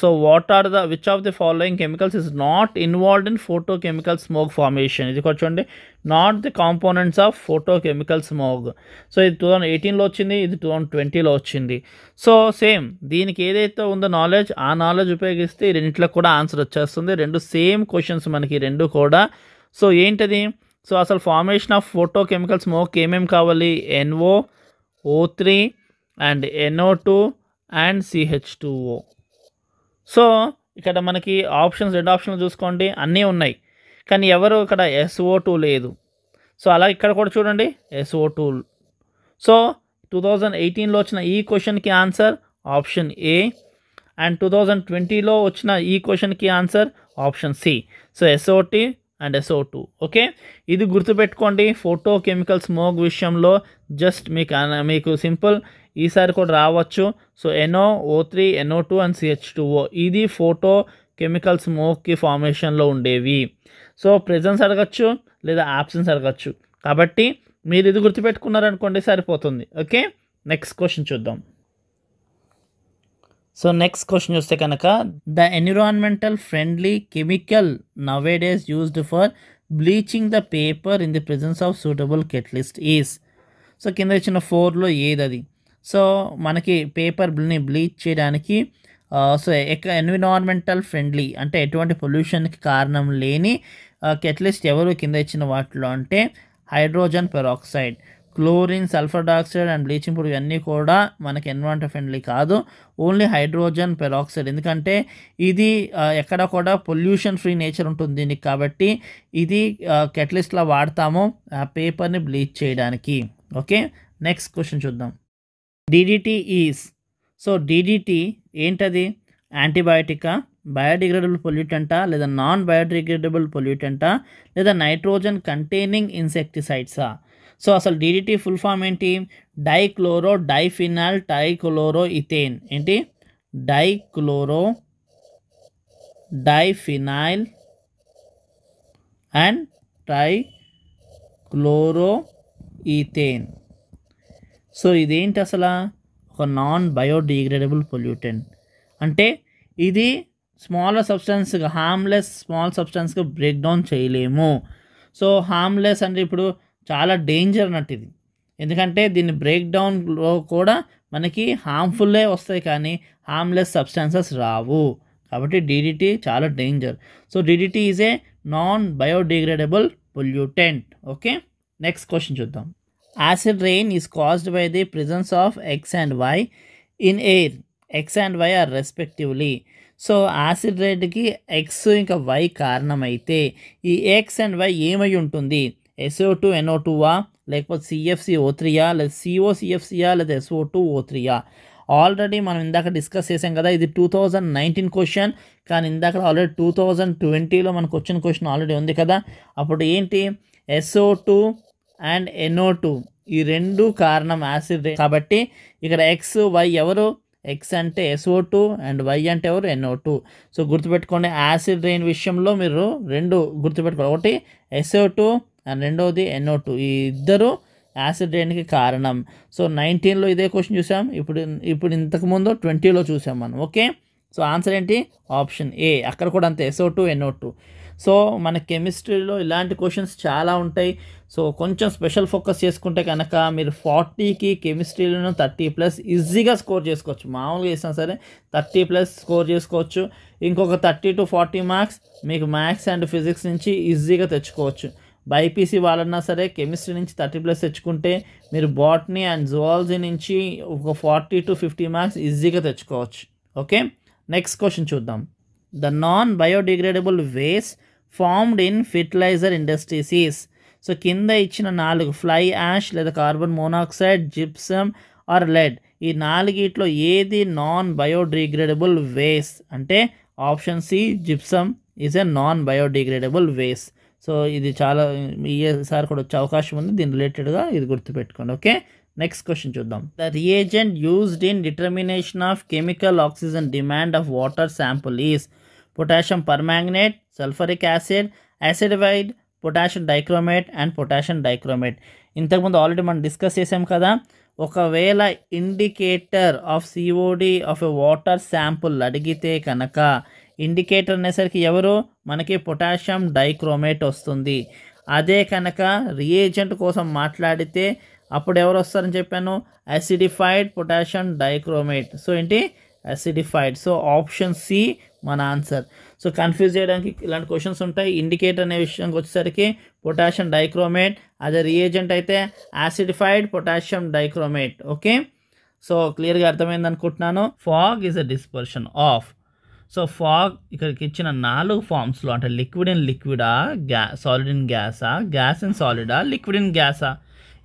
so what are the the of the following chemicals is not not in photochemical smoke formation ఇది చూడండి not the components of photochemical smog so ఇది టూ థౌసండ్ ఎయిటీన్లో వచ్చింది ఇది టూ థౌజండ్ ట్వంటీలో వచ్చింది సో సేమ్ దీనికి ఏదైతే ఉందో నాలెడ్జ్ ఆ నాలెడ్జ్ ఉపయోగిస్తే రెండింటిలో కూడా ఆన్సర్ వచ్చేస్తుంది రెండు సేమ్ క్వశ్చన్స్ మనకి రెండు కూడా సో ఏంటది సో అసలు formation of photochemical smoke ఏమేమి కావాలి NO O three and NO two and CH two O so ఇక్కడ మనకి ఆప్షన్స్ రెండు ఆప్షన్లు చూసుకోండి అన్నీ ఉన్నాయి కానీ ఎవరు ఇక్కడ ఎస్ఓ టూ లేదు సో అలా ఇక్కడ కూడా చూడండి SO two so two thousand ఎయిటీన్లో వచ్చిన ఈ క్వశ్చన్కి answer option A and two thousand ట్వంటీలో వచ్చిన ఈ క్వశ్చన్కి answer option C so SOT and SO two okay ఇది గుర్తుపెట్టుకోండి ఫోటో కెమికల్ మోగ్ విషయంలో జస్ట్ మీకు మీకు సింపుల్ ఈసారి కూడా రావచ్చు so NO O three NO two and CH two O ఇది ఫోటో కెమికల్ స్మోక్కి ఫార్మేషన్లో ఉండేవి సో ప్రెజెన్స్ అడగచ్చు లేదా ఆప్షన్స్ అడగచ్చు కాబట్టి మీరు ఇది గుర్తుపెట్టుకున్నారనుకోండి సరిపోతుంది ఓకే నెక్స్ట్ క్వశ్చన్ చూద్దాం సో నెక్స్ట్ క్వశ్చన్ చూస్తే కనుక the environmental friendly chemical nowadays used for bleaching the paper in the presence of suitable catalyst is so కింద ఇచ్చిన ఫోర్లో ఏది అది సో మనకి పేపర్ని బ్లీచ్ చేయడానికి సో ఎక్క ఎన్విరాన్మెంటల్ ఫ్రెండ్లీ అంటే ఎటువంటి పొల్యూషన్కి కారణం లేని కెట్లిస్ట్ ఎవరు కింద ఇచ్చిన వాటిలో అంటే hydrogen peroxide chlorine sulphur dioxide and bleaching పొడి ఇవన్నీ కూడా మనకి ఎన్వాంట ఫ్రెండ్లీ కాదు ఓన్లీ హైడ్రోజన్ పెరాక్సైడ్ ఎందుకంటే ఇది ఎక్కడ కూడా పొల్యూషన్ ఫ్రీ నేచర్ ఉంటుంది దీనికి కాబట్టి ఇది కెట్లిస్ట్లో వాడతాము ఆ పేపర్ని బ్లీచ్ చేయడానికి ఓకే నెక్స్ట్ క్వశ్చన్ చూద్దాం డీడీటీ ఈస్ సో డీడీటీ ఏంటది యాంటీబయాటికా బయోడిగ్రేడబుల్ పొల్యూటెంటా లేదా నాన్ బయోడిగ్రేడబుల్ పొల్యూటెంటా లేదా నైట్రోజన్ కంటైనింగ్ ఇన్సెక్టిసైడ్సా సో అసలు డీడీటీ ఫుల్ ఫామ్ ఏంటి డైక్లోరో డైఫినాల్ టైక్లోరో ఇథేన్ ఏంటి dichloro diphenyl and trichloro ethane so ఇదేంటి అసలు ఒక నాన్ బయోడిగ్రేడబుల్ పొల్యూటెంట్ అంటే ఇది స్మాలర్ సబ్స్టెన్స్గా హామ్లెస్ స్మాల్ సబ్స్టెన్స్గా బ్రేక్ డౌన్ చేయలేము సో హామ్లెస్ అంటే ఇప్పుడు చాలా డేంజర్ అన్నట్టు ఇది ఎందుకంటే దీన్ని బ్రేక్ డౌన్లో కూడా మనకి హార్మ్ఫుల్లే వస్తాయి కానీ హార్మ్లెస్ సబ్స్టెన్సెస్ రావు కాబట్టి డీడీటీ చాలా danger so DDT is a non biodegradable pollutant okay next question చూద్దాం Acid rain is caused by the presence of X and Y in air. X and Y are respectively. So acid రైడ్కి ఎక్స్ ఇంకా వై కారణమైతే ఈ ఎక్స్ అండ్ వై ఏమై ఉంటుంది ఎస్ఓ టూ ఎన్ఓ టూవా లేకపోతే సిఎఫ్సి ఓ త్రీయా లేదా సిఓ సిఎఫ్సియా లేదా ఎస్ఓ టూ ఓ త్రీయా ఆల్రెడీ మనం ఇందాక డిస్కస్ చేసాం కదా ఇది టూ థౌజండ్ నైన్టీన్ క్వశ్చన్ కానీ ఇందాక ఆల్రెడీ టూ థౌజండ్ ట్వంటీలో మనకు వచ్చిన క్వశ్చన్ ఆల్రెడీ ఉంది కదా అప్పుడు ఏంటి SO two and NO two ఈ రెండు కారణం యాసిడ్ కాబట్టి ఇక్కడ ఎక్స్ వై ఎవరు ఎక్స్ అంటే ఎస్ఓ టూ అండ్ వై అంటే ఎవరు ఎన్ఓ టూ సో గుర్తుపెట్టుకోండి యాసిడ్ రెయిన్ విషయంలో మీరు రెండు గుర్తుపెట్టుకో ఒకటి ఎస్ఓ టూ అండ్ రెండవది ఎన్ఓ టూ ఈ ఇద్దరు యాసిడ్ రెయిన్కి కారణం సో నైన్టీన్లో ఇదే క్వశ్చన్ చూసాం ఇప్పుడు ఇప్పుడు ఇంతకుముందు ట్వంటీలో చూసాం మనం ఓకే సో ఆన్సర్ ఏంటి ఆప్షన్ ఏ అక్కడ కూడా అంతే SO two NO two so మన కెమిస్ట్రీలో ఇలాంటి క్వశ్చన్స్ చాలా ఉంటాయి సో కొంచెం స్పెషల్ ఫోకస్ చేసుకుంటే కనుక మీరు ఫార్టీకి కెమిస్ట్రీలోనూ థర్టీ ప్లస్ ఈజీగా స్కోర్ చేసుకోవచ్చు మామూలుగా వేసినా సరే థర్టీ ప్లస్ స్కోర్ చేసుకోవచ్చు ఇంకొక థర్టీ టు ఫార్టీ మార్క్స్ మీకు మ్యాథ్స్ అండ్ ఫిజిక్స్ నుంచి ఈజీగా తెచ్చుకోవచ్చు బైపీసీ వాళ్ళన్నా సరే కెమిస్ట్రీ నుంచి థర్టీ ప్లస్ తెచ్చుకుంటే మీరు బాటనీ అండ్ జువాలజీ నుంచి ఒక ఫార్టీ టు ఫిఫ్టీ మార్క్స్ ఈజీగా తెచ్చుకోవచ్చు ఓకే నెక్స్ట్ క్వశ్చన్ చూద్దాం the non biodegradable waste formed in fertiliser industries so కింద ఇచ్చిన నాలుగు ఫ్లై యాష్ లేదా carbon monoxide gypsum or lead ఈ నాలుగిట్లో ఏది నాన్ బయోడిగ్రేడబుల్ వేస్ అంటే option C gypsum is a non biodegradable waste so ఇది చాలా ఈఎస్ఆర్ కూడా వచ్చే అవకాశం ఉంది దీని రిలేటెడ్గా ఇది గుర్తుపెట్టుకోండి ఓకే నెక్స్ట్ క్వశ్చన్ చూద్దాం the reagent used in determination of chemical oxygen demand of water sample is potassium permanganate sulphuric acid acidified potassium dichromate and potassium dichromate ఇంతకుముందు ఆల్రెడీ మనం డిస్కస్ చేసాం కదా ఒకవేళ indicator of COD of a water sample అడిగితే కనుక ఇండికేటర్ అనేసరికి ఎవరు మనకి పొటాషియం డైక్రోమేట్ వస్తుంది అదే కనుక రియేజెంట్ కోసం మాట్లాడితే అప్పుడు ఎవరు వస్తారని చెప్పాను అసిడిఫైడ్ పొటాషియం డైక్రోమేట్ సో ఏంటి అసిడిఫైడ్ సో ఆప్షన్ సి మన ఆన్సర్ సో కన్ఫ్యూజ్ చేయడానికి ఇలాంటి క్వశ్చన్స్ ఉంటాయి ఇండికేటర్ అనే విషయంకి వచ్చేసరికి పొటాషియం డైక్రోమేట్ అదే రియేజెంట్ అయితే acidified potassium dichromate okay so క్లియర్గా అర్థమైంది అనుకుంటున్నాను fog is a dispersion of so fog ఇక్కడికి ఇచ్చిన నాలుగు ఫామ్స్లో అంటే లిక్విడ్ ఇన్ లిక్విడా గ్యా సాలిడ్ ఇన్ గ్యాసా గ్యాస్ ఇన్ సాలిడా లిక్విడ్ ఇన్ గ్యాసా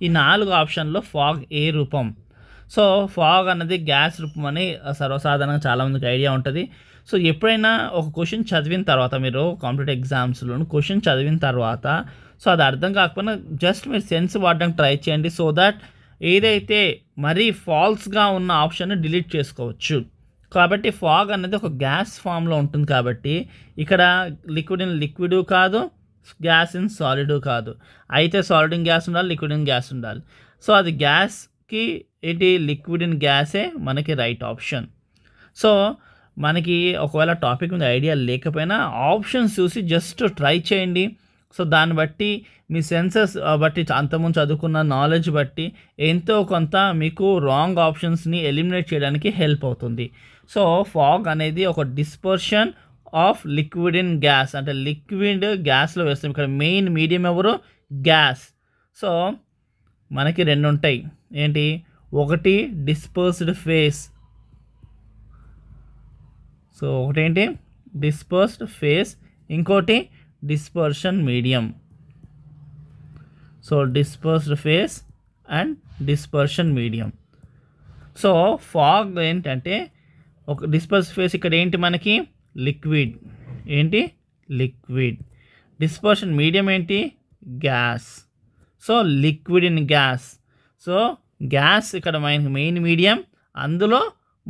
ఈ నాలుగు ఆప్షన్లో ఫాగ్ ఏ రూపం సో ఫాగ్ అన్నది గ్యాస్ రూపం అని సర్వసాధారణంగా చాలామందికి ఐడియా ఉంటుంది సో ఎప్పుడైనా ఒక క్వశ్చన్ చదివిన తర్వాత మీరు కాంపిటేటివ్ ఎగ్జామ్స్లో క్వశ్చన్ చదివిన తర్వాత సో అది అర్థం కాకపోయినా జస్ట్ మీరు సెన్స్ వాడడానికి ట్రై చేయండి సో దట్ ఏదైతే మరీ ఫాల్స్గా ఉన్న ఆప్షన్ డిలీట్ చేసుకోవచ్చు కాబట్టి ఫాగ్ అనేది ఒక గ్యాస్ ఫామ్లో ఉంటుంది కాబట్టి ఇక్కడ లిక్విడ్ ఇన్ లిక్విడ్ కాదు గ్యాస్ ఇన్ సాలిడ్ కాదు అయితే సాలిడ్ ఇన్ గ్యాస్ ఉండాలి లిక్విడ్ ఇన్ గ్యాస్ ఉండాలి సో అది గ్యాస్కి ఏంటి లిక్విడ్ ఇన్ గ్యాసే మనకి రైట్ ఆప్షన్ సో మనకి ఒకవేళ టాపిక్ మీద ఐడియా లేకపోయినా ఆప్షన్స్ చూసి జస్ట్ ట్రై చేయండి సో దాన్ని బట్టి మీ సెన్సెస్ బట్టి అంతకుముందు చదువుకున్న నాలెడ్జ్ బట్టి ఎంతో కొంత మీకు రాంగ్ ఆప్షన్స్ని ఎలిమినేట్ చేయడానికి హెల్ప్ అవుతుంది సో ఫాగ్ అనేది ఒక dispersion of liquid in gas అంటే లిక్విడ్ గ్యాస్లో వేస్తాం ఇక్కడ మెయిన్ మీడియం ఎవరు గ్యాస్ సో మనకి రెండు ఉంటాయి ఏంటి ఒకటి డిస్పర్స్డ్ ఫేస్ సో ఒకటేంటి డిస్పర్స్డ్ ఫేస్ ఇంకోటి dispersion medium so dispersed phase and dispersion medium so fog ఏంటంటే ఒక డిస్పర్స్ ఫేస్ ఇక్కడ ఏంటి మనకి లిక్విడ్ ఏంటి లిక్విడ్ డిస్పర్షన్ మీడియం ఏంటి gas so liquid in gas so gas ఇక్కడ మనకి మెయిన్ మీడియం అందులో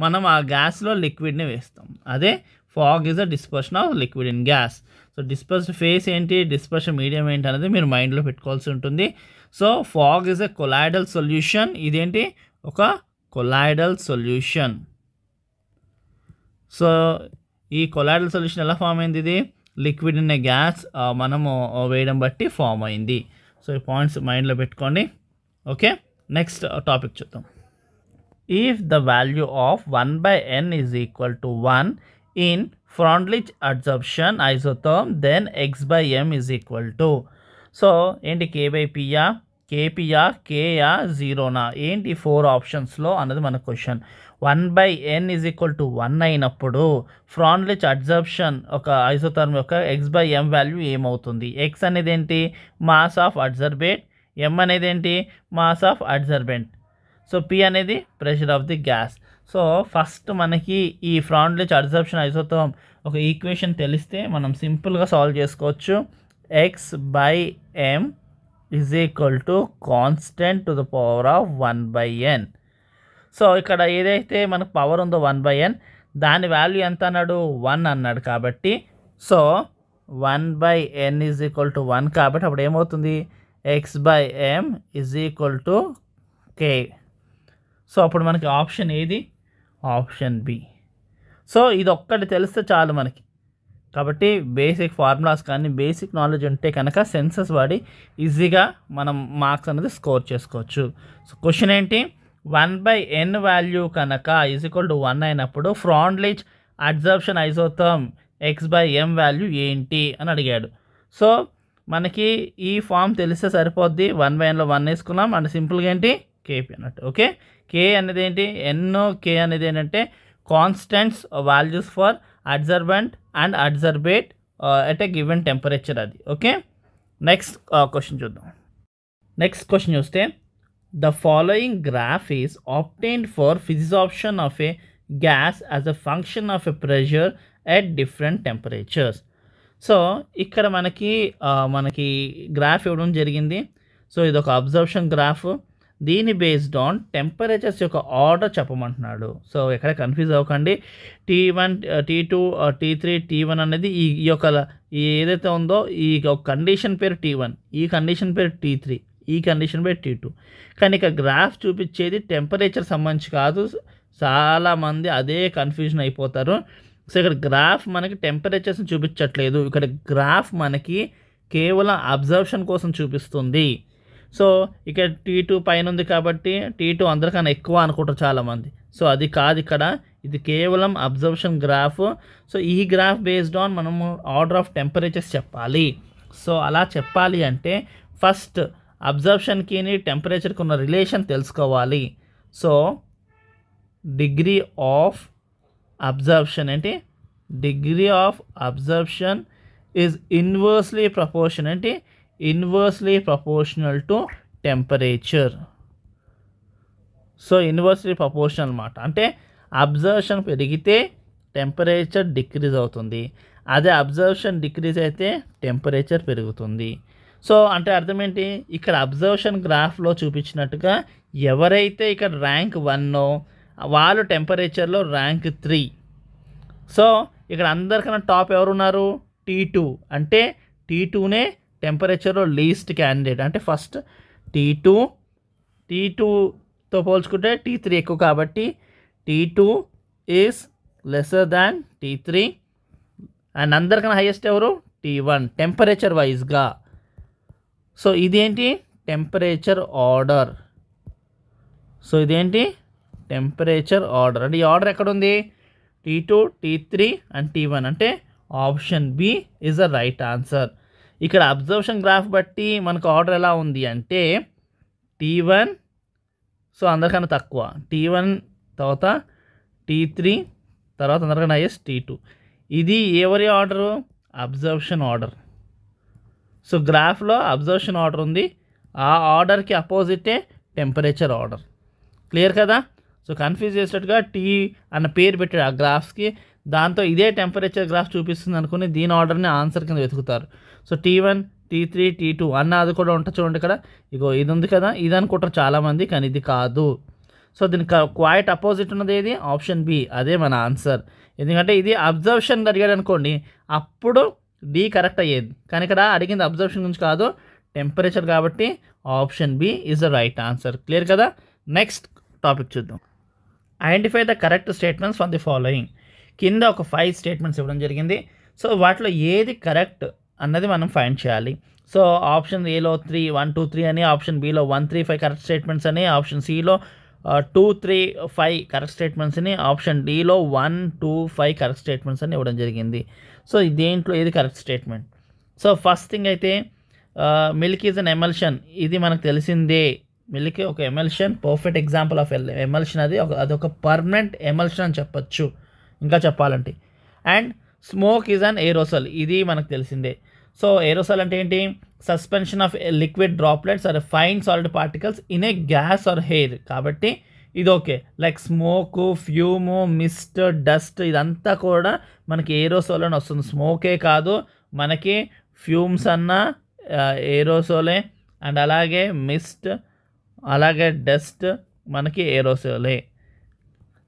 మనం ఆ గ్యాస్లో లిక్విడ్ని వేస్తాం అదే fog is a dispersion of liquid in gas so dispersed phase ఏంటి డిస్పర్షన్ మీడియం ఏంటి అనేది మీరు మైండ్లో పెట్టుకోవాల్సి ఉంటుంది so fog is a colloidal solution ఇదేంటి ఒక కొలాయిడల్ సొల్యూషన్ సో ఈ కొలాయిడల్ సొల్యూషన్ ఎలా ఫామ్ అయింది ఇది లిక్విడ్ ఇన్ ఏ గ్యాస్ మనము వేయడం బట్టి ఫామ్ అయింది సో ఈ పాయింట్స్ మైండ్లో పెట్టుకోండి ఓకే నెక్స్ట్ టాపిక్ చూద్దాం if the value of 1 by n is equal to 1 in Frontlich adsorption isotherm then x by m is equal to so ఏంటి కే బై పియా కేపియా కేయా జీరోనా ఏంటి ఫోర్ ఆప్షన్స్లో అన్నది మన question one by n is equal to one అయినప్పుడు ఫ్రాన్లిచ్ అడ్జర్ప్షన్ ఒక ఐసోథర్మ్ యొక్క ఎక్స్ బై ఎం వాల్యూ ఏమవుతుంది ఎక్స్ అనేది ఏంటి మాస్ ఆఫ్ అడ్జర్బేట్ ఎం అనేది ఏంటి mass of adsorbent so p అనేది pressure of the gas so first మనకి ఈ ఫ్రాండ్లిచ్ అడ్సెప్షన్ ఐసోథోమ్ ఒక ఈక్వేషన్ తెలిస్తే మనం సింపుల్గా సాల్వ్ చేసుకోవచ్చు x by m is equal to constant to the power of one by n so ఇక్కడ ఏదైతే మనకు పవర్ ఉందో వన్ బై ఎన్ దాని వాల్యూ ఎంత అన్నాడు వన్ అన్నాడు కాబట్టి so one by n is equal to one కాబట్టి అప్పుడు ఏమవుతుంది x by m is equal to K so అప్పుడు మనకి ఆప్షన్ ఏది ఆప్షన్ బి సో ఇది ఒక్కటి తెలిస్తే చాలు మనకి కాబట్టి బేసిక్ ఫార్ములాస్ కానీ బేసిక్ నాలెడ్జ్ ఉంటే కనుక సెన్సెస్ వాడి ఈజీగా మనం మార్క్స్ అనేది స్కోర్ చేసుకోవచ్చు సో క్వశ్చన్ ఏంటి వన్ బై ఎన్ వాల్యూ కనుక ఈజ్ ఈక్వల్ టు వన్ అయినప్పుడు Freundlich absorption isotherm x by m value ఏంటి అని అడిగాడు సో మనకి ఈ ఫామ్ తెలిస్తే సరిపోద్ది వన్ బై ఎన్లో వన్ వేసుకున్నాం అండ్ సింపుల్గా ఏంటి కేపీ అన్నట్టు ఓకే కే అనేది ఏంటి ఎన్నో కే అనేది ఏంటంటే constants values for adsorbent and adsorbate at a given temperature అది ఓకే నెక్స్ట్ క్వశ్చన్ చూద్దాం నెక్స్ట్ క్వశ్చన్ చూస్తే the following graph is obtained for option of a gas as a function of a pressure at different temperatures so ఇక్కడ మనకి uh, మనకి గ్రాఫ్ ఇవ్వడం జరిగింది సో ఇది ఒక అబ్జర్వేషన్ గ్రాఫ్ దీని బేస్డ్ ఆన్ టెంపరేచర్స్ యొక్క ఆర్డర్ చెప్పమంటున్నాడు సో ఎక్కడ కన్ఫ్యూజ్ అవ్వకండి T one T two T three T one అనేది ఈ ఈ యొక్క ఏదైతే ఉందో ఈ కండిషన్ పేరు టీ వన్ ఈ కండిషన్ పేరు టీ త్రీ ఈ కండిషన్ పేరు టీ టూ కానీ ఇక గ్రాఫ్ చూపించేది టెంపరేచర్ సంబంధించి కాదు చాలామంది అదే కన్ఫ్యూజన్ అయిపోతారు సో ఇక్కడ గ్రాఫ్ మనకి టెంపరేచర్స్ని చూపించట్లేదు ఇక్కడ గ్రాఫ్ మనకి కేవలం అబ్జర్వేషన్ కోసం చూపిస్తుంది సో ఇక టీ టూ పైన ఉంది కాబట్టి టీ టూ అందరికన్నా ఎక్కువ అనుకుంటారు చాలామంది సో అది కాదు ఇక్కడ ఇది కేవలం అబ్జర్వేషన్ గ్రాఫ్ సో ఈ గ్రాఫ్ బేస్డ్ ఆన్ మనము ఆర్డర్ ఆఫ్ టెంపరేచర్స్ చెప్పాలి సో అలా చెప్పాలి అంటే ఫస్ట్ అబ్జర్ప్షన్కి టెంపరేచర్కి ఉన్న రిలేషన్ తెలుసుకోవాలి సో డిగ్రీ ఆఫ్ అబ్జర్వేషన్ ఏంటి degree of observation is inversely proportion ఏంటి inversely proportional to temperature so inversely proportion అనమాట అంటే అబ్జర్వేషన్ పెరిగితే టెంపరేచర్ డిక్రీజ్ అవుతుంది అదే అబ్జర్వేషన్ డిక్రీజ్ అయితే టెంపరేచర్ పెరుగుతుంది సో అంటే అర్థం ఏంటి ఇక్కడ అబ్జర్వేషన్ గ్రాఫ్లో చూపించినట్టుగా ఎవరైతే ఇక్కడ ర్యాంక్ వన్నో వాళ్ళు టెంపరేచర్లో ర్యాంక్ త్రీ సో ఇక్కడ అందరికన్నా టాప్ ఎవరున్నారు టీ టూ అంటే టీ టూనే టెంపరేచర్లో లీస్ట్ క్యాండిడేట్ అంటే ఫస్ట్ టీ టూ టీ టూతో పోల్చుకుంటే టీ త్రీ ఎక్కువ కాబట్టి T two is lesser than T three and అందరికన్నా హైయెస్ట్ ఎవరు టీ వన్ టెంపరేచర్ వైజ్గా సో ఇదేంటి టెంపరేచర్ ఆర్డర్ సో ఇదేంటి టెంపరేచర్ ఆర్డర్ అంటే ఈ ఆర్డర్ ఎక్కడుంది T two T three and T one అంటే option B is the right answer ఇక్కడ అబ్జర్వేషన్ గ్రాఫ్ బట్టి మనకు ఆర్డర్ ఎలా ఉంది అంటే టీ వన్ సో అందరికన్నా తక్కువ టీ వన్ తర్వాత టీ త్రీ తర్వాత అందరికన్నా హైయెస్ట్ టీ టూ ఇది ఎవరి ఆర్డరు అబ్జర్వేషన్ ఆర్డర్ సో గ్రాఫ్లో అబ్జర్వేషన్ ఆర్డర్ ఉంది ఆ ఆర్డర్కి అపోజిటే టెంపరేచర్ ఆర్డర్ క్లియర్ కదా సో కన్ఫ్యూజ్ చేసేటట్టుగా టీ అన్న పేరు పెట్టాడు ఆ గ్రాఫ్స్కి దాంతో ఇదే టెంపరేచర్ గ్రాఫ్ చూపిస్తుంది అనుకుని దీని ఆర్డర్ని ఆన్సర్ కింద వెతుకుతారు so T one T three T two అన్న అది కూడా ఉంటుంది చూడండి ఇక్కడ ఇగో ఇది ఉంది కదా ఇది అనుకుంటారు చాలామంది కానీ ఇది కాదు సో దీనికి క్వైట్ అపోజిట్ ఉన్నది ఏది ఆప్షన్ బి అదే మన ఆన్సర్ ఎందుకంటే ఇది అబ్జర్వేషన్ అడిగాడు అనుకోండి అప్పుడు డి కరెక్ట్ అయ్యేది కానీ ఇక్కడ అడిగింది అబ్జర్వేషన్ గురించి కాదు టెంపరేచర్ కాబట్టి option B is the right answer clear కదా నెక్స్ట్ టాపిక్ చూద్దాం identify the correct statements from the following కింద ఒక ఫైవ్ స్టేట్మెంట్స్ ఇవ్వడం జరిగింది సో వాటిలో ఏది కరెక్ట్ అన్నది మనం ఫైండ్ చేయాలి సో ఆప్షన్ ఏలో త్రీ వన్ టూ త్రీ అని ఆప్షన్ బిలో one three five correct statements అని ఆప్షన్ సిలో two three five correct statements అని ఆప్షన్ డిలో one two five correct statements అని ఇవ్వడం జరిగింది సో దేంట్లో ఏది correct statement so first thing అయితే మిల్క్ ఈజ్ అన్ ఎమల్షన్ ఇది మనకు తెలిసిందే మిల్క్ ఒక emulsion perfect example of emulsion అది ఒక అదొక పర్మనెంట్ ఎమల్షన్ అని చెప్పచ్చు ఇంకా చెప్పాలంటే and smoke is an aerosol ఇది మనకు తెలిసిందే సో ఏరోసాల్ అంటే ఏంటి suspension of liquid droplets or fine solid particles in a gas or air కాబట్టి ఇది okay like smoke fume mist dust ఇదంతా కూడా మనకి ఏరోసోల్ అని వస్తుంది స్మోకే కాదు మనకి ఫ్యూమ్స్ అన్న ఏరోసోలే అండ్ అలాగే మిస్ట్ అలాగే డస్ట్ మనకి ఏరోసోలే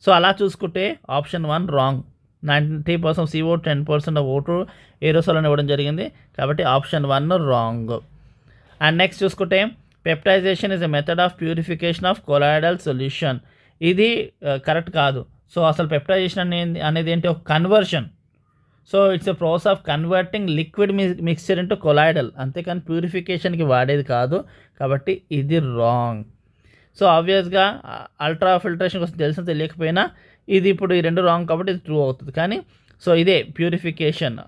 సో అలా చూసుకుంటే option one wrong ninety percent CO ten percent ఓటు ఏరోసోల్ అని ఇవ్వడం జరిగింది కాబట్టి option one wrong and next చూసుకుంటే peptization is a method of purification of colloidal solution ఇది కరెక్ట్ కాదు సో అసలు పెప్టైజేషన్ అనేది అనేది ఏంటి ఒక conversion so it's a process of converting liquid mixture into colloidal అంతేకాని ప్యూరిఫికేషన్కి వాడేది కాదు కాబట్టి ఇది రాంగ్ సో ఆబ్వియస్గా అల్ట్రా ఫిల్టరేషన్ కోసం తెలిసిన తెలియకపోయినా ఇది ఇప్పుడు ఈ రెండు రాంగ్ కాబట్టి ఇది ట్రూ అవుతుంది కానీ సో ఇదే ప్యూరిఫికేషన్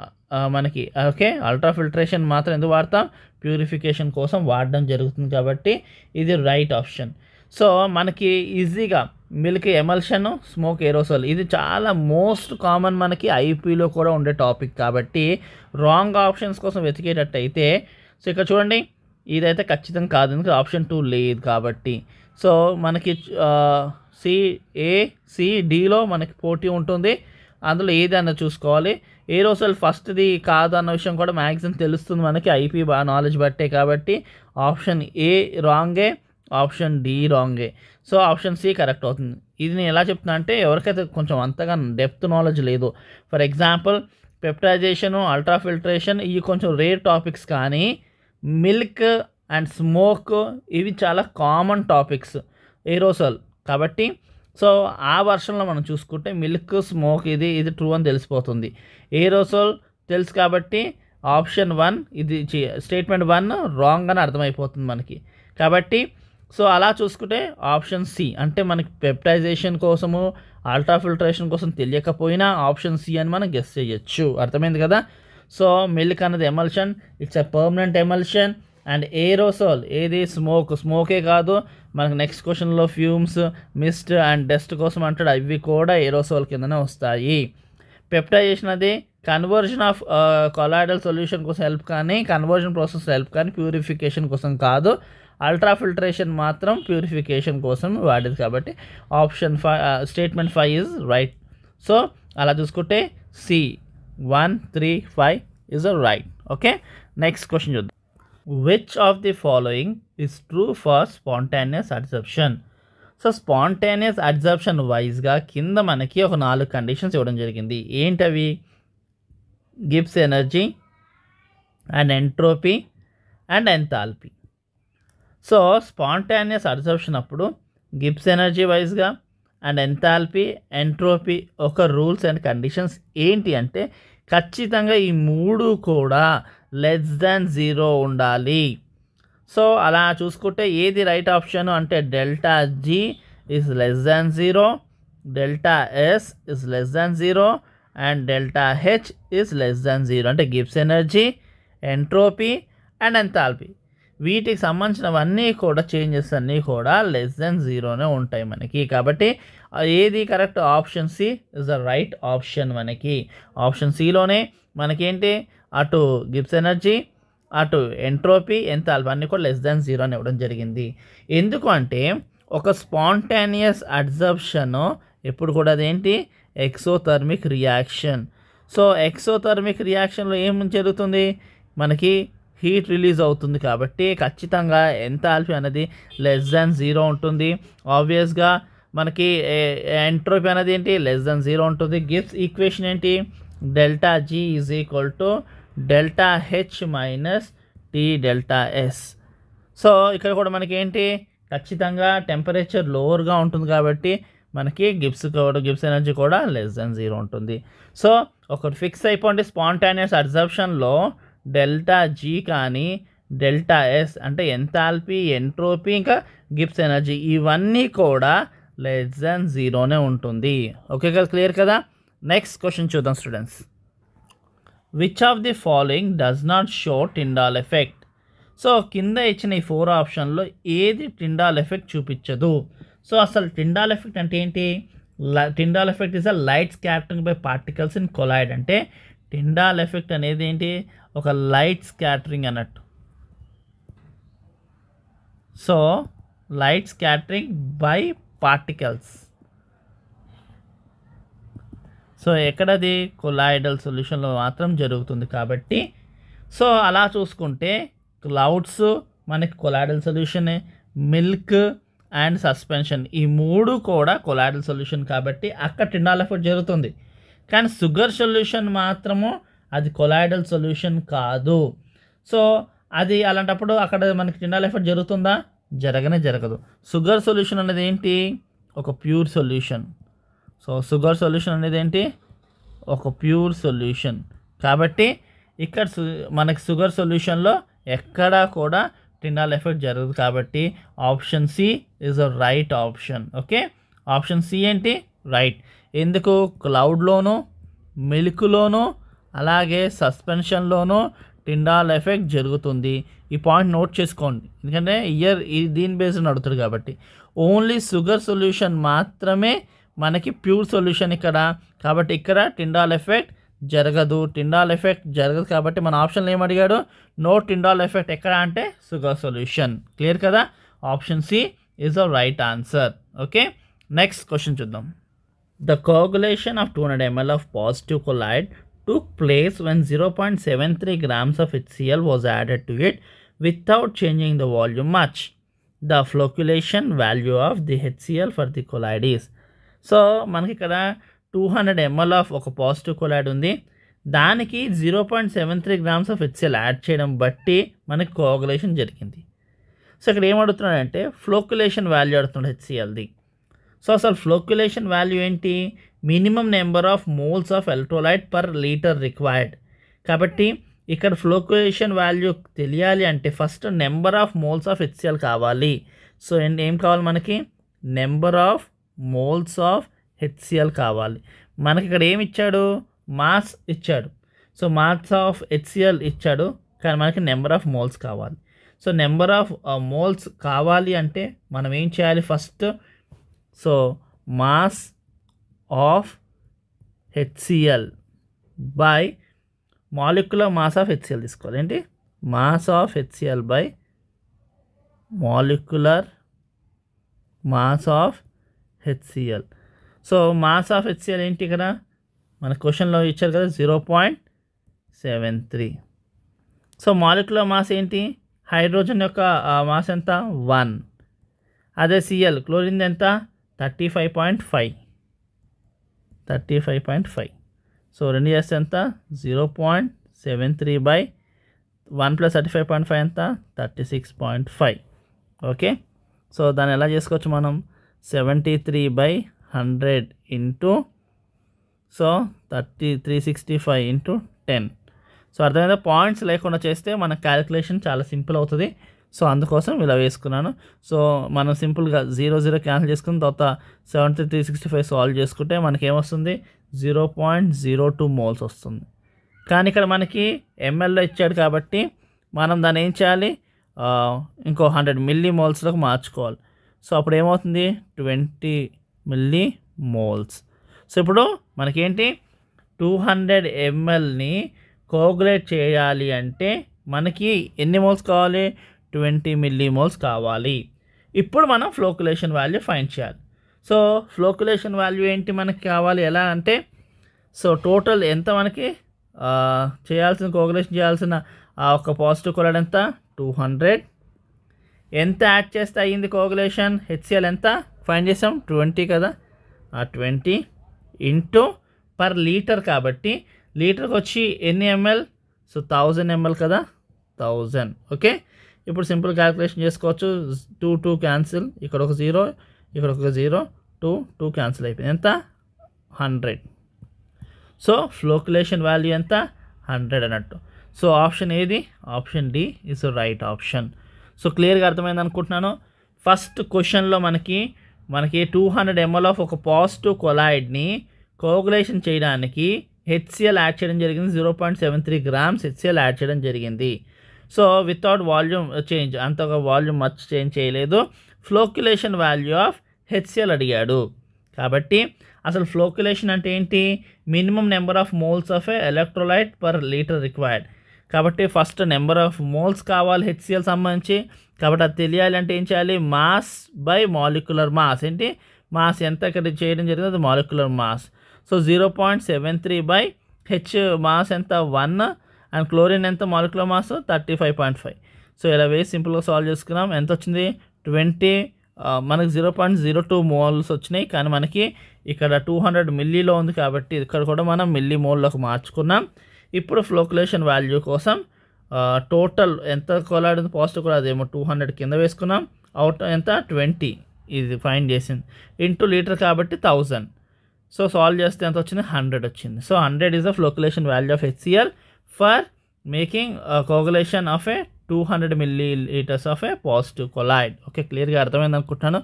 మనకి ఓకే అల్ట్రా ఫిల్ట్రేషన్ మాత్రం ఎందుకు వాడతాం ప్యూరిఫికేషన్ కోసం వాడడం జరుగుతుంది కాబట్టి ఇది రైట్ ఆప్షన్ సో మనకి ఈజీగా మిల్క్ ఎమల్షన్ స్మోక్ ఏరోసోల్ ఇది చాలా మోస్ట్ కామన్ మనకి ఐపీలో కూడా ఉండే టాపిక్ కాబట్టి రాంగ్ ఆప్షన్స్ కోసం వెతికేటట్టయితే సో ఇక్కడ చూడండి ఇదైతే ఖచ్చితంగా కాదు ఎందుకంటే ఆప్షన్ టూ లేదు కాబట్టి సో మనకి సి ఏ సిడిలో మనకి పోటీ ఉంటుంది అందులో ఏదైనా చూసుకోవాలి ఏ ఏరోసల్ ఫస్ట్ది కాదన్న విషయం కూడా మ్యాక్సిమం తెలుస్తుంది మనకి ఐపీ బాగా నాలెడ్జ్ బట్టే కాబట్టి ఆప్షన్ ఏ రాంగే ఆప్షన్ డి రాంగే సో ఆప్షన్ సి కరెక్ట్ అవుతుంది ఇది నేను ఎలా చెప్తున్నా అంటే ఎవరికైతే కొంచెం అంతగా డెప్త్ నాలెడ్జ్ లేదు ఫర్ ఎగ్జాంపుల్ అల్ట్రా అల్ట్రాఫిల్ట్రేషన్ ఇవి కొంచెం రేర్ టాపిక్స్ కానీ మిల్క్ అండ్ స్మోక్ ఇవి చాలా కామన్ టాపిక్స్ ఏరోసల్ కాబట్టి సో ఆ వర్షన్లో మనం చూసుకుంటే మిల్క్ స్మోక్ ఇది ఇది ట్రూ అని తెలిసిపోతుంది ఏరోసోల్ తెలుసు కాబట్టి ఆప్షన్ వన్ ఇది స్టేట్మెంట్ వన్ రాంగ్ అని అర్థమైపోతుంది మనకి కాబట్టి సో అలా చూసుకుంటే ఆప్షన్ సి అంటే మనకి పెప్టైజేషన్ కోసము అల్ట్రా కోసం తెలియకపోయినా ఆప్షన్ సి అని మనం గెస్ చేయొచ్చు అర్థమైంది కదా సో మిల్క్ అన్నది emulsion it's a permanent emulsion and aerosol ఏది స్మోక్ స్మోకే కాదు మనకు నెక్స్ట్ క్వశ్చన్లో ఫ్యూమ్స్ మిస్ట్ అండ్ డస్ట్ కోసం అంటాడు అవి కూడా ఏరోసోల్ కిందనే వస్తాయి పెప్టైజేషన్ అది కన్వర్జన్ ఆఫ్ కొలాయిడల్ సొల్యూషన్ కోసం హెల్ప్ కానీ కన్వర్జన్ ప్రాసెస్ హెల్ప్ కానీ ప్యూరిఫికేషన్ కోసం కాదు అల్ట్రా ఫిల్టరేషన్ మాత్రం ప్యూరిఫికేషన్ కోసం వాడేది కాబట్టి option five statement five is right so అలా చూసుకుంటే C one three five is right okay next question చూద్దాం which of the following is true for spontaneous adsorption so spontaneous adsorption వైజ్గా కింద మనకి ఒక నాలుగు కండిషన్స్ ఇవ్వడం జరిగింది ఏంటవి Gibbs energy and entropy and enthalpy so spontaneous adsorption అప్పుడు గిబ్స్ ఎనర్జీ వైజ్గా అండ్ ఎంథాల్పీ ఎంట్రోపీ ఒక రూల్స్ అండ్ కండిషన్స్ ఏంటి అంటే ఖచ్చితంగా ఈ మూడు కూడా లెస్ దెన్ జీరో ఉండాలి సో అలా చూసుకుంటే ఏది రైట్ ఆప్షన్ అంటే delta G is less than zero delta S is less than zero and delta H is less than zero అంటే Gibbs energy entropy and enthalpy వీటికి సంబంధించినవన్నీ కూడా చేంజెస్ అన్నీ కూడా లెస్ దెన్ జీరోనే ఉంటాయి మనకి కాబట్టి ఏది correct option C is the right option మనకి ఆప్షన్ సిలోనే మనకేంటి అటు గిప్స్ ఎనర్జీ అటు ఎంట్రోపీ ఎంత అవన్నీ కూడా లెస్ దాన్ జీరో అని ఇవ్వడం జరిగింది ఎందుకు అంటే ఒక స్పాంటేనియస్ అబ్జర్ప్షన్ ఎప్పుడు కూడా అదేంటి ఎక్సోథర్మిక్ రియాక్షన్ సో ఎక్సోథర్మిక్ రియాక్షన్లో ఏం జరుగుతుంది మనకి హీట్ రిలీజ్ అవుతుంది కాబట్టి ఖచ్చితంగా ఎంత ఆల్ఫీ అనేది లెస్ దాన్ జీరో ఉంటుంది ఆబ్వియస్గా మనకి ఎంట్రోపీ అనేది ఏంటి లెస్ దాన్ జీరో ఉంటుంది గిఫ్ట్స్ ఈక్వేషన్ ఏంటి delta G is equal to delta H minus T delta S so ఇక్కడ కూడా మనకి ఏంటి ఖచ్చితంగా టెంపరేచర్ లోవర్గా ఉంటుంది కాబట్టి మనకి గిప్స్ కూడా గిప్స్ ఎనర్జీ కూడా లెస్ దెన్ జీరో ఉంటుంది సో ఒకటి ఫిక్స్ అయిపోండి స్పాంటైనియస్ అబ్జర్ప్షన్లో డెల్టా జీ కానీ డెల్టా ఎస్ అంటే ఎంతాల్పీ ఎంట్రోపీ ఇంకా గిప్స్ ఎనర్జీ ఇవన్నీ కూడా లెస్ దెన్ జీరోనే ఉంటుంది ఓకే కదా క్లియర్ కదా నెక్స్ట్ క్వశ్చన్ చూద్దాం students which of the following does not show Tyndall effect so కింద ఇచ్చిన ఈ ఫోర్ ఆప్షన్లో ఏది టిండాల్ ఎఫెక్ట్ చూపించదు సో అసలు టిండాల్ ఎఫెక్ట్ అంటే ఏంటి Tyndall effect is a light scattering by particles in colloid అంటే టిండాల్ ఎఫెక్ట్ అనేది ఏంటి ఒక లైట్ స్కాటరింగ్ అన్నట్టు so light scattering by particles so ఎక్కడది కొలాయిడల్ సొల్యూషన్లో మాత్రం జరుగుతుంది కాబట్టి సో అలా చూసుకుంటే క్లౌడ్స్ మనకి కొలాయిడల్ సొల్యూషనే మిల్క్ అండ్ సస్పెన్షన్ ఈ మూడు కూడా కొలాయిడల్ సొల్యూషన్ కాబట్టి అక్కడ టిండాల్ ఎఫర్ట్ జరుగుతుంది కానీ షుగర్ సొల్యూషన్ మాత్రము అది కొలాయిడల్ సొల్యూషన్ కాదు సో అది అలాంటప్పుడు అక్కడ మనకి టిండాల్ ఎఫర్ట్ జరుగుతుందా జరగనే జరగదు షుగర్ సొల్యూషన్ అనేది ఏంటి ఒక pure solution so sugar solution అనేది ఏంటి ఒక ప్యూర్ సొల్యూషన్ కాబట్టి ఇక్కడ మనకి షుగర్ సొల్యూషన్లో ఎక్కడా కూడా టినాల్ ఎఫెక్ట్ జరగదు కాబట్టి option C is a right option okay option C ఏంటి రైట్ ఎందుకు క్లౌడ్లోను మిల్క్లోను అలాగే సస్పెన్షన్లోనూ టిండాల్ ఎఫెక్ట్ జరుగుతుంది ఈ పాయింట్ నోట్ చేసుకోండి ఎందుకంటే ఇయర్ ఈ దీని బేస్డ్ అడుగుతాడు కాబట్టి ఓన్లీ షుగర్ సొల్యూషన్ మాత్రమే మనకి ప్యూర్ సొల్యూషన్ ఇక్కడ కాబట్టి ఇక్కడ టిండాల్ ఎఫెక్ట్ జరగదు టిండాల్ ఎఫెక్ట్ జరగదు కాబట్టి మన ఆప్షన్లు ఏమడిగాడు నో టిండాల్ ఎఫెక్ట్ ఎక్కడ అంటే సుగర్ సొల్యూషన్ క్లియర్ కదా option C is a right answer okay next question చూద్దాం the coagulation of two hundred ml of positive colloid took place when 0.73 grams of HCl was added to it without changing the volume much. The flocculation value of the HCl for the colloid is so మనకి ఇక్కడ టూ హండ్రెడ్ ఎంఎల్ ఆఫ్ ఒక పాజిటివ్ కొలాయిడ్ ఉంది దానికి zero point seven three grams of HCl add చేయడం బట్టి మనకి కోగులేషన్ జరిగింది సో ఇక్కడ ఏం అంటే ఫ్లోక్యులేషన్ వాల్యూ అడుగుతున్నాడు హెచ్సిఎల్ది సో అసలు ఫ్లోక్యులేషన్ వాల్యూ ఏంటి minimum number of moles of electrolyte per litre required కాబట్టి ఇక్కడ ఫ్లోక్యులేషన్ వాల్యూ తెలియాలి అంటే first number of moles of HCl కావాలి సో ఏం కావాలి మనకి number of moles of HCl కావాలి మనకి ఇక్కడ ఏమి ఇచ్చాడు మాస్ ఇచ్చాడు సో మాస్ ఆఫ్ హెచ్సిఎల్ ఇచ్చాడు కానీ మనకి నెంబర్ ఆఫ్ మోల్స్ కావాలి సో నెంబర్ ఆఫ్ మోల్స్ కావాలి అంటే మనం ఏం చేయాలి first so mass of HCl by molecular mass of HCl తీసుకోవాలి ఏంటి mass of HCl by molecular mass of HCl so mass of HCl ఏంటి ఇక్కడ మన క్వశ్చన్లో ఇచ్చారు కదా zero point seven three so molecular mass ఏంటి హైడ్రోజన్ యొక్క మాస్ ఎంత వన్ అదే సిఎల్ క్లోరిన్ ఎంత thirty five point five thirty five point five so రెండు చేస్తే ఎంత zero point seven three by one plus thirty five point five ఎంత thirty six point five okay so దాన్ని ఎలా చేసుకోవచ్చు మనం seventy three by hundred into so thirty three sixty five into ten so అర్థమైతే పాయింట్స్ లేకుండా చేస్తే మన క్యాలిక్యులేషన్ చాలా సింపుల్ అవుతుంది సో అందుకోసం ఇలా వేసుకున్నాను సో మనం సింపుల్గా జీరో జీరో క్యాన్సిల్ చేసుకున్న తర్వాత seven three three sixty five solve చేసుకుంటే ఏమొస్తుంది zero point zero two moles వస్తుంది కానీ ఇక్కడ మనకి ఎంఎల్లో ఇచ్చాడు కాబట్టి మనం దాన్ని ఏం చేయాలి ఇంకో హండ్రెడ్ మిల్లీ మోల్స్లోకి మార్చుకోవాలి సో అప్పుడు ఏమవుతుంది ట్వంటీ మిల్లీ మోల్స్ సో ఇప్పుడు మనకేంటి టూ హండ్రెడ్ ఎంఎల్ని కోగులేట్ చేయాలి అంటే మనకి ఎన్ని మోల్స్ కావాలి ట్వంటీ మిల్లీ మోల్స్ కావాలి ఇప్పుడు మనం ఫ్లోకులేషన్ వాల్యూ ఫైండ్ చేయాలి సో ఫ్లోకులేషన్ వాల్యూ ఏంటి మనకి కావాలి ఎలా అంటే సో టోటల్ ఎంత మనకి చేయాల్సిన కోగులేషన్ చేయాల్సిన ఆ ఒక పాజిటివ్ కొలడ్ ఎంత టూ హండ్రెడ్ ఎంత యాడ్ చేస్తే అయ్యింది కోగులేషన్ హెచ్సిఎల్ ఎంత ఫైన్ చేసాం ట్వంటీ కదా ఆ ట్వంటీ ఇంటూ పర్ లీటర్ కాబట్టి లీటర్కి వచ్చి ఎన్ని ఎంఎల్ సో థౌజండ్ ఎంఎల్ కదా థౌజండ్ ఓకే ఇప్పుడు సింపుల్ క్యాలిక్యులేషన్ చేసుకోవచ్చు టూ టూ క్యాన్సిల్ ఇక్కడ ఒక జీరో ఇక్కడ ఒక జీరో టూ టూ క్యాన్సిల్ అయిపోయింది ఎంత హండ్రెడ్ సో ఫ్లోక్యులేషన్ వాల్యూ ఎంత హండ్రెడ్ అన్నట్టు సో ఆప్షన్ ఏది option D is right option so క్లియర్గా అర్థమైంది అనుకుంటున్నాను ఫస్ట్ క్వశ్చన్లో మనకి మనకి టూ హండ్రెడ్ ఎంఎల్ ఆఫ్ ఒక పాజిటివ్ కొలాయిడ్ని కోగులేషన్ చేయడానికి హెచ్సిఎల్ యాడ్ చేయడం జరిగింది zero point seven three grams HCl add చేయడం జరిగింది సో వితౌట్ వాల్యూమ్ చేంజ్ అంత ఒక వాల్యూమ్ మచ్ చేంజ్ చేయలేదు ఫ్లోక్యులేషన్ వాల్యూ ఆఫ్ హెచ్సిఎల్ అడిగాడు కాబట్టి అసలు ఫ్లోక్యులేషన్ అంటే ఏంటి minimum number of moles of electrolyte per litre required కాబట్టి ఫస్ట్ నెంబర్ ఆఫ్ మోల్స్ కావాలి హెచ్సిఎల్ సంబంధించి కాబట్టి అది తెలియాలంటే ఏం చేయాలి మాస్ బై మాలిక్యులర్ మాస్ ఏంటి మాస్ ఎంత ఇక్కడ చేయడం జరిగింది అది molecular mass so zero point seven three by H mass ఎంత వన్ అండ్ క్లోరిన్ ఎంత molecular mass thirty five point five so ఇలా వేసి సింపుల్గా సాల్వ్ చేసుకున్నాం ఎంత వచ్చింది ట్వంటీ uh, మనకి zero point zero two moles వచ్చినాయి కానీ మనకి ఇక్కడ టూ హండ్రెడ్ మిల్లీలో ఉంది కాబట్టి ఇక్కడ కూడా మనం మిల్లీ మోల్లోకి మార్చుకున్నాం ఇప్పుడు ఫ్లోక్యులేషన్ వాల్యూ కోసం టోటల్ ఎంత కొలాడింది పాజిటివ్ కూడా అదేమో టూ హండ్రెడ్ కింద వేసుకున్నాం అవుట్ ఎంత ట్వంటీ ఇది ఫైన్ చేసింది ఇంటూ లీటర్ కాబట్టి థౌజండ్ సో సాల్వ్ చేస్తే ఎంత వచ్చింది హండ్రెడ్ వచ్చింది so hundred is the flocculation value of HCl for making coagulation of a two hundred millilitres of a positive colloid okay క్లియర్గా అర్థమైంది అనుకుంటున్నాను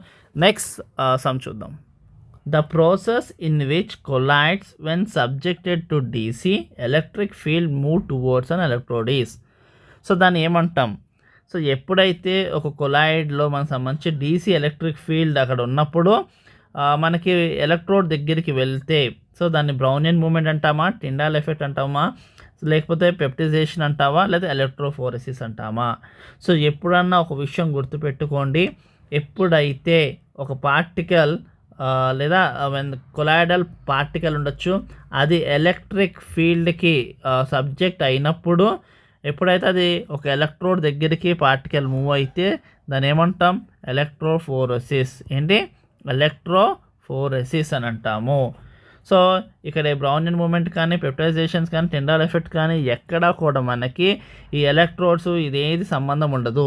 నెక్స్ట్ సమ్ చూద్దాం The process in which collides when subjected to DC electric field move towards an electrode is. So దాన్ని ఏమంటాం సో ఎప్పుడైతే ఒక కొలాయిడ్లో మనకు సంబంధించి డీసీ ఎలక్ట్రిక్ ఫీల్డ్ అక్కడ ఉన్నప్పుడు మనకి ఎలక్ట్రోడ్ దగ్గరికి వెళ్తే సో దాన్ని బ్రౌనియన్ మూమెంట్ అంటామా టిండాల్ ఎఫెక్ట్ అంటామా లేకపోతే పెప్టిజేషన్ అంటావా లేదా ఎలక్ట్రోఫోరసిస్ అంటామా సో ఎప్పుడన్నా ఒక విషయం గుర్తుపెట్టుకోండి ఎప్పుడైతే ఒక పార్టికల్ లేదా కొలాయిడల్ పార్టికల్ ఉండొచ్చు అది ఎలక్ట్రిక్ ఫీల్డ్కి సబ్జెక్ట్ అయినప్పుడు ఎప్పుడైతే అది ఒక ఎలక్ట్రోడ్ దగ్గరికి పార్టికల్ మూవ్ అయితే దాన్ని ఏమంటాం ఎలక్ట్రోఫోరసిస్ ఏంటి ఎలక్ట్రోఫోరసిస్ అని అంటాము సో ఇక్కడ ఈ బ్రౌన్ ఇన్ మూమెంట్ కానీ పెప్టైజేషన్స్ కానీ టెండాల్ ఎఫెక్ట్ కానీ ఎక్కడా కూడా మనకి ఈ ఎలక్ట్రోడ్స్ ఇదేది సంబంధం ఉండదు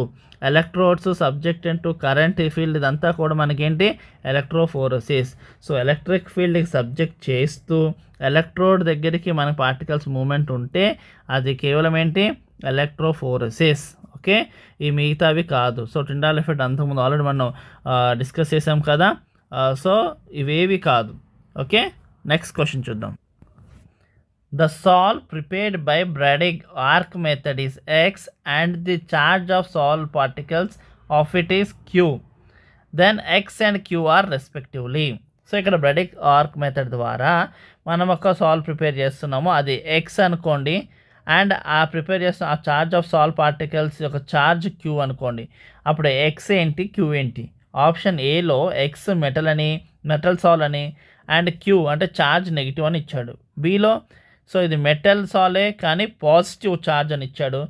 electrodes subject to current field ఇదంతా కూడా మనకేంటి ఎలక్ట్రోఫోరోసిస్ సో ఎలక్ట్రిక్ ఫీల్డ్కి సబ్జెక్ట్ చేస్తూ ఎలక్ట్రోడ్ దగ్గరికి మన పార్టికల్స్ మూమెంట్ ఉంటే అది కేవలం ఏంటి ఎలక్ట్రోఫోరోసిస్ ఓకే ఈ మిగతావి కాదు సో టిండాల్ ఎఫెక్ట్ అంతకుముందు ఆల్రెడీ మనం డిస్కస్ చేసాం కదా సో ఇవేవి కాదు ఓకే నెక్స్ట్ క్వశ్చన్ చూద్దాం the sol prepared by Bredig arc method is X and the charge of sol particles of it is Q then X and Q are respectively so ఇక్కడ బ్రెడిక్ ఆర్క్ మెథడ్ ద్వారా మనం ఒక సాల్వ్ ప్రిపేర్ చేస్తున్నాము అది ఎక్స్ అనుకోండి అండ్ ఆ ప్రిపేర్ చేస్తున్న ఆ ఛార్జ్ ఆఫ్ సాల్వ్ పార్టికల్స్ యొక్క ఛార్జ్ క్యూ అనుకోండి అప్పుడు ఎక్స్ ఏంటి క్యూ ఏంటి ఆప్షన్ ఏలో ఎక్స్ మెటల్ అని మెటల్ సాల్ అని అండ్ క్యూ అంటే ఛార్జ్ నెగిటివ్ అని ఇచ్చాడు బిలో సో ఇది మెటల్ సాలే కానీ పాజిటివ్ ఛార్జ్ అని ఇచ్చాడు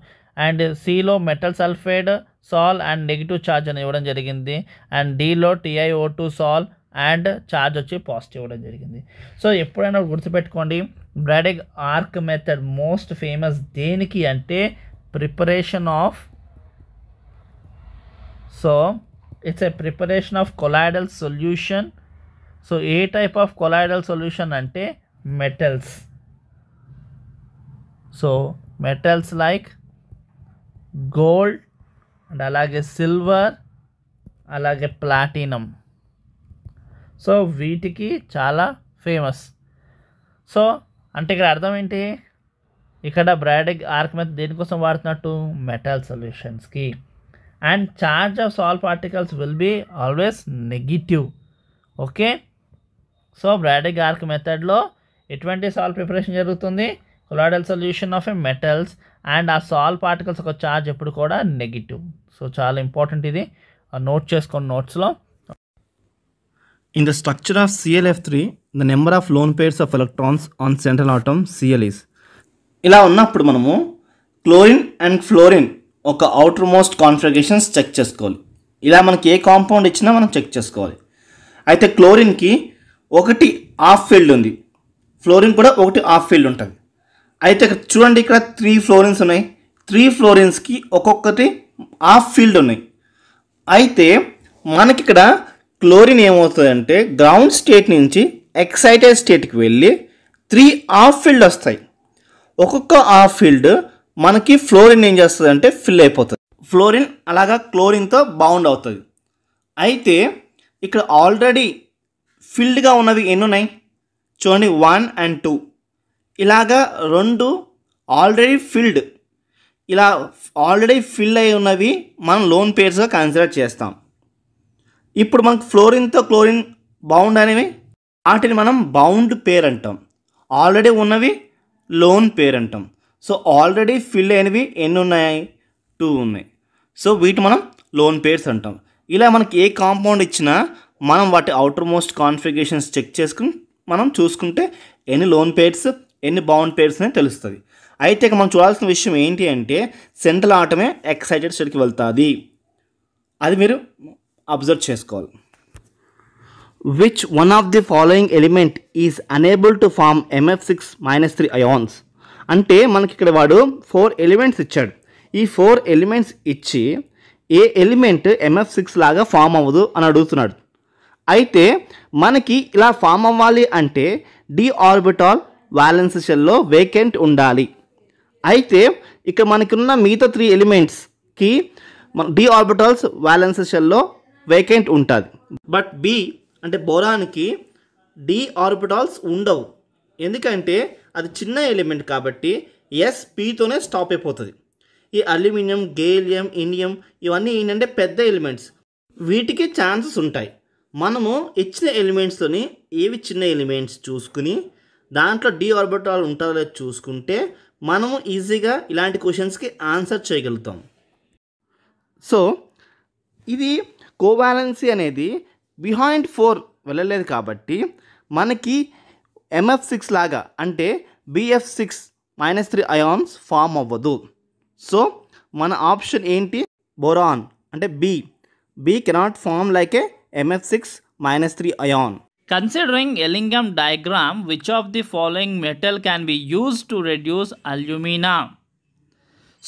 అండ్ సిలో metal sulphide sol and negative charge అని ఇవ్వడం జరిగింది అండ్ డిలో TIO two sol and charge వచ్చి పాజిటివ్ ఇవ్వడం జరిగింది సో ఎప్పుడైనా గుర్తుపెట్టుకోండి Bredig arc method most famous దేనికి అంటే preparation of so it's a preparation of colloidal solution so a type of colloidal solution అంటే metals so metals like gold and అలాగే సిల్వర్ అలాగే ప్లాటినం సో వీటికి చాలా ఫేమస్ సో అంటే ఇక్కడ అర్థం ఏంటి ఇక్కడ ఆర్క్ ఆర్క్మెత్ దేనికోసం వాడుతున్నట్టు మెటల్ సొల్యూషన్స్కి and charge of sol particles will be always negative okay so Bredig arc మెథడ్లో ఎటువంటి సాల్ట్ ప్రిపరేషన్ జరుగుతుంది colloidal solution of a metals and ఆ సాల్ పార్టికల్స్ ఒక ఛార్జ్ ఎప్పుడు కూడా నెగిటివ్ సో చాలా ఇంపార్టెంట్ ఇది నోట్ చేసుకోండి నోట్స్లో in the structure of ClF three the number of lone pairs of electrons on central atom Cl is ఇలా ఉన్నప్పుడు మనము క్లోరిన్ అండ్ ఫ్లోరిన్ ఒక అవుటర్ మోస్ట్ కాన్ఫిగరేషన్స్ చెక్ చేసుకోవాలి ఇలా మనకి ఏ కాంపౌండ్ ఇచ్చినా మనం చెక్ చేసుకోవాలి అయితే క్లోరిన్కి ఒకటి హాఫ్ ఫీల్డ్ ఉంది ఫ్లోరింగ్ కూడా ఒకటి హాఫ్ ఫీల్డ్ ఉంటుంది అయితే చూడండి ఇక్కడ త్రీ ఫ్లోరిన్స్ ఉన్నాయి త్రీ ఫ్లోరిన్స్కి ఒక్కొక్కటి హాఫ్ ఫీల్డ్ ఉన్నాయి అయితే మనకి ఇక్కడ క్లోరిన్ ఏమవుతుందంటే గ్రౌండ్ స్టేట్ నుంచి ఎక్సైటెడ్ స్టేట్కి వెళ్ళి త్రీ హాఫ్ ఫీల్డ్ వస్తాయి ఒక్కొక్క హాఫ్ ఫీల్డ్ మనకి ఫ్లోరిన్ ఏం చేస్తుంది అంటే ఫిల్ అయిపోతుంది ఫ్లోరిన్ అలాగా క్లోరిన్తో బౌండ్ అవుతుంది అయితే ఇక్కడ ఆల్రెడీ ఫిల్డ్గా ఉన్నవి ఎన్ని ఉన్నాయి చూడండి వన్ అండ్ టూ ఇలాగా రెండు ఆల్రెడీ ఫిల్డ్ ఇలా ఆల్రెడీ ఫిల్ అయి ఉన్నవి మనం లోన్ పేర్స్గా కన్సిడర్ చేస్తాం ఇప్పుడు మనకు ఫ్లోరిన్తో క్లోరిన్ బౌండ్ అనేవి వాటిని మనం బౌండ్ పేర్ అంటాం ఆల్రెడీ ఉన్నవి లోన్ పేర్ అంటాం సో ఆల్రెడీ ఫిల్ అయినవి ఎన్ని ఉన్నాయి టూ ఉన్నాయి సో వీటి మనం లోన్ పేర్స్ అంటాం ఇలా మనకి ఏ కాంపౌండ్ ఇచ్చినా మనం వాటి అవుటర్ మోస్ట్ కాన్ఫిగరేషన్స్ చెక్ చేసుకుని మనం చూసుకుంటే ఎన్ని లోన్ పేర్స్ ఎన్ని బౌండ్ పేర్స్ అనేది తెలుస్తుంది అయితే ఇక మనం చూడాల్సిన విషయం ఏంటి అంటే సెంట్రల్ ఆటమే ఎక్సైటెడ్ స్టేట్కి వెళ్తుంది అది మీరు అబ్జర్వ్ చేసుకోవాలి which one of the following element is unable to form MF six minus three ions అంటే మనకి ఇక్కడ వాడు ఫోర్ ఎలిమెంట్స్ ఇచ్చాడు ఈ ఫోర్ ఎలిమెంట్స్ ఇచ్చి ఏ ఎలిమెంట్ ఎంఎఫ్ సిక్స్ లాగా ఫామ్ అవ్వదు అని అడుగుతున్నాడు అయితే మనకి ఇలా ఫామ్ అవ్వాలి అంటే డి ఆర్బిటాల్ వ్యాలెన్స్ షెల్లో వేకెంట్ ఉండాలి అయితే ఇక్కడ మనకున్న మిగతా త్రీ ఎలిమెంట్స్కి డి ఆర్బిటాల్స్ వ్యాలెన్స్ షెల్లో వేకెంట్ ఉంటుంది బట్ బి అంటే బోరానికి డి ఆర్బిటాల్స్ ఉండవు ఎందుకంటే అది చిన్న ఎలిమెంట్ కాబట్టి ఎస్ పీతోనే స్టాప్ అయిపోతుంది ఈ అల్యూమినియం గేలియం ఇండియం ఇవన్నీ ఏంటంటే పెద్ద ఎలిమెంట్స్ వీటికి ఛాన్సెస్ ఉంటాయి మనము ఇచ్చిన ఎలిమెంట్స్లోని ఏవి చిన్న ఎలిమెంట్స్ చూసుకుని దాంట్లో డి ఆర్బిటాల్ ఉంటుందో లేదో చూసుకుంటే మనము ఈజీగా ఇలాంటి క్వశ్చన్స్కి ఆన్సర్ చేయగలుగుతాం సో ఇది కోవాలెన్సీ అనేది బిహైండ్ ఫోర్ వెళ్ళలేదు కాబట్టి మనకి ఎంఎఫ్ సిక్స్ లాగా అంటే BF six minus three ions form అవ్వదు సో మన ఆప్షన్ ఏంటి బొరాన్ అంటే B B cannot form like a MF6 minus 3 ion. Considering Ellingham diagram, which of the following metal can be used to reduce alumina?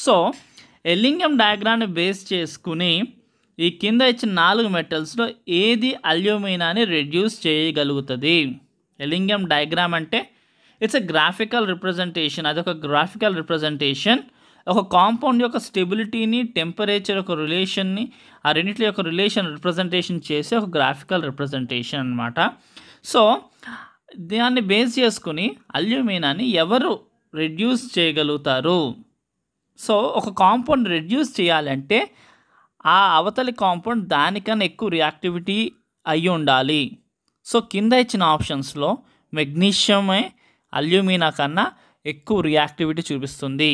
So Ellingham డయాగ్రామ్ని బేస్ చేసుకుని ఈ కింద ఇచ్చిన నాలుగు మెటల్స్లో ఏది అల్యూమినాని రెడ్యూస్ చేయగలుగుతుంది ఎల్లింగం డయాగ్రామ్ అంటే ఇట్స్ ఎ గ్రాఫికల్ రిప్రజెంటేషన్ అదొక గ్రాఫికల్ రిప్రజెంటేషన్ ఒక కాంపౌండ్ యొక్క స్టెబిలిటీని టెంపరేచర్ యొక్క రిలేషన్ని ఆ రెండింటి యొక్క రిలేషన్ రిప్రజెంటేషన్ చేసే ఒక గ్రాఫికల్ రిప్రజెంటేషన్ అనమాట సో దాన్ని బేస్ చేసుకుని అల్యూమినాని ఎవరు రెడ్యూస్ చేయగలుగుతారు సో ఒక కాంపౌండ్ రెడ్యూస్ చేయాలంటే ఆ అవతలి కాంపౌండ్ దానికన్నా ఎక్కువ రియాక్టివిటీ అయి ఉండాలి సో కింద ఇచ్చిన ఆప్షన్స్లో మెగ్నీషియమే అల్యూమినా కన్నా ఎక్కువ రియాక్టివిటీ చూపిస్తుంది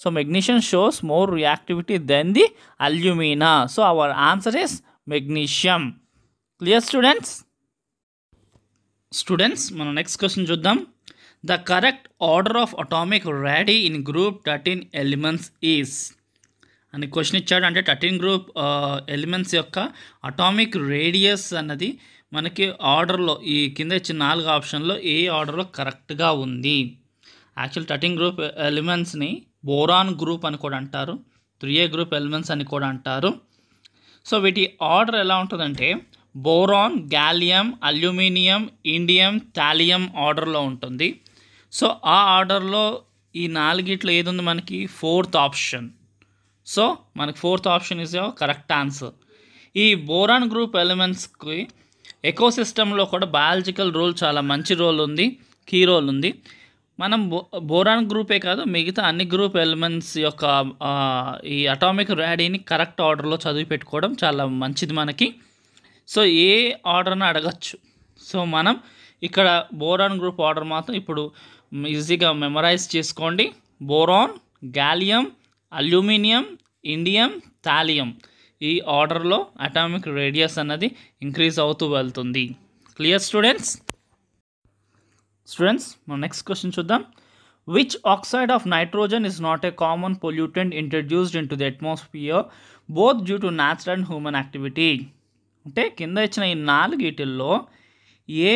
so magnesium shows more reactivity then the alumina so our answer is magnesium clear students students మనం నెక్స్ట్ క్వశ్చన్ చూద్దాం the correct order of atomic radii in group thirteen elements is అని క్వశ్చన్ ఇచ్చాడు అంటే థర్టీన్ గ్రూప్ ఎలిమెంట్స్ యొక్క అటామిక్ రేడియస్ అన్నది మనకి ఆర్డర్లో ఈ కింద ఇచ్చిన నాలుగు ఆప్షన్లో ఏ ఆర్డర్లో కరెక్ట్గా ఉంది యాక్చువల్ థర్టీన్ గ్రూప్ ఎలిమెంట్స్ని బోరాన్ గ్రూప్ అని కూడా అంటారు త్రీ ఏ గ్రూప్ ఎలిమెంట్స్ అని కూడా అంటారు సో వీటి ఆర్డర్ ఎలా ఉంటుందంటే boron gallium aluminium indium thallium ఆర్డర్లో ఉంటుంది సో ఆ ఆర్డర్లో ఈ నాలుగిట్లో ఏది ఉంది మనకి ఫోర్త్ ఆప్షన్ సో మనకి fourth option is correct answer ఈ బోరాన్ గ్రూప్ ఎలిమెంట్స్కి ఎకోసిస్టంలో కూడా బయాలజికల్ రోల్ చాలా మంచి రోల్ ఉంది కీ రోల్ ఉంది మనం బో బోరాన్ గ్రూపే కాదు మిగతా అన్ని గ్రూప్ ఎలిమెంట్స్ యొక్క ఈ అటామిక్ ర్యాడీని కరెక్ట్ ఆర్డర్లో చదివి పెట్టుకోవడం చాలా మంచిది మనకి సో ఏ ఆర్డర్ని అడగచ్చు సో మనం ఇక్కడ బోరాన్ గ్రూప్ ఆర్డర్ మాత్రం ఇప్పుడు ఈజీగా మెమరైజ్ చేసుకోండి boron gallium aluminium indium thallium ఈ ఆర్డర్లో అటామిక్ రేడియస్ అన్నది ఇంక్రీజ్ అవుతూ వెళ్తుంది క్లియర్ స్టూడెంట్స్ స్టూడెంట్స్ మనం నెక్స్ట్ క్వశ్చన్ చూద్దాం which oxide of nitrogen is not a common pollutant introduced into the atmosphere both due to natural and human activity అంటే కింద ఇచ్చిన ఈ నాలుగిటిల్లో ఏ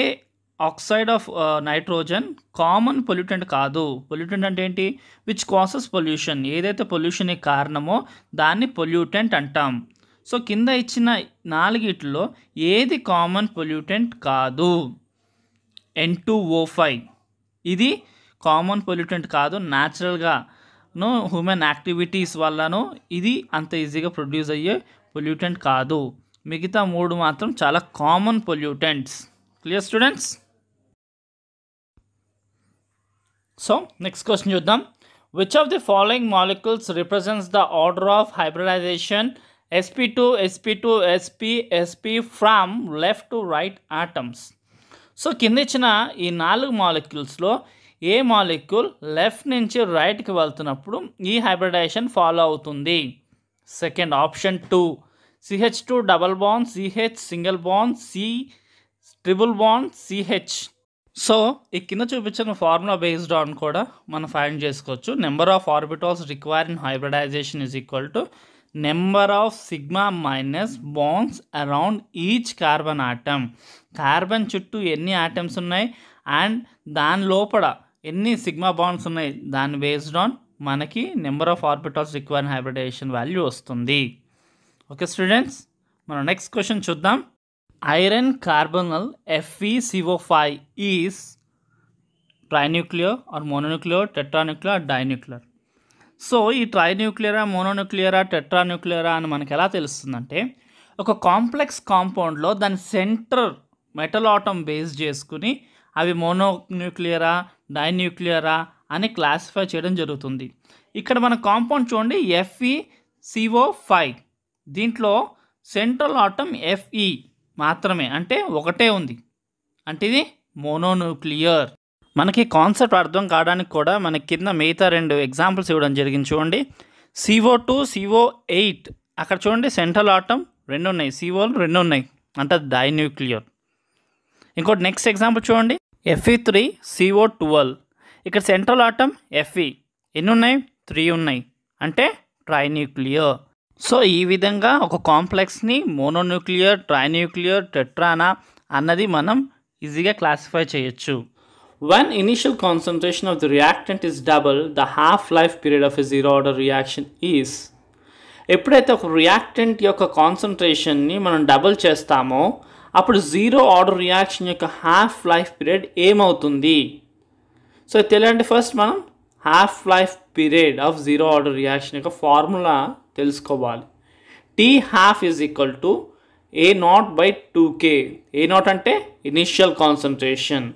oxide of nitrogen common pollutant కాదు పొల్యూటెంట్ అంటే ఏంటి విచ్ కాసెస్ పొల్యూషన్ ఏదైతే పొల్యూషన్కి కారణమో దాన్ని పొల్యూటెంట్ అంటాం సో కింద ఇచ్చిన నాలుగిట్లో ఏది కామన్ పొల్యూటెంట్ కాదు ఎన్ టూ ఓ ఫైవ్ ఇది కామన్ పొల్యూటెంట్ కాదు న్యాచురల్గా హ్యూమన్ యాక్టివిటీస్ వల్లను ఇది అంత ఈజీగా ప్రొడ్యూస్ అయ్యే పొల్యూటెంట్ కాదు మిగతా మూడు మాత్రం చాలా common pollutants clear students so next question చూద్దాం which of the following molecules represents the order of hybridisation sp sp2 sp sp from left to right atoms so కింద ఇచ్చిన ఈ నాలుగు మాలిక్యూల్స్లో ఏ మాలిక్యూల్ లెఫ్ట్ నుంచి రైట్కి వెళ్తున్నప్పుడు ఈ హైబ్రిడైజేషన్ ఫాలో అవుతుంది second option two CH two double bond CH single bond C triple bond CH so ఈ కింద చూపించిన ఫార్ములా బేస్డ్ ఆన్ కూడా మనం ఫైండ్ చేసుకోవచ్చు number of orbitals require in hybridisation is equal to number of sigma minus bonds around each carbon atom carbon చుట్టూ ఎన్ని ఆటమ్స్ ఉన్నాయి అండ్ దాని లోపల ఎన్ని సిగ్మా బాండ్స్ ఉన్నాయి దాని బేస్డ్ ఆన్ మనకి number of orbitals require hybridisation value వస్తుంది ఓకే స్టూడెంట్స్ మనం నెక్స్ట్ క్వశ్చన్ చూద్దాం iron carbonyl FECO five is trinuclear or tetranuclear or dinuclear so ఈ ట్రైన్యూక్లియరా మోనోన్యూక్లియరా టెట్రాన్యూక్లియరా అని మనకు ఎలా తెలుస్తుందంటే ఒక కాంప్లెక్స్ కాంపౌండ్లో దాని సెంటర్ మెటల్ ఆటమ్ బేస్ చేసుకుని అవి మోనోన్యూక్లియరా డైన్యూక్లియరా అని క్లాసిఫై చేయడం జరుగుతుంది ఇక్కడ మన కాంపౌండ్ చూడండి ఎఫ్ఈ సిఓ ఫైవ్ దీంట్లో సెంట్రల్ ఆటమ్ ఎఫ్ఈ మాత్రమే అంటే ఒకటే ఉంది అంటే ఇది మోనోన్యూక్లియర్ మనకి కాన్సెప్ట్ అర్థం కావడానికి కూడా మనకి కింద మిగతా రెండు ఎగ్జాంపుల్స్ ఇవ్వడం జరిగింది చూడండి సిఓ టూ సివో ఎయిట్ అక్కడ చూడండి సెంట్రల్ ఆటమ్ రెండు ఉన్నాయి సిఓలు రెండు ఉన్నాయి అంటే న్యూక్లియర్ ఇంకోటి నెక్స్ట్ ఎగ్జాంపుల్ చూడండి ఎఫ్ఈ త్రీ సిఓ టువల్ ఇక్కడ సెంట్రల్ ఆటమ్ ఎఫ్ఈ ఎన్ని ఉన్నాయి త్రీ ఉన్నాయి అంటే ట్రైన్యూక్లియర్ సో ఈ విధంగా ఒక కాంప్లెక్స్ని మోనోన్యూక్లియర్ ట్రైన్యూక్లియర్ టెట్రానా అన్నది మనం ఈజీగా క్లాసిఫై చేయొచ్చు When initial concentration of the reactant is double, the half-life period of a zero-order reaction is ఎప్పుడైతే ఒక రియాక్టెంట్ యొక్క కాన్సన్ట్రేషన్ని మనం డబుల్ చేస్తామో అప్పుడు జీరో ఆర్డర్ రియాక్షన్ యొక్క హాఫ్ లైఫ్ పీరియడ్ ఏమవుతుంది సో తెలియండి ఫస్ట్ మనం half life period of zero order reaction యొక్క ఫార్ములా తెలుసుకోవాలి T half is equal to A naught by two K A naught అంటే ఇనిషియల్ కాన్సన్ట్రేషన్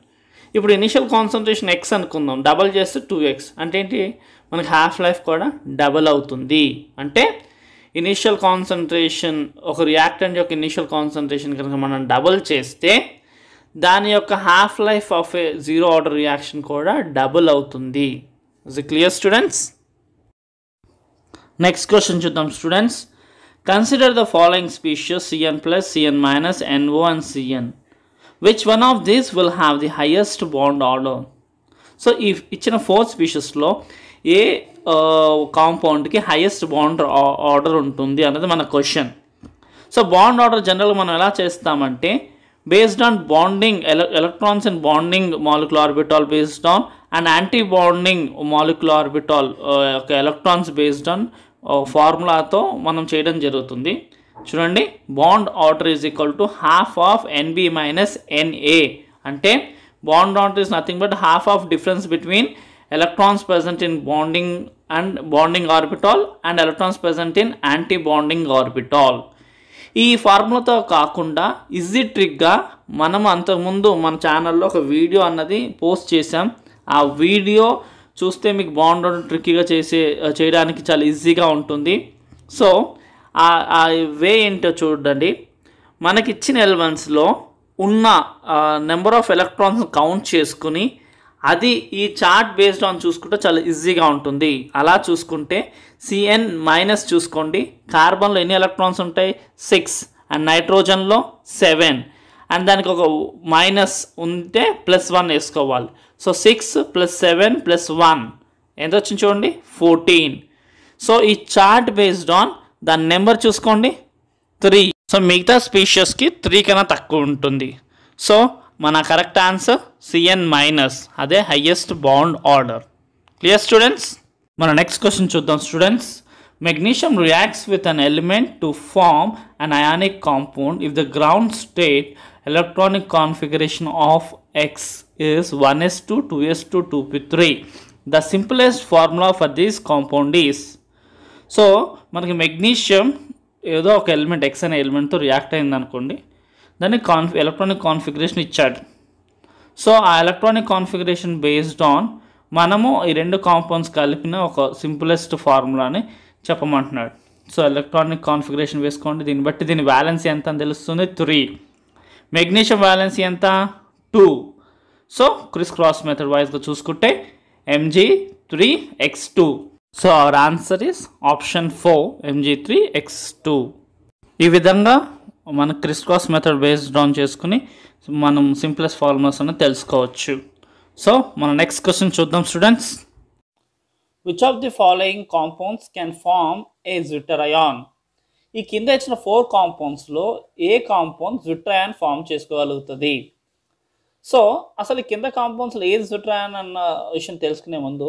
ఇప్పుడు ఇనిషియల్ కాన్సన్ట్రేషన్ ఎక్స్ అనుకుందాం డబల్ చేస్తే టూ ఎక్స్ అంటే ఏంటి మనకి హాఫ్ లైఫ్ కూడా డబల్ అవుతుంది అంటే ఇనిషియల్ కాన్సన్ట్రేషన్ ఒక రియాక్టెంట్ యొక్క ఇనిషియల్ కాన్సన్ట్రేషన్ కనుక మనం డబల్ చేస్తే దాని యొక్క half life of a zero order reaction కూడా డబుల్ అవుతుంది is clear students next question చూద్దాం students consider the following species C N plus C N minus N O and C N which one of these will have the highest bond order so ఈ ఇచ్చిన ఫోర్ స్పీషీస్లో ఏ కాంపౌండ్కి హైయెస్ట్ బాండ్ ఆర్డర్ ఉంటుంది అనేది మన క్వశ్చన్ సో బాండ్ ఆర్డర్ జనరల్గా మనం ఎలా చేస్తామంటే బేస్డ్ ఆన్ బాండింగ్ ఎల electrons and bonding molecular orbital based on and anti bonding molecular orbital electrons based on ఫార్ములాతో మనం చేయడం జరుగుతుంది చూడండి bond order is equal to half of N B minus N A అంటే bond order is nothing but half of difference between electrons present in bonding and bonding orbital and electrons present in anti bonding orbital ఈ ఫార్ములాతో కాకుండా ఈజీ ట్రిక్గా మనం అంతకుముందు మన ఛానల్లో ఒక వీడియో అన్నది పోస్ట్ చేసాం ఆ వీడియో చూస్తే మీకు బాండ్ ట్రిక్గా చేసే చేయడానికి చాలా ఈజీగా ఉంటుంది సో ఆ వే ఏంటో చూడండి మనకిచ్చిన ఎలవెన్స్లో ఉన్న నెంబర్ ఆఫ్ ఎలక్ట్రాన్స్ కౌంట్ చేసుకుని అది ఈ చార్ట్ బేస్డ్ ఆన్ చూసుకుంటే చాలా ఈజీగా ఉంటుంది అలా చూసుకుంటే సిఎన్ మైనస్ చూసుకోండి కార్బన్లో ఎన్ని ఎలక్ట్రాన్స్ ఉంటాయి సిక్స్ అండ్ నైట్రోజన్లో సెవెన్ అండ్ దానికి ఒక మైనస్ ఉంటే ప్లస్ వన్ వేసుకోవాలి so six plus seven plus one ఎంత వచ్చింది చూడండి ఫోర్టీన్ సో ఈ చార్ట్ బేస్డ్ ఆన్ దాని నెంబర్ చూసుకోండి త్రీ సో మిగతా స్పీషియస్కి త్రీ కన్నా తక్కువ ఉంటుంది సో మన కరెక్ట్ ఆన్సర్ సిఎన్ మైనస్ అదే highest bond order clear students మన నెక్స్ట్ క్వశ్చన్ చూద్దాం students magnesium reacts with an element to form an ionic compound if the ground state electronic configuration of X one S S two two two P three the simplest formula for these compound is so మనకి మెగ్నీషియం ఏదో ఒక ఎలిమెంట్ ఎక్స్ అనే ఎలిమెంట్తో రియాక్ట్ అయింది అనుకోండి దాన్ని కాన్ఫి ఎలక్ట్రానిక్ కాన్ఫిగరేషన్ ఇచ్చాడు సో ఆ ఎలక్ట్రానిక్ కాన్ఫిగరేషన్ బేస్డ్ ఆన్ మనము ఈ రెండు కాంపౌండ్స్ కలిపిన ఒక సింపులెస్ట్ ఫార్ములాని చెప్పమంటున్నాడు సో ఎలక్ట్రానిక్ కాన్ఫిగరేషన్ వేసుకోండి దీన్ని బట్టి దీని బ్యాలెన్స్ ఎంత అని తెలుస్తుంది త్రీ మెగ్నీషియం బ్యాలెన్స్ ఎంత two so criss cross method వైజ్గా చూసుకుంటే M G three X two so our answer is option four M G three X two ఈ విధంగా మన క్రిస్ మెథడ్ బేస్డ్ ఆన్ చేసుకుని మనం సింప్లెస్ట్ ఫార్ములాస్ అనేది తెలుసుకోవచ్చు సో మన నెక్స్ట్ క్వశ్చన్ చూద్దాం students which of the following compounds can form a zwitterion ఈ కింద ఇచ్చిన ఫోర్ కాంపౌండ్స్లో ఏ కాంపౌండ్ జుట్రయాన్ ఫామ్ చేసుకోగలుగుతుంది సో అసలు కింద కాంపౌండ్స్లో ఏది జుట్రయాన్ అన్న విషయం తెలుసుకునే ముందు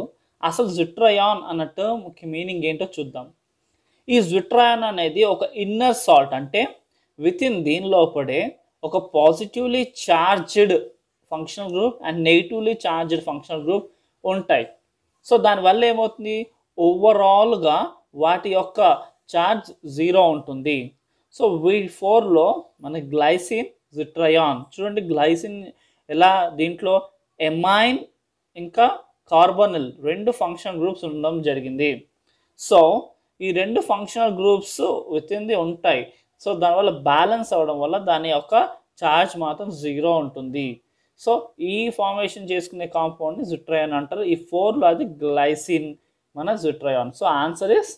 అసలు జిట్రయాన్ అన్న ముఖ్య మీనింగ్ ఏంటో చూద్దాం ఈ జిట్రయాన్ అనేది ఒక ఇన్నర్ సాల్ట్ అంటే విత్ ఇన్ దీని లోపడే ఒక positively charged functional group and negatively charged functional group ఉంటాయి సో దానివల్ల ఏమవుతుంది ఓవరాల్గా వాటి యొక్క ఛార్జ్ జీరో ఉంటుంది సో వీ ఫోర్లో మన గ్లైసిన్ జిట్రయాన్ చూడండి గ్లైసిన్ ఎలా దీంట్లో ఎమైన్ ఇంకా కార్బోనిల్ రెండు ఫంక్షనల్ గ్రూప్స్ ఉండడం జరిగింది సో ఈ రెండు ఫంక్షనల్ గ్రూప్స్ వితింది ఉంటాయి సో దానివల్ల బ్యాలెన్స్ అవ్వడం వల్ల దాని యొక్క ఛార్జ్ మాత్రం జీరో ఉంటుంది సో ఈ ఫార్మేషన్ చేసుకునే కాంపౌండ్ని జుట్రయాన్ అంటారు ఈ ఫోర్లో అది గ్లైసిన్ మన zwitterion so answer is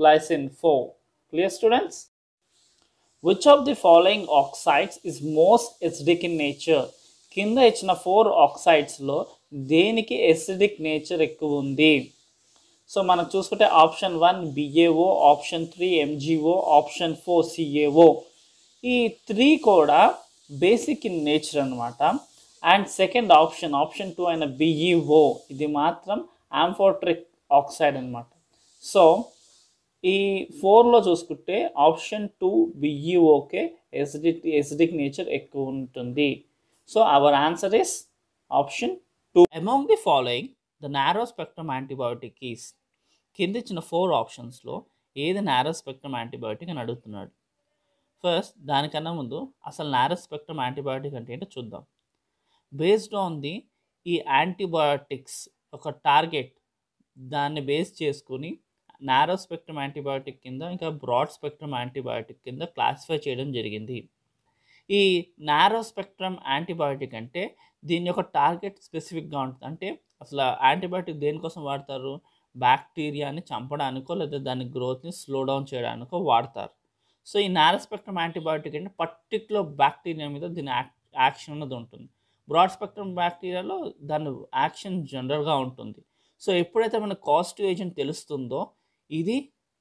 glycine four clear students which of the following oxides is most acidic in nature కింద ఇచ్చిన ఫోర్ ఆక్సైడ్స్లో దేనికి ఎసిడిక్ నేచర్ ఎక్కువ ఉంది సో మనం చూసుకుంటే option one B A O option three M G O option four C A O ఈ త్రీ కూడా బేసిక్ ఇన్ నేచర్ అనమాట and second option option two అయిన బిఈఓ e ఇది మాత్రం ఆంఫోట్రిక్ ఆక్సైడ్ అనమాట సో ఈ ఫోర్లో చూసుకుంటే ఆప్షన్ టూ బిఈఓకే ఎసిడిక్ ఎసిడిక్ నేచర్ ఎక్కువ ఉంటుంది so our answer is option to among the following the narrow spectrum antibiotic is కింద ఇచ్చిన ఫోర్ ఆప్షన్స్లో ఏది నేరో స్పెక్ట్రమ్ యాంటీబయోటిక్ అని అడుగుతున్నాడు ఫస్ట్ దానికన్నా ముందు అసలు నేరో స్పెక్ట్రమ్ యాంటీబయోటిక్ అంటే ఏంటో చూద్దాం బేస్డ్ ఆన్ ది ఈ యాంటీబయోటిక్స్ ఒక టార్గెట్ దాన్ని బేస్ చేసుకుని నేరో స్పెక్ట్రమ్ యాంటీబయోటిక్ కింద ఇంకా బ్రాడ్ స్పెక్ట్రమ్ యాంటీబయోటిక్ కింద క్లాసిఫై చేయడం జరిగింది ఈ నేరో స్పెక్ట్రమ్ యాంటీబయోటిక్ అంటే దీని యొక్క టార్గెట్ స్పెసిఫిక్గా ఉంటుంది అంటే అసలు యాంటీబయాటిక్ దేనికోసం వాడతారు బ్యాక్టీరియాని చంపడానికో లేదా దాని గ్రోత్ని స్లో డౌన్ చేయడానికో వాడతారు సో ఈ నారో స్పెక్ట్రమ్ యాంటీబయాటిక్ అంటే పర్టికులర్ బ్యాక్టీరియా మీద దీని యాక్షన్ అన్నది ఉంటుంది బ్రాడ్ స్పెక్ట్రమ్ బ్యాక్టీరియాలో దాని యాక్షన్ జనరల్గా ఉంటుంది సో ఎప్పుడైతే మన కాస్ట్ ఏజెంట్ తెలుస్తుందో ఇది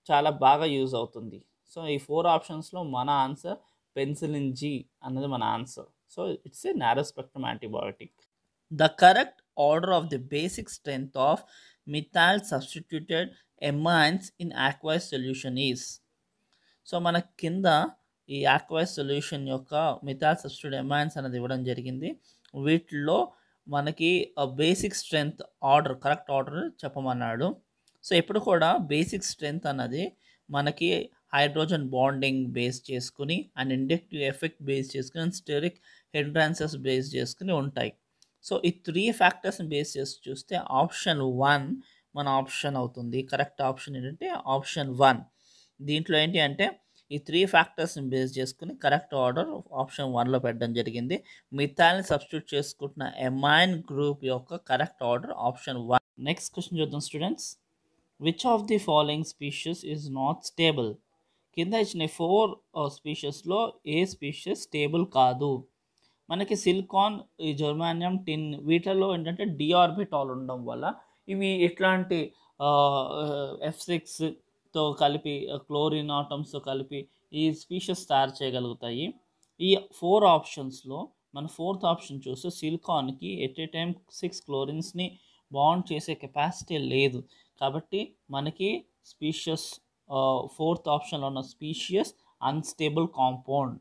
చాలా బాగా యూజ్ అవుతుంది సో ఈ ఫోర్ ఆప్షన్స్లో మన ఆన్సర్ పెన్సిలిన్ జీ అన్నది మన answer So it's a narrow spectrum antibiotic. The correct order of the basic strength of methyl substituted amines in aqueous solution is so మన కింద ఈ ఆక్వైస్ సొల్యూషన్ యొక్క మిథాల్ సబ్స్టిట్యూట్ ఎమాన్స్ అనేది ఇవ్వడం జరిగింది వీటిలో మనకి basic strength order correct order చెప్పమన్నాడు సో ఎప్పుడు కూడా బేసిక్ స్ట్రెంగ్త్ అన్నది మనకి హైడ్రోజన్ బాండింగ్ బేస్ చేసుకుని అండ్ ఇండక్టివ్ ఎఫెక్ట్ బేస్ చేసుకుని అండ్ స్టెరిక్ హెండ్రాన్సెస్ బేస్ చేసుకుని ఉంటాయి సో ఈ త్రీ ఫ్యాక్టర్స్ని బేస్ చేసి చూస్తే ఆప్షన్ వన్ మన ఆప్షన్ అవుతుంది కరెక్ట్ ఆప్షన్ ఏంటంటే ఆప్షన్ వన్ దీంట్లో ఏంటి అంటే ఈ త్రీ ఫ్యాక్టర్స్ని బేస్ చేసుకుని కరెక్ట్ ఆర్డర్ ఆప్షన్ వన్లో పెట్టడం జరిగింది మిగతాన్ని సబ్స్టిట్యూట్ చేసుకుంటున్న ఎమైన్ గ్రూప్ యొక్క correct order option one next question చూద్దాం students which of the following species is not stable కింద ఇచ్చిన ఫోర్ స్పీషెస్లో ఏ స్పీషెస్ స్టేబుల్ కాదు మనకి సిలికాన్ ఈ జర్మానియం టిన్ వీటిలో ఏంటంటే డిఆర్బిటాల్ ఉండడం వల్ల ఇవి ఇట్లాంటి ఎఫ్ సిక్స్తో కలిపి క్లోరిన్ ఆటమ్స్తో కలిపి ఈ స్పీషెస్ తయారు చేయగలుగుతాయి ఈ ఫోర్ ఆప్షన్స్లో మన ఫోర్త్ ఆప్షన్ చూస్తే సిలికాన్కి ఎట్ ఏ టైం సిక్స్ క్లోరిన్స్ని బాండ్ చేసే కెపాసిటీ లేదు కాబట్టి మనకి స్పీషస్ ఫోర్త్ ఆప్షన్లో ఉన్న species unstable compound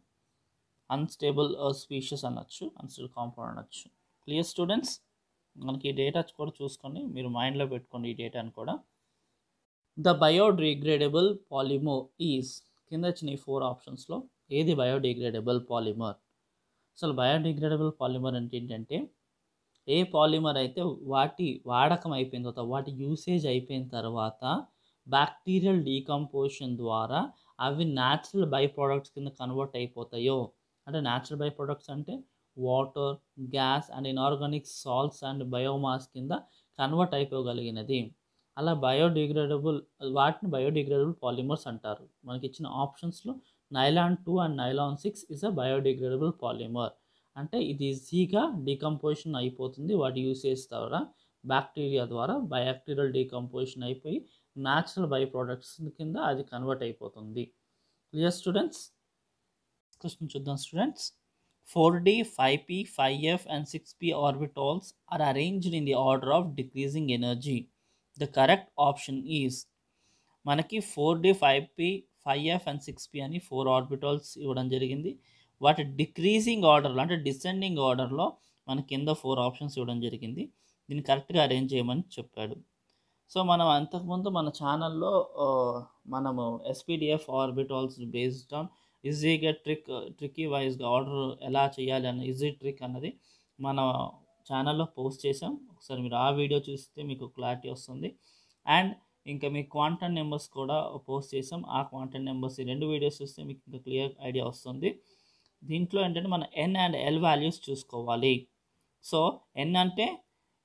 unstable species అనొచ్చు అన్స్టేబుల్ కాంపౌండ్ అనొచ్చు క్లియర్ స్టూడెంట్స్ మనకి ఈ డేటా కూడా చూసుకొని మీరు మైండ్లో పెట్టుకోండి ఈ డేటాను కూడా ద బయోడిగ్రేడబుల్ పాలిమర్ ఈజ్ కింద వచ్చిన ఈ ఫోర్ ఆప్షన్స్లో ఏది బయోడిగ్రేడబుల్ పాలిమర్ అసలు బయోడిగ్రేడబుల్ పాలిమర్ అంటే ఏంటంటే ఏ పాలిమర్ అయితే వాటి వాడకం అయిపోయిన తర్వాత వాటి యూసేజ్ అయిపోయిన తర్వాత బ్యాక్టీరియల్ డీకంపోజిషన్ ద్వారా అవి న్యాచురల్ బై ప్రోడక్ట్స్ కింద కన్వర్ట్ అయిపోతాయో అంటే న్యాచురల్ బై ప్రోడక్ట్స్ అంటే water gas and inorganic salts and biomass కింద కన్వర్ట్ అయిపోగలిగినది అలా బయోడిగ్రేడబుల్ వాటిని బయోడిగ్రేడబుల్ పాలిమర్స్ అంటారు మనకి ఇచ్చిన ఆప్షన్స్లో nylon two and nylon six is a biodegradable polymer అంటే ఇది ఈజీగా డీకంపోజిషన్ అయిపోతుంది వాటి యూసేజ్ ద్వారా బ్యాక్టీరియా ద్వారా బయాక్టీరియల్ డీకంపోజిషన్ అయిపోయి న్యాచురల్ బై ప్రోడక్ట్స్ కింద అది కన్వర్ట్ అయిపోతుంది క్లియర్ స్టూడెంట్స్ క్వశ్చన్ చూద్దాం students four D five P five F and six P orbitals are arranged in the order of decreasing energy the correct option is మనకి four D five P five F and six P అని ఫోర్ ఆర్బిటాల్స్ ఇవ్వడం జరిగింది వాటి డిక్రీజింగ్ ఆర్డర్లో అంటే డిసెండింగ్ ఆర్డర్లో మన కింద ఫోర్ ఆప్షన్స్ ఇవ్వడం జరిగింది దీన్ని కరెక్ట్గా అరేంజ్ చేయమని చెప్పాడు సో మనం అంతకుముందు మన ఛానల్లో మనము ఎస్పీడిఎఫ్ ఆర్బిటాల్స్ బేస్డ్ ఆన్ ఈజీగా ట్రిక్ ట్రిక్కీ వైజ్గా ఆర్డర్ ఎలా చేయాలి అన్న ఈజీ ట్రిక్ అన్నది మన ఛానల్లో పోస్ట్ చేసాం ఒకసారి మీరు ఆ వీడియో చూస్తే మీకు క్లారిటీ వస్తుంది అండ్ ఇంకా మీ క్వాంటన్ నెంబర్స్ కూడా పోస్ట్ చేసాం ఆ క్వాంటన్ నెంబర్స్ ఈ రెండు వీడియోస్ చూస్తే మీకు ఇంకా క్లియర్ ఐడియా వస్తుంది దీంట్లో ఏంటంటే మనం ఎన్ అండ్ ఎల్ వాల్యూస్ చూసుకోవాలి సో ఎన్ అంటే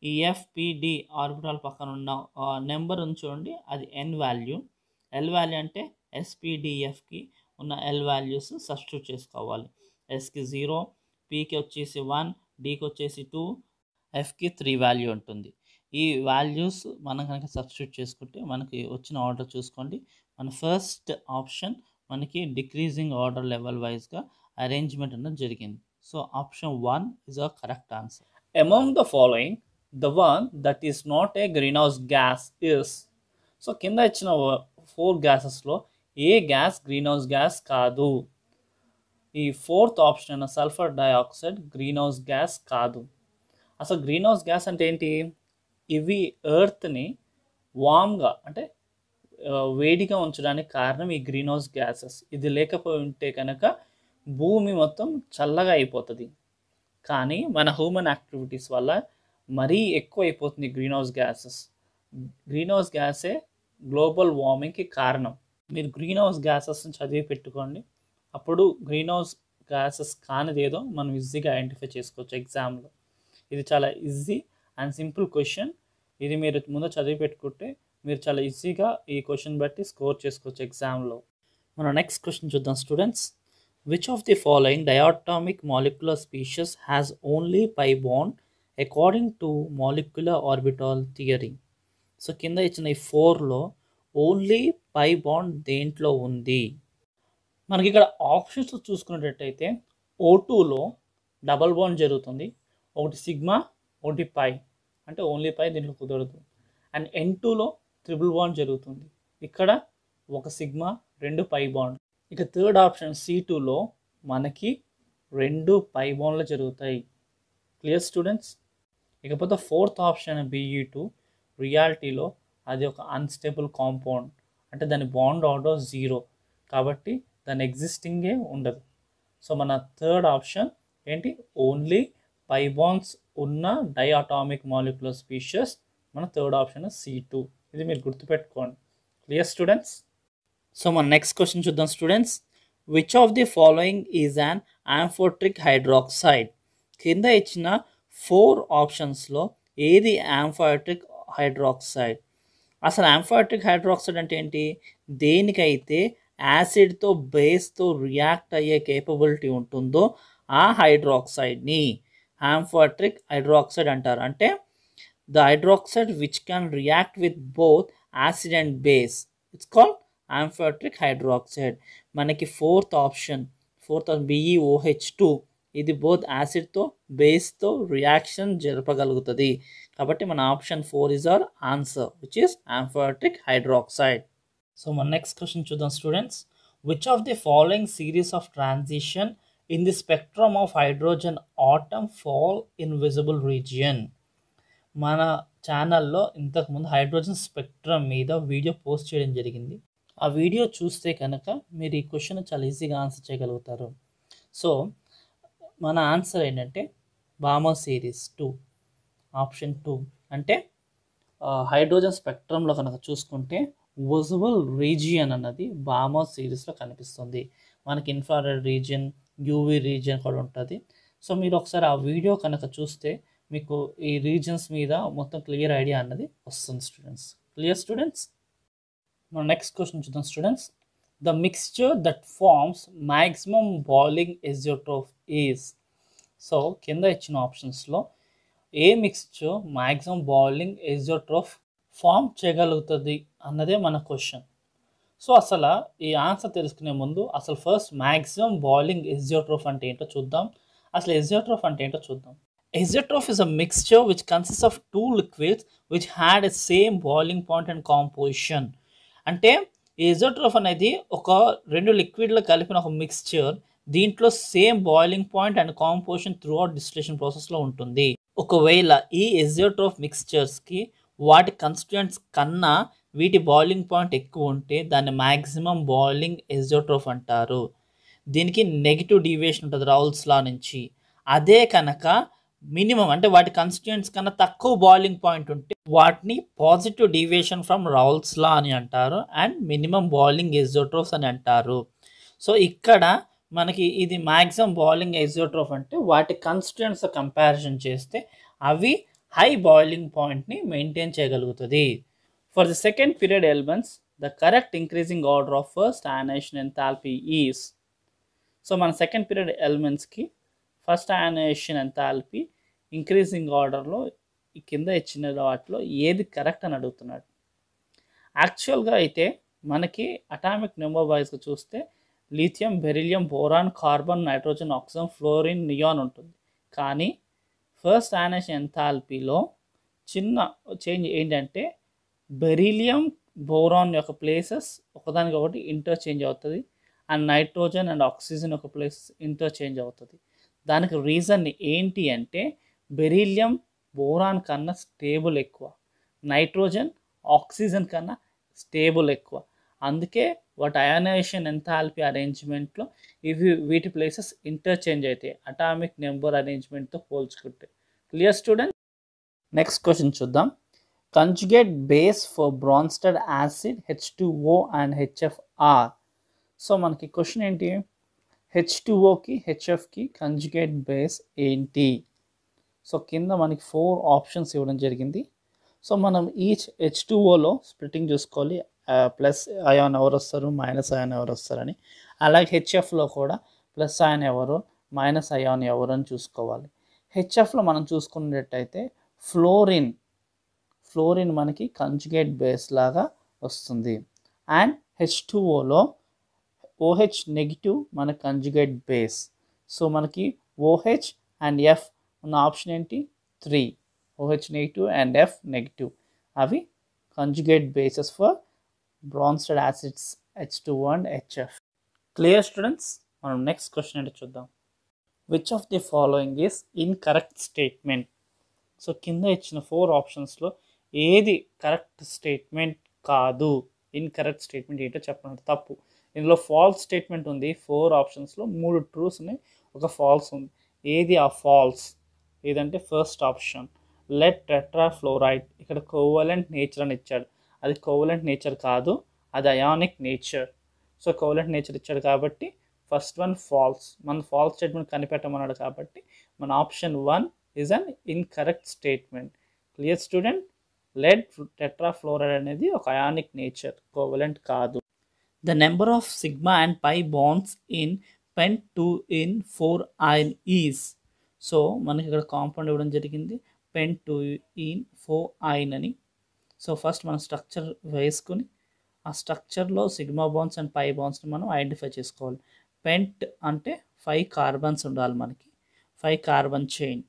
ఈ ఎఫ్పిడి ఆర్బిటాల్ పక్కన ఉన్న నెంబర్ ఉంది చూడండి అది ఎన్ వాల్యూ ఎల్ వాల్యూ అంటే ఎస్పిడిఎఫ్కి ఉన్న ఎల్ వాల్యూస్ సబ్స్టిట్యూట్ చేసుకోవాలి ఎస్కి జీరో పీకి వచ్చేసి వన్ డికి వచ్చేసి టూ ఎఫ్కి త్రీ వాల్యూ ఉంటుంది ఈ వాల్యూస్ మనం కనుక సబ్స్టిట్యూట్ చేసుకుంటే మనకి వచ్చిన ఆర్డర్ చూసుకోండి మన ఫస్ట్ ఆప్షన్ మనకి డిక్రీజింగ్ ఆర్డర్ లెవెల్ వైజ్గా అరేంజ్మెంట్ అనేది జరిగింది so option one is a correct answer among the following the one that is not a green house gas is so కింద ఇచ్చిన ఫోర్ గ్యాసెస్లో ఏ గ్యాస్ గ్రీన్ హౌస్ గ్యాస్ కాదు ఈ ఫోర్త్ ఆప్షన్ అయిన sulphur dioxide green house gas కాదు అసలు గ్రీన్ హౌస్ గ్యాస్ అంటే ఏంటి ఇవి ఎర్త్ని వామ్గా అంటే వేడిగా ఉంచడానికి కారణం ఈ గ్రీన్ హౌస్ గ్యాసెస్ ఇది లేకపోయి ఉంటే కనుక భూమి మొత్తం చల్లగా అయిపోతుంది కానీ మన హ్యూమన్ యాక్టివిటీస్ వల్ల మరీ ఎక్కువ అయిపోతుంది green house gases green house గ్యాసే గ్లోబల్ వార్మింగ్కి కారణం మీరు గ్రీన్ హౌస్ గ్యాసెస్ని చదివి పెట్టుకోండి అప్పుడు గ్రీన్ హౌస్ గ్యాసెస్ ఏదో మనం ఈజీగా ఐడెంటిఫై చేసుకోవచ్చు ఎగ్జామ్లో ఇది చాలా ఈజీ అండ్ సింపుల్ క్వశ్చన్ ఇది మీరు ముందు చదివి పెట్టుకుంటే మీరు చాలా ఈజీగా ఈ క్వశ్చన్ బట్టి స్కోర్ చేసుకోవచ్చు ఎగ్జామ్లో మనం నెక్స్ట్ క్వశ్చన్ చూద్దాం students which of the following diatomic molecular species has only pi bond according to molecular orbital theory so కింద ఇచ్చిన ఈ ఫోర్లో ఓన్లీ పై బాండ్ దేంట్లో ఉంది మనకి ఇక్కడ ఆప్షన్స్ చూసుకునేటట్టయితే ఓ టూలో డబల్ బాండ్ జరుగుతుంది ఒకటి సిగ్మా ఒకటి పై అంటే ఓన్లీ పై దీంట్లో కుదరదు అండ్ ఎన్ టూలో ట్రిపుల్ బాండ్ జరుగుతుంది ఇక్కడ ఒక సిగ్మా రెండు పై బాండ్ ఇక థర్డ్ ఆప్షన్ సి టూలో మనకి రెండు పై బాండ్లు జరుగుతాయి క్లియర్ స్టూడెంట్స్ ఇకపోతే ఫోర్త్ ఆప్షన్ బీఈ టూ రియాలిటీలో అది ఒక అన్స్టేబుల్ కాంపౌండ్ అంటే దాని బాండ్ ఆర్డర్ జీరో కాబట్టి దాని ఎగ్జిస్టింగే ఉండదు సో మన థర్డ్ ఆప్షన్ ఏంటి ఓన్లీ పై బాండ్స్ ఉన్న డయాటామిక్ మాలిక్యులర్ స్పీషియస్ మన థర్డ్ ఆప్షన్ సి టూ ఇది మీరు గుర్తుపెట్టుకోండి క్లియర్ స్టూడెంట్స్ సో మన నెక్స్ట్ క్వశ్చన్ చూద్దాం students which of the following is an amphoteric hydroxide కింద ఇచ్చిన ఫోర్ ఆప్షన్స్లో ఏది యాంఫయాటిక్ హైడ్రాక్సైడ్ అసలు యాంఫయాటిక్ హైడ్రాక్సైడ్ అంటే ఏంటి దేనికైతే యాసిడ్తో బేస్తో రియాక్ట్ అయ్యే కేపబిలిటీ ఉంటుందో ఆ హైడ్రాక్సైడ్ని యాంఫయాట్రిక్ హైడ్రాక్సైడ్ అంటారు అంటే the hydroxide which can react with both acid and base it's called amphoteric hydroxide మనకి fourth option fourth B E O H two ఇది బోత్ యాసిడ్తో బేస్తో రియాక్షన్ జరపగలుగుతుంది కాబట్టి మన option four is our answer which is amphoteric hydroxide so మన నెక్స్ట్ క్వశ్చన్ చూద్దాం students which of the following series of transition in the spectrum of hydrogen atom fall in visible region మన ఛానల్లో ఇంతకుముందు హైడ్రోజన్ స్పెక్ట్రమ్ మీద వీడియో పోస్ట్ చేయడం జరిగింది ఆ వీడియో చూస్తే కనుక మీరు ఈ క్వశ్చన్ చాలా ఈజీగా ఆన్సర్ చేయగలుగుతారు సో మన ఆన్సర్ ఏంటంటే Balmer series two option two అంటే హైడ్రోజన్ స్పెక్ట్రంలో కనుక చూసుకుంటే విజువల్ రీజియన్ అన్నది బామో సిరీస్లో కనిపిస్తుంది మనకి ఇన్ఫ్రారెడ్ రీజియన్ యూవీ రీజియన్ కూడా ఉంటుంది సో మీరు ఒకసారి ఆ వీడియో కనుక చూస్తే మీకు ఈ రీజన్స్ మీద మొత్తం క్లియర్ ఐడియా అన్నది వస్తుంది స్టూడెంట్స్ క్లియర్ స్టూడెంట్స్ మనం నెక్స్ట్ క్వశ్చన్ చూద్దాం students the mixture that forms maximum boiling azeotrope is so కింద ఇచ్చిన ఆప్షన్స్లో ఏ mixture maximum boiling azeotrope form చేయగలుగుతుంది అన్నదే మన క్వశ్చన్ సో అసలు ఈ ఆన్సర్ తెలుసుకునే ముందు అసలు ఫస్ట్ మ్యాక్సిమం బాయిలింగ్ ఎజియోట్రోఫ్ అంటే ఏంటో చూద్దాం అసలు ఎజియోట్రోఫ్ అంటే ఏంటో చూద్దాం azeotrope is a mixture which consist of two liquids which had a same boiling point and composition అంటే ఏజోట్రోఫ్ అనేది ఒక రెండు లిక్విడ్లు కలిపిన ఒక మిక్స్చర్ దీంట్లో same boiling point and composition throughout distillation ప్రాసెస్లో ఉంటుంది ఒకవేళ ఈ ఎజోట్రోఫ్ మిక్స్చర్స్కి వాటి కన్స్టిట్యూయెంట్స్ కన్నా వీటి బాయిలింగ్ పాయింట్ ఎక్కువ ఉంటే దాన్ని మ్యాక్సిమం బాయిలింగ్ ఎజోట్రోఫ్ అంటారు దీనికి నెగిటివ్ డీవియేషన్ ఉంటుంది రౌల్స్ నుంచి అదే కనుక మినిమం అంటే వాటి కన్స్టిట్యూన్స్ కన్నా తక్కువ బాయిలింగ్ పాయింట్ ఉంటే వాటిని positive deviation from Raoult's law అని అంటారు అండ్ మినిమం బాయిలింగ్ ఎజోట్రోఫ్స్ అని అంటారు సో ఇక్కడ మనకి ఇది మ్యాక్సిమం బాయిలింగ్ ఎజోట్రోఫ్ అంటే వాటి కన్స్టిట్యూన్స్ కంపారిజన్ చేస్తే అవి హై బాయిలింగ్ పాయింట్ని మెయింటైన్ చేయగలుగుతుంది for the second period elements the correct increasing order of first ionisation enthalpy is so మన సెకండ్ పీరియడ్ ఎలిమెంట్స్కి ఫస్ట్ ఎంత ఎంథాల్పీ ఇంక్రీజింగ్ ఆర్డర్లో ఈ కింద ఇచ్చిన వాటిలో ఏది కరెక్ట్ అని అడుగుతున్నాడు యాక్చువల్గా అయితే మనకి అటామిక్ నెంబర్ వైజ్గా చూస్తే lithium beryllium boron carbon nitrogen oxygen fluorine neon ఉంటుంది కానీ ఫస్ట్ ఎంత ఎంథాల్పీలో చిన్న చేంజ్ ఏంటంటే బెరీలియం బోరాన్ యొక్క ప్లేసెస్ ఒకదానికి ఒకటి ఇంటర్చేంజ్ అవుతుంది అండ్ నైట్రోజన్ అండ్ ఆక్సిజన్ యొక్క ప్లేసెస్ ఇంటర్చేంజ్ అవుతుంది దానికి రీజన్ ఏంటి అంటే బెరీలియం బోరాన్ కన్నా స్టేబుల్ ఎక్కువ నైట్రోజన్ ఆక్సిజన్ కన్నా స్టేబుల్ ఎక్కువ అందుకే వాటి అయానైజేషన్ ఎంథాల్పీ అరేంజ్మెంట్లో ఇవి వీటి ప్లేసెస్ ఇంటర్చేంజ్ అవుతాయి అటామిక్ నెంబర్ అరేంజ్మెంట్తో పోల్చుకుంటే క్లియర్ స్టూడెంట్ నెక్స్ట్ క్వశ్చన్ చూద్దాం conjugate base for Bronsted acid H two O and HF are so మనకి క్వశ్చన్ ఏంటి హెచ్ టూఓకి హెచ్ఎఫ్కి కంజుగేట్ బేస్ ఏంటి సో కింద మనకి ఫోర్ ఆప్షన్స్ ఇవ్వడం జరిగింది సో మనం ఈచ్ హెచ్ టూఓలో స్ప్లిటింగ్ చూసుకోవాలి ప్లస్ అయాన్ ఎవరు వస్తారు మైనస్ అయాన్ ఎవరు వస్తారని అలాగే హెచ్ఎఫ్లో కూడా ప్లస్ అయాన్ ఎవరు మైనస్ అయాన్ ఎవరు అని చూసుకోవాలి హెచ్ఎఫ్లో మనం చూసుకున్నట్టయితే ఫ్లోరిన్ ఫ్లోరిన్ మనకి కంజుగేట్ బేస్ లాగా వస్తుంది అండ్ హెచ్ టూఓలో ఓహెచ్ నెగిటివ్ మన కంజుగేట్ బేస్ సో మనకి ఓహెచ్ అండ్ ఎఫ్ ఉన్న ఆప్షన్ ఏంటి three OH negative and F negative అవి conjugate bases for Bronsted acids H two and HF clear students మనం నెక్స్ట్ క్వశ్చన్ అంటే చూద్దాం which of the following is incorrect statement so కింద ఇచ్చిన ఫోర్ ఆప్షన్స్లో ఏది కరెక్ట్ స్టేట్మెంట్ కాదు ఇన్కరెక్ట్ స్టేట్మెంట్ ఏంటో చెప్పండి తప్పు ఇందులో ఫాల్స్ స్టేట్మెంట్ ఉంది ఫోర్ ఆప్షన్స్లో మూడు ట్రూస్ ఉన్నాయి ఒక ఫాల్స్ ఉంది ఏది ఆ ఫాల్స్ ఏదంటే ఫస్ట్ ఆప్షన్ లెట్ టెట్రాఫ్లోరైడ్ ఇక్కడ కోవలెంట్ నేచర్ అని ఇచ్చాడు అది కోవలెంట్ నేచర్ కాదు అది ionic nature so covalent nature ఇచ్చాడు కాబట్టి ఫస్ట్ వన్ ఫాల్స్ మన ఫాల్స్ స్టేట్మెంట్ కనిపెట్టమన్నాడు కాబట్టి మన option one is an incorrect statement clear student lead tetrafluoride అనేది ఒక అయానిక్ నేచర్ కోవలెంట్ కాదు The number of sigma and pi bonds in pent two en four yne is so మనకి ఇక్కడ కాంపౌండ్ ఇవ్వడం జరిగింది pen two en four yne అని సో ఫస్ట్ మనం స్ట్రక్చర్ వేసుకుని ఆ స్ట్రక్చర్లో sigma bonds and five bonds మనం ఐడెంటిఫై చేసుకోవాలి పెంట్ అంటే ఫైవ్ కార్బన్స్ ఉండాలి మనకి five carbon chain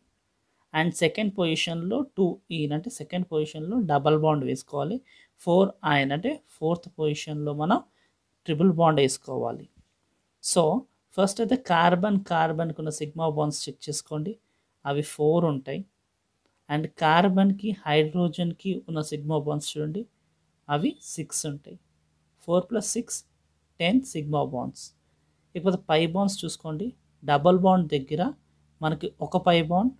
and second పొజిషన్లో టూ ఈన్ అంటే సెకండ్ పొజిషన్లో డబల్ బాండ్ వేసుకోవాలి ఫోర్ ఆయన్ అంటే ఫోర్త్ పొజిషన్లో మనం ట్రిపుల్ బాండ్ వేసుకోవాలి సో ఫస్ట్ అయితే కార్బన్ కార్బన్కి ఉన్న సిగ్మా బాండ్స్ చెక్ చేసుకోండి అవి ఫోర్ ఉంటాయి అండ్ కార్బన్కి హైడ్రోజన్కి ఉన్న సిగ్మా బాండ్స్ చూడండి అవి సిక్స్ ఉంటాయి four plus six ten sigma bonds ఇకపోతే పై బాండ్స్ చూసుకోండి డబల్ బాండ్ దగ్గర మనకి ఒక పై బాండ్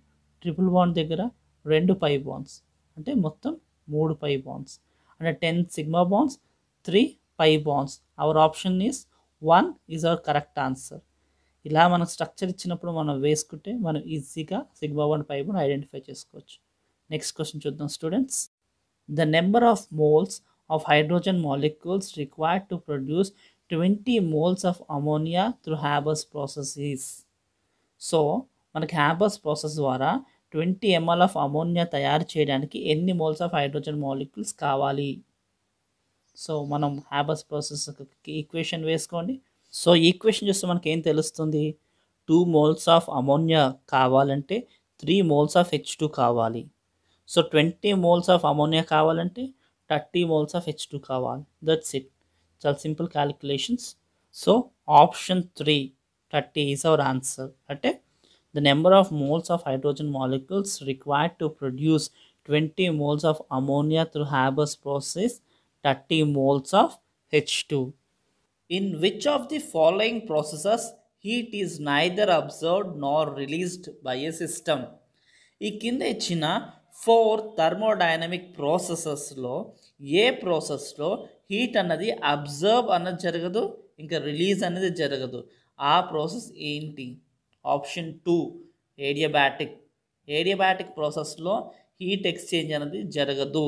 ట్రిపుల్ బాండ్ దగ్గర రెండు పై బాండ్స్ అంటే మొత్తం మూడు పై బాండ్స్ అంటే ten sigma bonds three pi bonds our option is one is our correct answer ఇలా మనకు స్ట్రక్చర్ ఇచ్చినప్పుడు మనం వేసుకుంటే మనం ఈజీగా sigma one pi bond identify చేసుకోవచ్చు నెక్స్ట్ క్వశ్చన్ చూద్దాం students the number of moles of hydrogen molecules required to produce twenty moles of ammonia through Haber's process is so మనకి హ్యాబర్స్ ప్రాసెస్ ద్వారా ట్వంటీ ఎంఎల్ ఆఫ్ అమోనియా తయారు చేయడానికి ఎన్ని మోల్స్ ఆఫ్ హైడ్రోజన్ మాలిక్యూల్స్ కావాలి సో మనం హ్యాబస్ ప్రాసెస్ ఈక్వేషన్ వేసుకోండి సో ఈక్వేషన్ చూస్తే మనకి ఏం తెలుస్తుంది టూ మోల్స్ ఆఫ్ అమోనియా కావాలంటే three moles of H two కావాలి so twenty moles of ammonia కావాలంటే thirty moles of H two కావాలి దట్స్ ఇట్ చాలా simple calculations so option three thirty is our answer అంటే the number of moles of hydrogen molecules required to produce twenty moles of ammonia through Haber's process thirty moles of H two in which of the following processes heat is neither absorbed nor released by a system ఈ కింద ఇచ్చిన ఫోర్ థర్మోడైనమిక్ ప్రాసెసెస్లో ఏ ప్రాసెస్లో హీట్ అన్నది అబ్జర్వ్ అన్నది జరగదు ఇంకా రిలీజ్ అనేది జరగదు ఆ ప్రాసెస్ ఏంటి ఆప్షన్ టూ ఏడియాబ్యాటిక్ ఏడియాబ్యాటిక్ ప్రాసెస్లో హీట్ ఎక్స్చేంజ్ అనేది జరగదు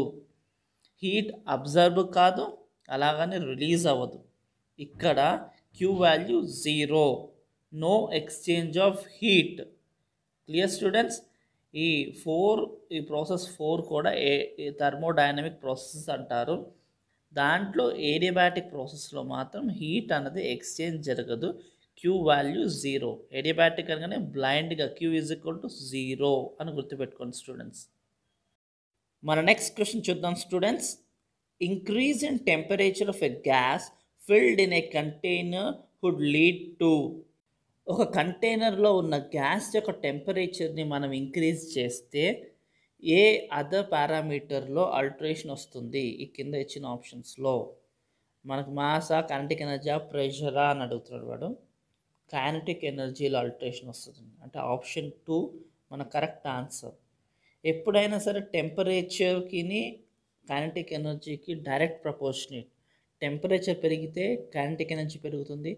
హీట్ అబ్జర్వ్ కాదు అలాగనే రిలీజ్ అవ్వదు ఇక్కడ Q value zero no exchange of heat clear students ఈ ఫోర్ ఈ ప్రాసెస్ ఫోర్ కూడా ఏ థర్మోడైనమిక్ ప్రాసెస్ అంటారు దాంట్లో ఏడియాబ్యాటిక్ ప్రాసెస్లో మాత్రం హీట్ అనేది ఎక్స్చేంజ్ జరగదు క్యూ వాల్యూ జీరో ఏడియాబ్యాటిక్ అనగానే బ్లైండ్గా Q is equal to zero అని గుర్తుపెట్టుకోండి స్టూడెంట్స్ మన నెక్స్ట్ క్వశ్చన్ చూద్దాం students increase in temperature of a gas filled in a container would lead to ఒక కంటైనర్లో ఉన్న గ్యాస్ యొక్క టెంపరేచర్ని మనం ఇంక్రీజ్ చేస్తే ఏ అదర్ పారామీటర్లో ఆల్ట్రేషన్ వస్తుంది ఈ కింద ఇచ్చిన ఆప్షన్స్లో మనకు మాసా కైనటిక్ ఎనర్జీ ప్రెషరా అని అడుగుతున్నాడు వాడు కైనటిక్ ఎనర్జీలో ఆల్ట్రేషన్ వస్తుంది అంటే ఆప్షన్ టూ మన కరెక్ట్ ఆన్సర్ ఎప్పుడైనా సరే టెంపరేచర్కి కైనటిక్ ఎనర్జీకి డైరెక్ట్ ప్రపోర్షనేట్ టెంపరేచర్ పెరిగితే కైనటిక్ ఎనర్జీ పెరుగుతుంది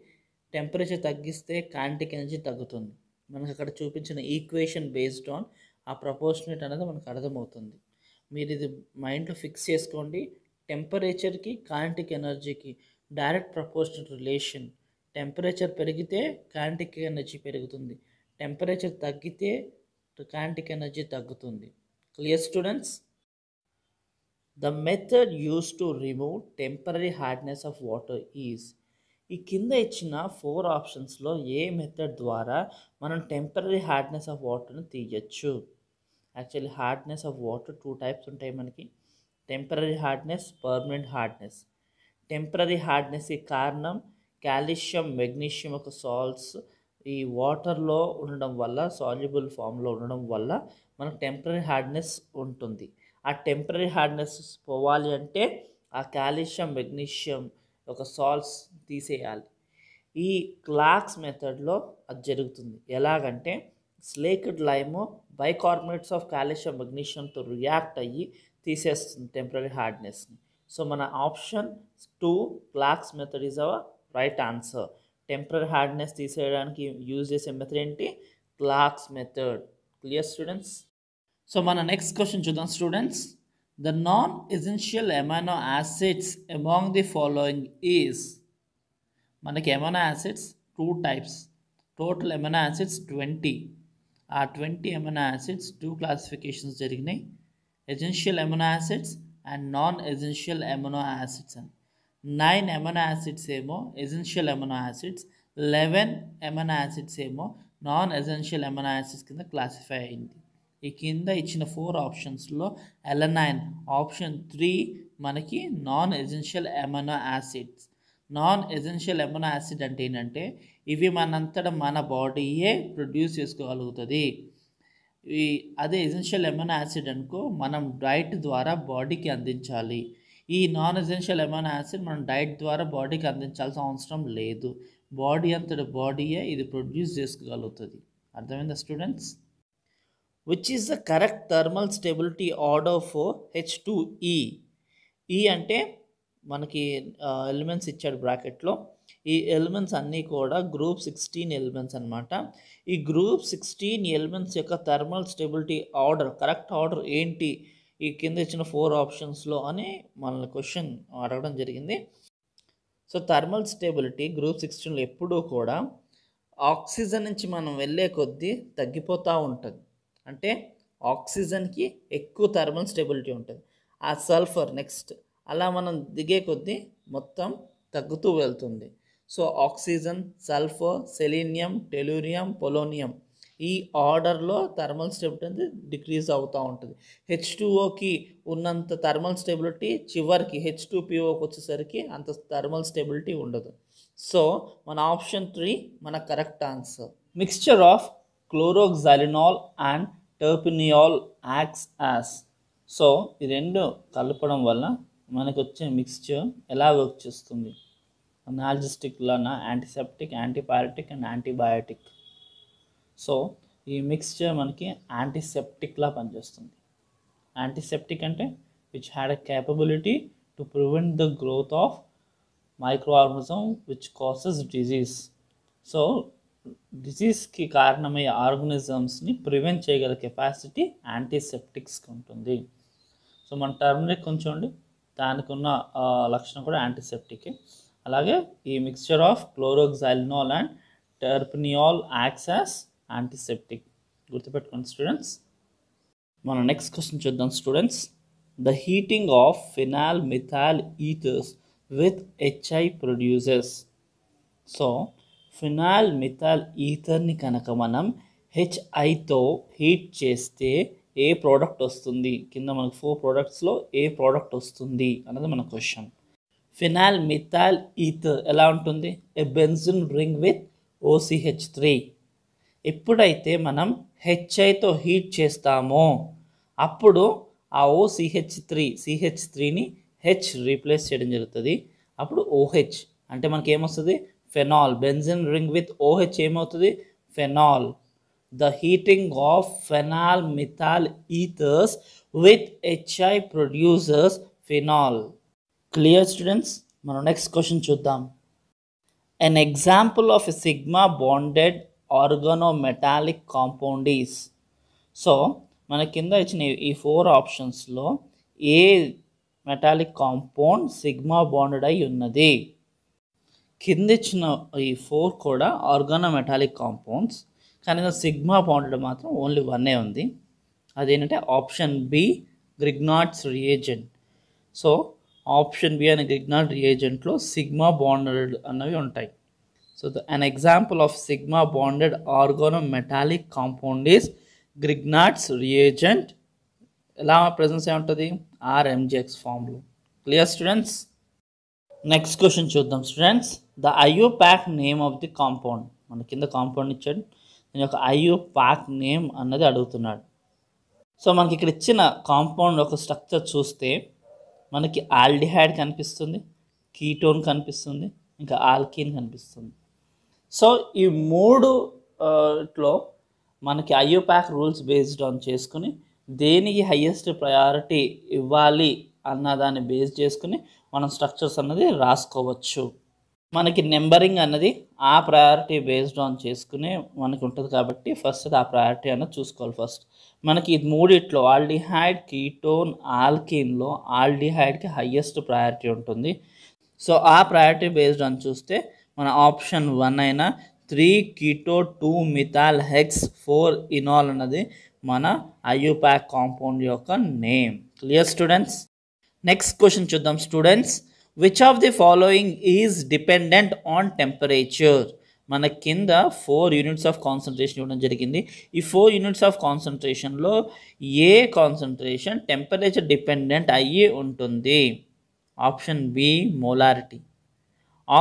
టెంపరేచర్ తగ్గిస్తే కైనటిక్ ఎనర్జీ తగ్గుతుంది మనకు అక్కడ చూపించిన ఈక్వేషన్ బేస్డ్ ఆన్ ఆ ప్రపోర్షనేట్ అనేది మనకు అర్థమవుతుంది మీరు ఇది మైండ్లో ఫిక్స్ చేసుకోండి టెంపరేచర్కి కాంటిక్ ఎనర్జీకి డైరెక్ట్ ప్రపోర్షన్ రిలేషన్ టెంపరేచర్ పెరిగితే కాంటిక్ ఎనర్జీ పెరుగుతుంది టెంపరేచర్ తగ్గితే టొకాంటిక్ ఎనర్జీ తగ్గుతుంది clear students the method use to remove temporary hardness of water is ఈ కింద ఇచ్చిన ఫోర్ ఆప్షన్స్లో ఏ మెథడ్ ద్వారా మనం టెంపరీ హార్డ్నెస్ ఆఫ్ వాటర్ని తీయచ్చు actually hardness of water two types ఉంటాయి మనకి temporary hardness permanent hardness temporary హార్డ్నెస్కి కారణం కాల్షియం మెగ్నీషియం ఒక సాల్ట్స్ ఈ వాటర్లో ఉండడం వల్ల సాల్యుబుల్ ఫామ్లో ఉండడం వల్ల మనకు టెంపరీ హార్డ్నెస్ ఉంటుంది ఆ టెంపరీ హార్డ్నెస్ పోవాలి అంటే ఆ కాల్షియం మెగ్నీషియం ఒక సాల్ట్స్ తీసేయాలి ఈ క్లాక్స్ మెథడ్లో అది జరుగుతుంది ఎలాగంటే slaked lime bicarbonates of calcium మెగ్నీషియంతో రియాక్ట్ అయ్యి తీసేస్తుంది టెంపరీ హార్డ్నెస్ని సో మన option two Clark's method is our right answer temporary hardness తీసేయడానికి యూజ్ చేసే మెథడ్ ఏంటి Clark's method clear students so మన నెక్స్ట్ క్వశ్చన్ చూద్దాం students the non essential amino acids among the following is మనకి amino acids two types total amino acids twenty ఆ twenty amino acids two classifications జరిగినాయి essential amino acids and non essential amino acids అని నైన్ ఎమనో యాసిడ్స్ ఏమో essential amino acids eleven amino acids ఏమో నాన్ ఎసెన్షియల్ ఎమనో యాసిడ్స్ కింద క్లాసిఫై అయింది ఈ కింద ఇచ్చిన ఫోర్ ఆప్షన్స్లో ఎలనైన్ ఆప్షన్ త్రీ మనకి non essential amino acids non essential amino acid అంటే ఏంటంటే ఇవి మనంతట మన బాడీయే ప్రొడ్యూస్ చేసుకోగలుగుతుంది అదే ఎసెన్షియల్ ఎమనో యాసిడ్ అనుకో మనం డైట్ ద్వారా బాడీకి అందించాలి ఈ నాన్ ఎసెన్షియల్ ఎమైనో యాసిడ్ మనం డైట్ ద్వారా బాడీకి అందించాల్సిన అవసరం లేదు బాడీ అంతటి బాడీయే ఇది ప్రొడ్యూస్ చేసుకోగలుగుతుంది అర్థమైందా students which is the correct thermal stability order for H two E E అంటే మనకి ఎలిమెంట్స్ ఇచ్చాడు బ్రాకెట్లో ఈ ఎలిమెంట్స్ అన్నీ కూడా గ్రూప్ సిక్స్టీన్ ఎలిమెంట్స్ అనమాట ఈ గ్రూప్ సిక్స్టీన్ ఎలిమెంట్స్ యొక్క thermal stability order correct order ఏంటి ఈ కింద ఇచ్చిన ఫోర్ ఆప్షన్స్లో అని మనల్ని క్వశ్చన్ అడగడం జరిగింది సో థర్మల్ స్టేబిలిటీ గ్రూప్ సిక్స్టీన్లో ఎప్పుడూ కూడా ఆక్సిజన్ నుంచి మనం వెళ్ళే కొద్దీ తగ్గిపోతూ ఉంటుంది అంటే ఆక్సిజన్కి ఎక్కువ థర్మల్ స్టేబిలిటీ ఉంటుంది ఆ సల్ఫర్ నెక్స్ట్ అలా మనం దిగే కొద్దీ మొత్తం తగ్గుతూ వెళ్తుంది so oxygen sulphur selenium tellurium polonium ఈ ఆర్డర్లో థర్మల్ స్టెబిలిటీ అనేది డిక్రీజ్ అవుతూ ఉంటుంది హెచ్ టూఓకి ఉన్నంత థర్మల్ స్టెబిలిటీ చివరికి హెచ్ టూ పిఓకి వచ్చేసరికి అంత థర్మల్ స్టెబిలిటీ ఉండదు సో మన ఆప్షన్ త్రీ మన correct answer mixture of chloroxylenol and terpineol acts as so ఈ రెండు కలపడం వల్ల మనకు వచ్చే మిక్స్చర్ ఎలా వర్క్ చేస్తుంది analgesic antiseptic antibiotic and antibiotic so ఈ మిక్స్చర్ మనకి యాంటీసెప్టిక్లా పనిచేస్తుంది యాంటీసెప్టిక్ అంటే which had a capability to prevent the growth of micro organism which causes disease so డిజీజ్కి కారణమయ్యే ఆర్గనిజమ్స్ని ప్రివెంట్ చేయగల కెపాసిటీ యాంటీసెప్టిక్స్కి ఉంటుంది సో మన టర్మరిక్ కొంచెండి దానికి ఉన్న లక్షణం కూడా యాంటీసెప్టికే అలాగే ఈ mixture of chloroxylenol and terpineol acts as antiseptic గుర్తుపెట్టుకోండి స్టూడెంట్స్ మనం నెక్స్ట్ క్వశ్చన్ చూద్దాం students the heating of phenol methyl ethers with HI produces so phenol methyl ఈథర్ని కనుక మనం హెచ్ఐతో హీట్ చేస్తే ఏ ప్రోడక్ట్ వస్తుంది కింద మనకు ఫోర్ ప్రోడక్ట్స్లో ఏ ప్రోడక్ట్ వస్తుంది అన్నది మన క్వశ్చన్ ఫినాల్ మిథాల్ ఈథర్ ఎలా ఉంటుంది a benzene ring with OCH three ఎప్పుడైతే మనం హెచ్ఐతో హీట్ చేస్తామో అప్పుడు ఆ ఓసిహెచ్ త్రీ సిహెచ్ త్రీని హెచ్ రీప్లేస్ చేయడం జరుగుతుంది అప్పుడు ఓహెచ్ అంటే మనకి ఏమొస్తుంది phenol benzene ring with OH ఏమవుతుంది phenol the heating of phenol methyl ethers with HI produces phenol clear students మనం నెక్స్ట్ క్వశ్చన్ చూద్దాం an example of a sigma bonded organometallic metallic compounds so మన కింద ఇచ్చిన ఈ ఫోర్ ఆప్షన్స్లో ఏ మెటాలిక్ కాంపౌండ్ సిగ్మా బాండెడ్ అయి ఉన్నది కింద ఇచ్చిన ఈ ఫోర్ కూడా ఆర్గానో మెటాలిక్ కాంపౌండ్స్ కానీ సిగ్మా బాండెడ్ మాత్రం ఓన్లీ వన్నే ఉంది అదేంటంటే option B Grignard's reagent so option B అనే గ్రిగ్నాట్ రియేజెంట్లో సిగ్మా బాండెడ్ అన్నవి ఉంటాయి so the, an example of sigma bonded organometallic compound is Grignard's reagent ఎలా ప్రజెన్స్ ఏముంటుంది ఆర్ఎంజిఎక్స్ ఫామ్లో క్లియర్ స్టూడెంట్స్ నెక్స్ట్ క్వశ్చన్ చూద్దాం students the IUPAC name of the compound మన కింద కాంపౌండ్ ఇచ్చాడు దీని యొక్క ఐయో ప్యాక్ నేమ్ అన్నది అడుగుతున్నాడు సో మనకి ఇక్కడ ఇచ్చిన కాంపౌండ్ ఒక స్ట్రక్చర్ చూస్తే మనకి ఆల్డిహైడ్ కనిపిస్తుంది కీటోన్ కనిపిస్తుంది ఇంకా ఆల్కీన్ కనిపిస్తుంది సో ఈ మూడులో మనకి ఐయోప్యాక్ రూల్స్ బేస్డ్ ఆన్ చేసుకుని దేనికి హయ్యెస్ట్ ప్రయారిటీ ఇవ్వాలి అన్న దాన్ని బేస్ చేసుకుని మనం స్ట్రక్చర్స్ అన్నది రాసుకోవచ్చు మనకి నెంబరింగ్ అన్నది ఆ ప్రయారిటీ బేస్డ్ ఆన్ చేసుకునే మనకి ఉంటుంది కాబట్టి ఫస్ట్ అది ఆ ప్రయారిటీ అన్నది చూసుకోవాలి ఫస్ట్ మనకి ఇది మూడిట్లో ఆల్డిహైడ్ కీటోన్ ఆల్కిన్లో ఆల్డిహైడ్కి హయ్యెస్ట్ ప్రయారిటీ ఉంటుంది సో ఆ ప్రయారిటీ బేస్డ్ ఆన్ చూస్తే మన ఆప్షన్ వన్ అయిన three keto two methyl hex four enal అన్నది మన ఐయుపాక్ కాంపౌండ్ యొక్క name clear students next question చూద్దాం students which of the following is dependent on temperature మన కింద ఫోర్ యూనిట్స్ ఆఫ్ కాన్సన్ట్రేషన్ ఇవ్వడం జరిగింది ఈ ఫోర్ యూనిట్స్ ఆఫ్ కాన్సన్ట్రేషన్లో ఏ కాన్సన్ట్రేషన్ టెంపరేచర్ డిపెండెంట్ అయ్యి ఉంటుంది option B molarity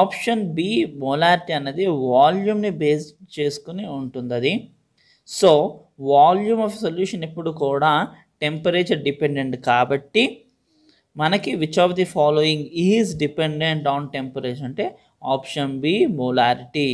option B molarity అనేది వాల్యూమ్ని బేస్ చేసుకుని ఉంటుంది అది సో వాల్యూమ్ ఆఫ్ సొల్యూషన్ ఎప్పుడు కూడా టెంపరేచర్ డిపెండెంట్ కాబట్టి మనకి which of the following is dependent on temperature అంటే ఆప్షన్ బి మోలారిటీ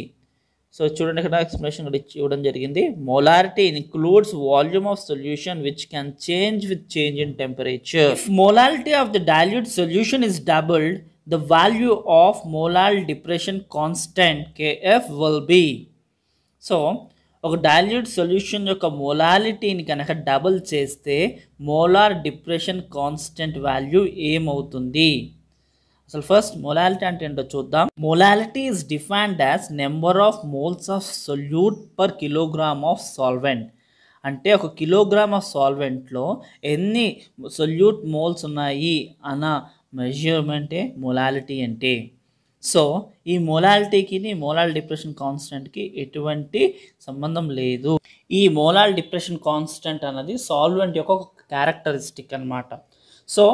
సో చూడండి ఇక్కడ ఎక్స్ప్లెనేషన్ కూడా ఇవ్వడం జరిగింది molarity includes volume of solution which can change with change in temperature molarity of the dilute solution is doubled the value of molar depression constant Kf will be. So ఒక డైల్యూట్ సొల్యూషన్ యొక్క మోలాలిటీని కనుక డబుల్ చేస్తే మోలార్ డిప్రెషన్ కాన్స్టెంట్ వాల్యూ ఏమవుతుంది అసలు ఫస్ట్ మోలాలిటీ అంటే ఏంటో చూద్దాం molality is defined as number of moles of solute per kilogram of solvent అంటే ఒక కిలోగ్రామ్ ఆఫ్ సాల్వెంట్లో ఎన్ని సొల్యూట్ మోల్స్ ఉన్నాయి అన్న మెజర్మెంటే మొలాలిటీ అంటే సో ఈ మొలాలిటీకి మోలాల్ డిప్రెషన్ కాన్స్టెంట్కి ఎటువంటి సంబంధం లేదు ఈ మోలాల్ డిప్రెషన్ కాన్స్టెంట్ అన్నది సాల్వెంట్ యొక్క ఒక క్యారెక్టరిస్టిక్ అనమాట సో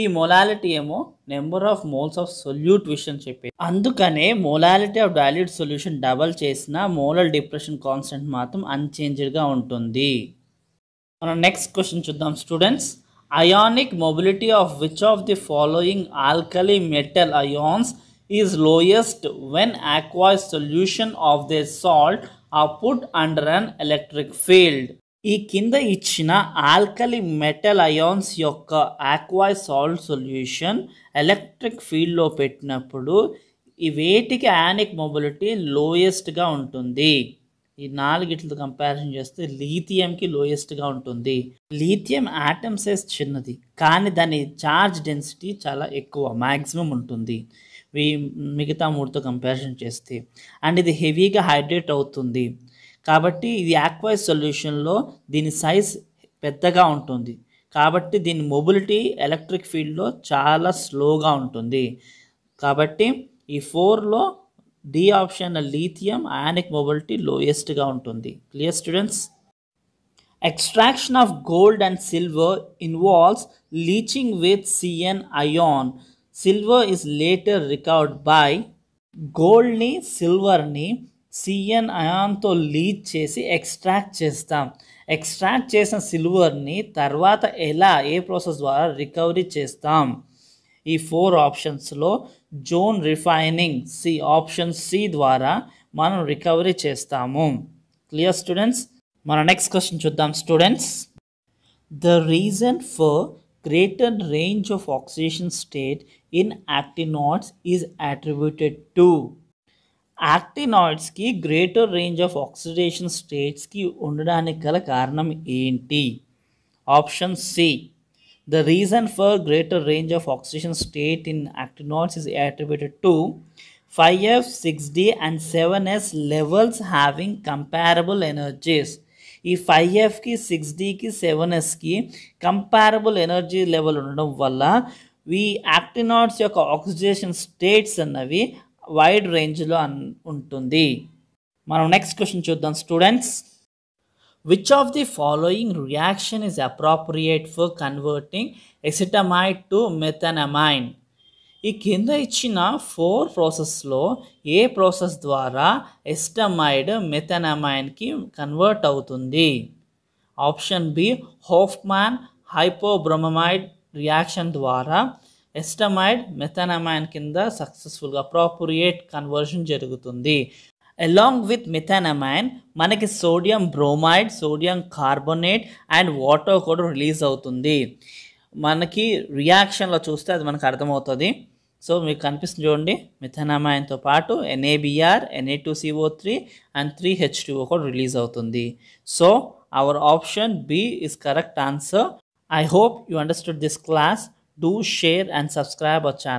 ఈ మొలాలిటీ ఏమో number of moles of solute విషయం చెప్పి అందుకనే molality of dilute solution double చేసిన మోలల్ డిప్రెషన్ కాన్స్టెంట్ మాత్రం అన్చేంజ్డ్గా ఉంటుంది మనం నెక్స్ట్ క్వశ్చన్ చూద్దాం స్టూడెంట్స్ Ionic mobility of which of the following alkali metal ions is lowest when aqueous solution of their salt are put under an electric field. ఈ కింద ఇచ్చిన ఆల్కలి మెటల్ అయాన్స్ యొక్క ఆక్వాయ్ సాల్ట్ సొల్యూషన్ ఎలక్ట్రిక్ ఫీల్డ్లో పెట్టినప్పుడు ఈ వేటికి యానిక్ మొబిలిటీ లోయెస్ట్గా ఉంటుంది ఈ నాలుగిట్లతో కంపారిజన్ చేస్తే లీథియంకి లోయెస్ట్గా ఉంటుంది లీథియం ఆటమ్ సైజ్ చిన్నది కానీ దాని చార్జ్ డెన్సిటీ చాలా ఎక్కువ మ్యాక్సిమం ఉంటుంది మిగతా మూడుతో కంపారిజన్ చేస్తే అండ్ ఇది హెవీగా హైడ్రేట్ అవుతుంది కాబట్టి ఇది ఆక్వైజ్ సొల్యూషన్లో దీని సైజ్ పెద్దగా ఉంటుంది కాబట్టి దీని మొబిలిటీ ఎలక్ట్రిక్ ఫీల్డ్లో చాలా స్లోగా ఉంటుంది కాబట్టి ఈ ఫోర్లో D option lithium ionic mobility లోయెస్ట్గా ఉంటుంది clear students extraction of gold and silver involves leaching with CN ion silver is later recovered by గోల్డ్ని సిల్వర్ని సిఎన్ అయాన్తో లీచ్ చేసి ఎక్స్ట్రాక్ట్ చేస్తాం ఎక్స్ట్రాక్ట్ చేసిన సిల్వర్ని తర్వాత ఎలా ఏ ప్రాసెస్ ద్వారా రికవరీ చేస్తాం ఈ ఫోర్ ఆప్షన్స్లో zone refining C option C ద్వారా మనం రికవరీ చేస్తాము క్లియర్ స్టూడెంట్స్ మన నెక్స్ట్ క్వశ్చన్ చూద్దాం students the reason for greater range of oxygen state in actinoids is attributed to యాక్టినాయిడ్స్కి గ్రేటర్ రేంజ్ ఆఫ్ ఆక్సిడేషన్ స్టేట్స్కి ఉండడానికి గల కారణం ఏంటి option C The reason for greater range of oxidation state in actinoids is attributed to 5F, 6D and 7S levels having comparable energies. ఈ ఫైవ్ ఎఫ్కి సిక్స్ డికి సెవెన్ ఎస్కి కంపారబుల్ ఎనర్జీ లెవెల్ ఉండడం వల్ల ఈ యాక్టినాట్స్ యొక్క ఆక్సిజేషన్ స్టేట్స్ అన్నవి వైడ్ రేంజ్లో అన్ ఉంటుంది మనం నెక్స్ట్ క్వశ్చన్ చూద్దాం students which of the following reaction is appropriate for converting acetamide to methanamine ఈ కింద ఇచ్చిన ఫోర్ ప్రాసెస్లో ఏ ప్రాసెస్ ద్వారా ఎస్టమైడ్ మెథనమైన్కి కన్వర్ట్ అవుతుంది option B Hofmann hypobromamide reaction ద్వారా ఎస్టమైడ్ మెథనమైన్ కింద సక్సెస్ఫుల్గా అప్రాప్రియేట్ కన్వర్షన్ జరుగుతుంది అలాంగ్ విత్ మిథానమైన్ మనకి sodium bromide sodium carbonate and water కూడా రిలీజ్ అవుతుంది మనకి రియాక్షన్లో చూస్తే అది మనకు అర్థమవుతుంది సో మీకు కనిపిస్తుంది చూడండి మిథనమైన్తో పాటు NABR NA two CO three and three H two కూడా రిలీజ్ అవుతుంది so our option B is correct answer I hope you understood this class do share and subscribe our channel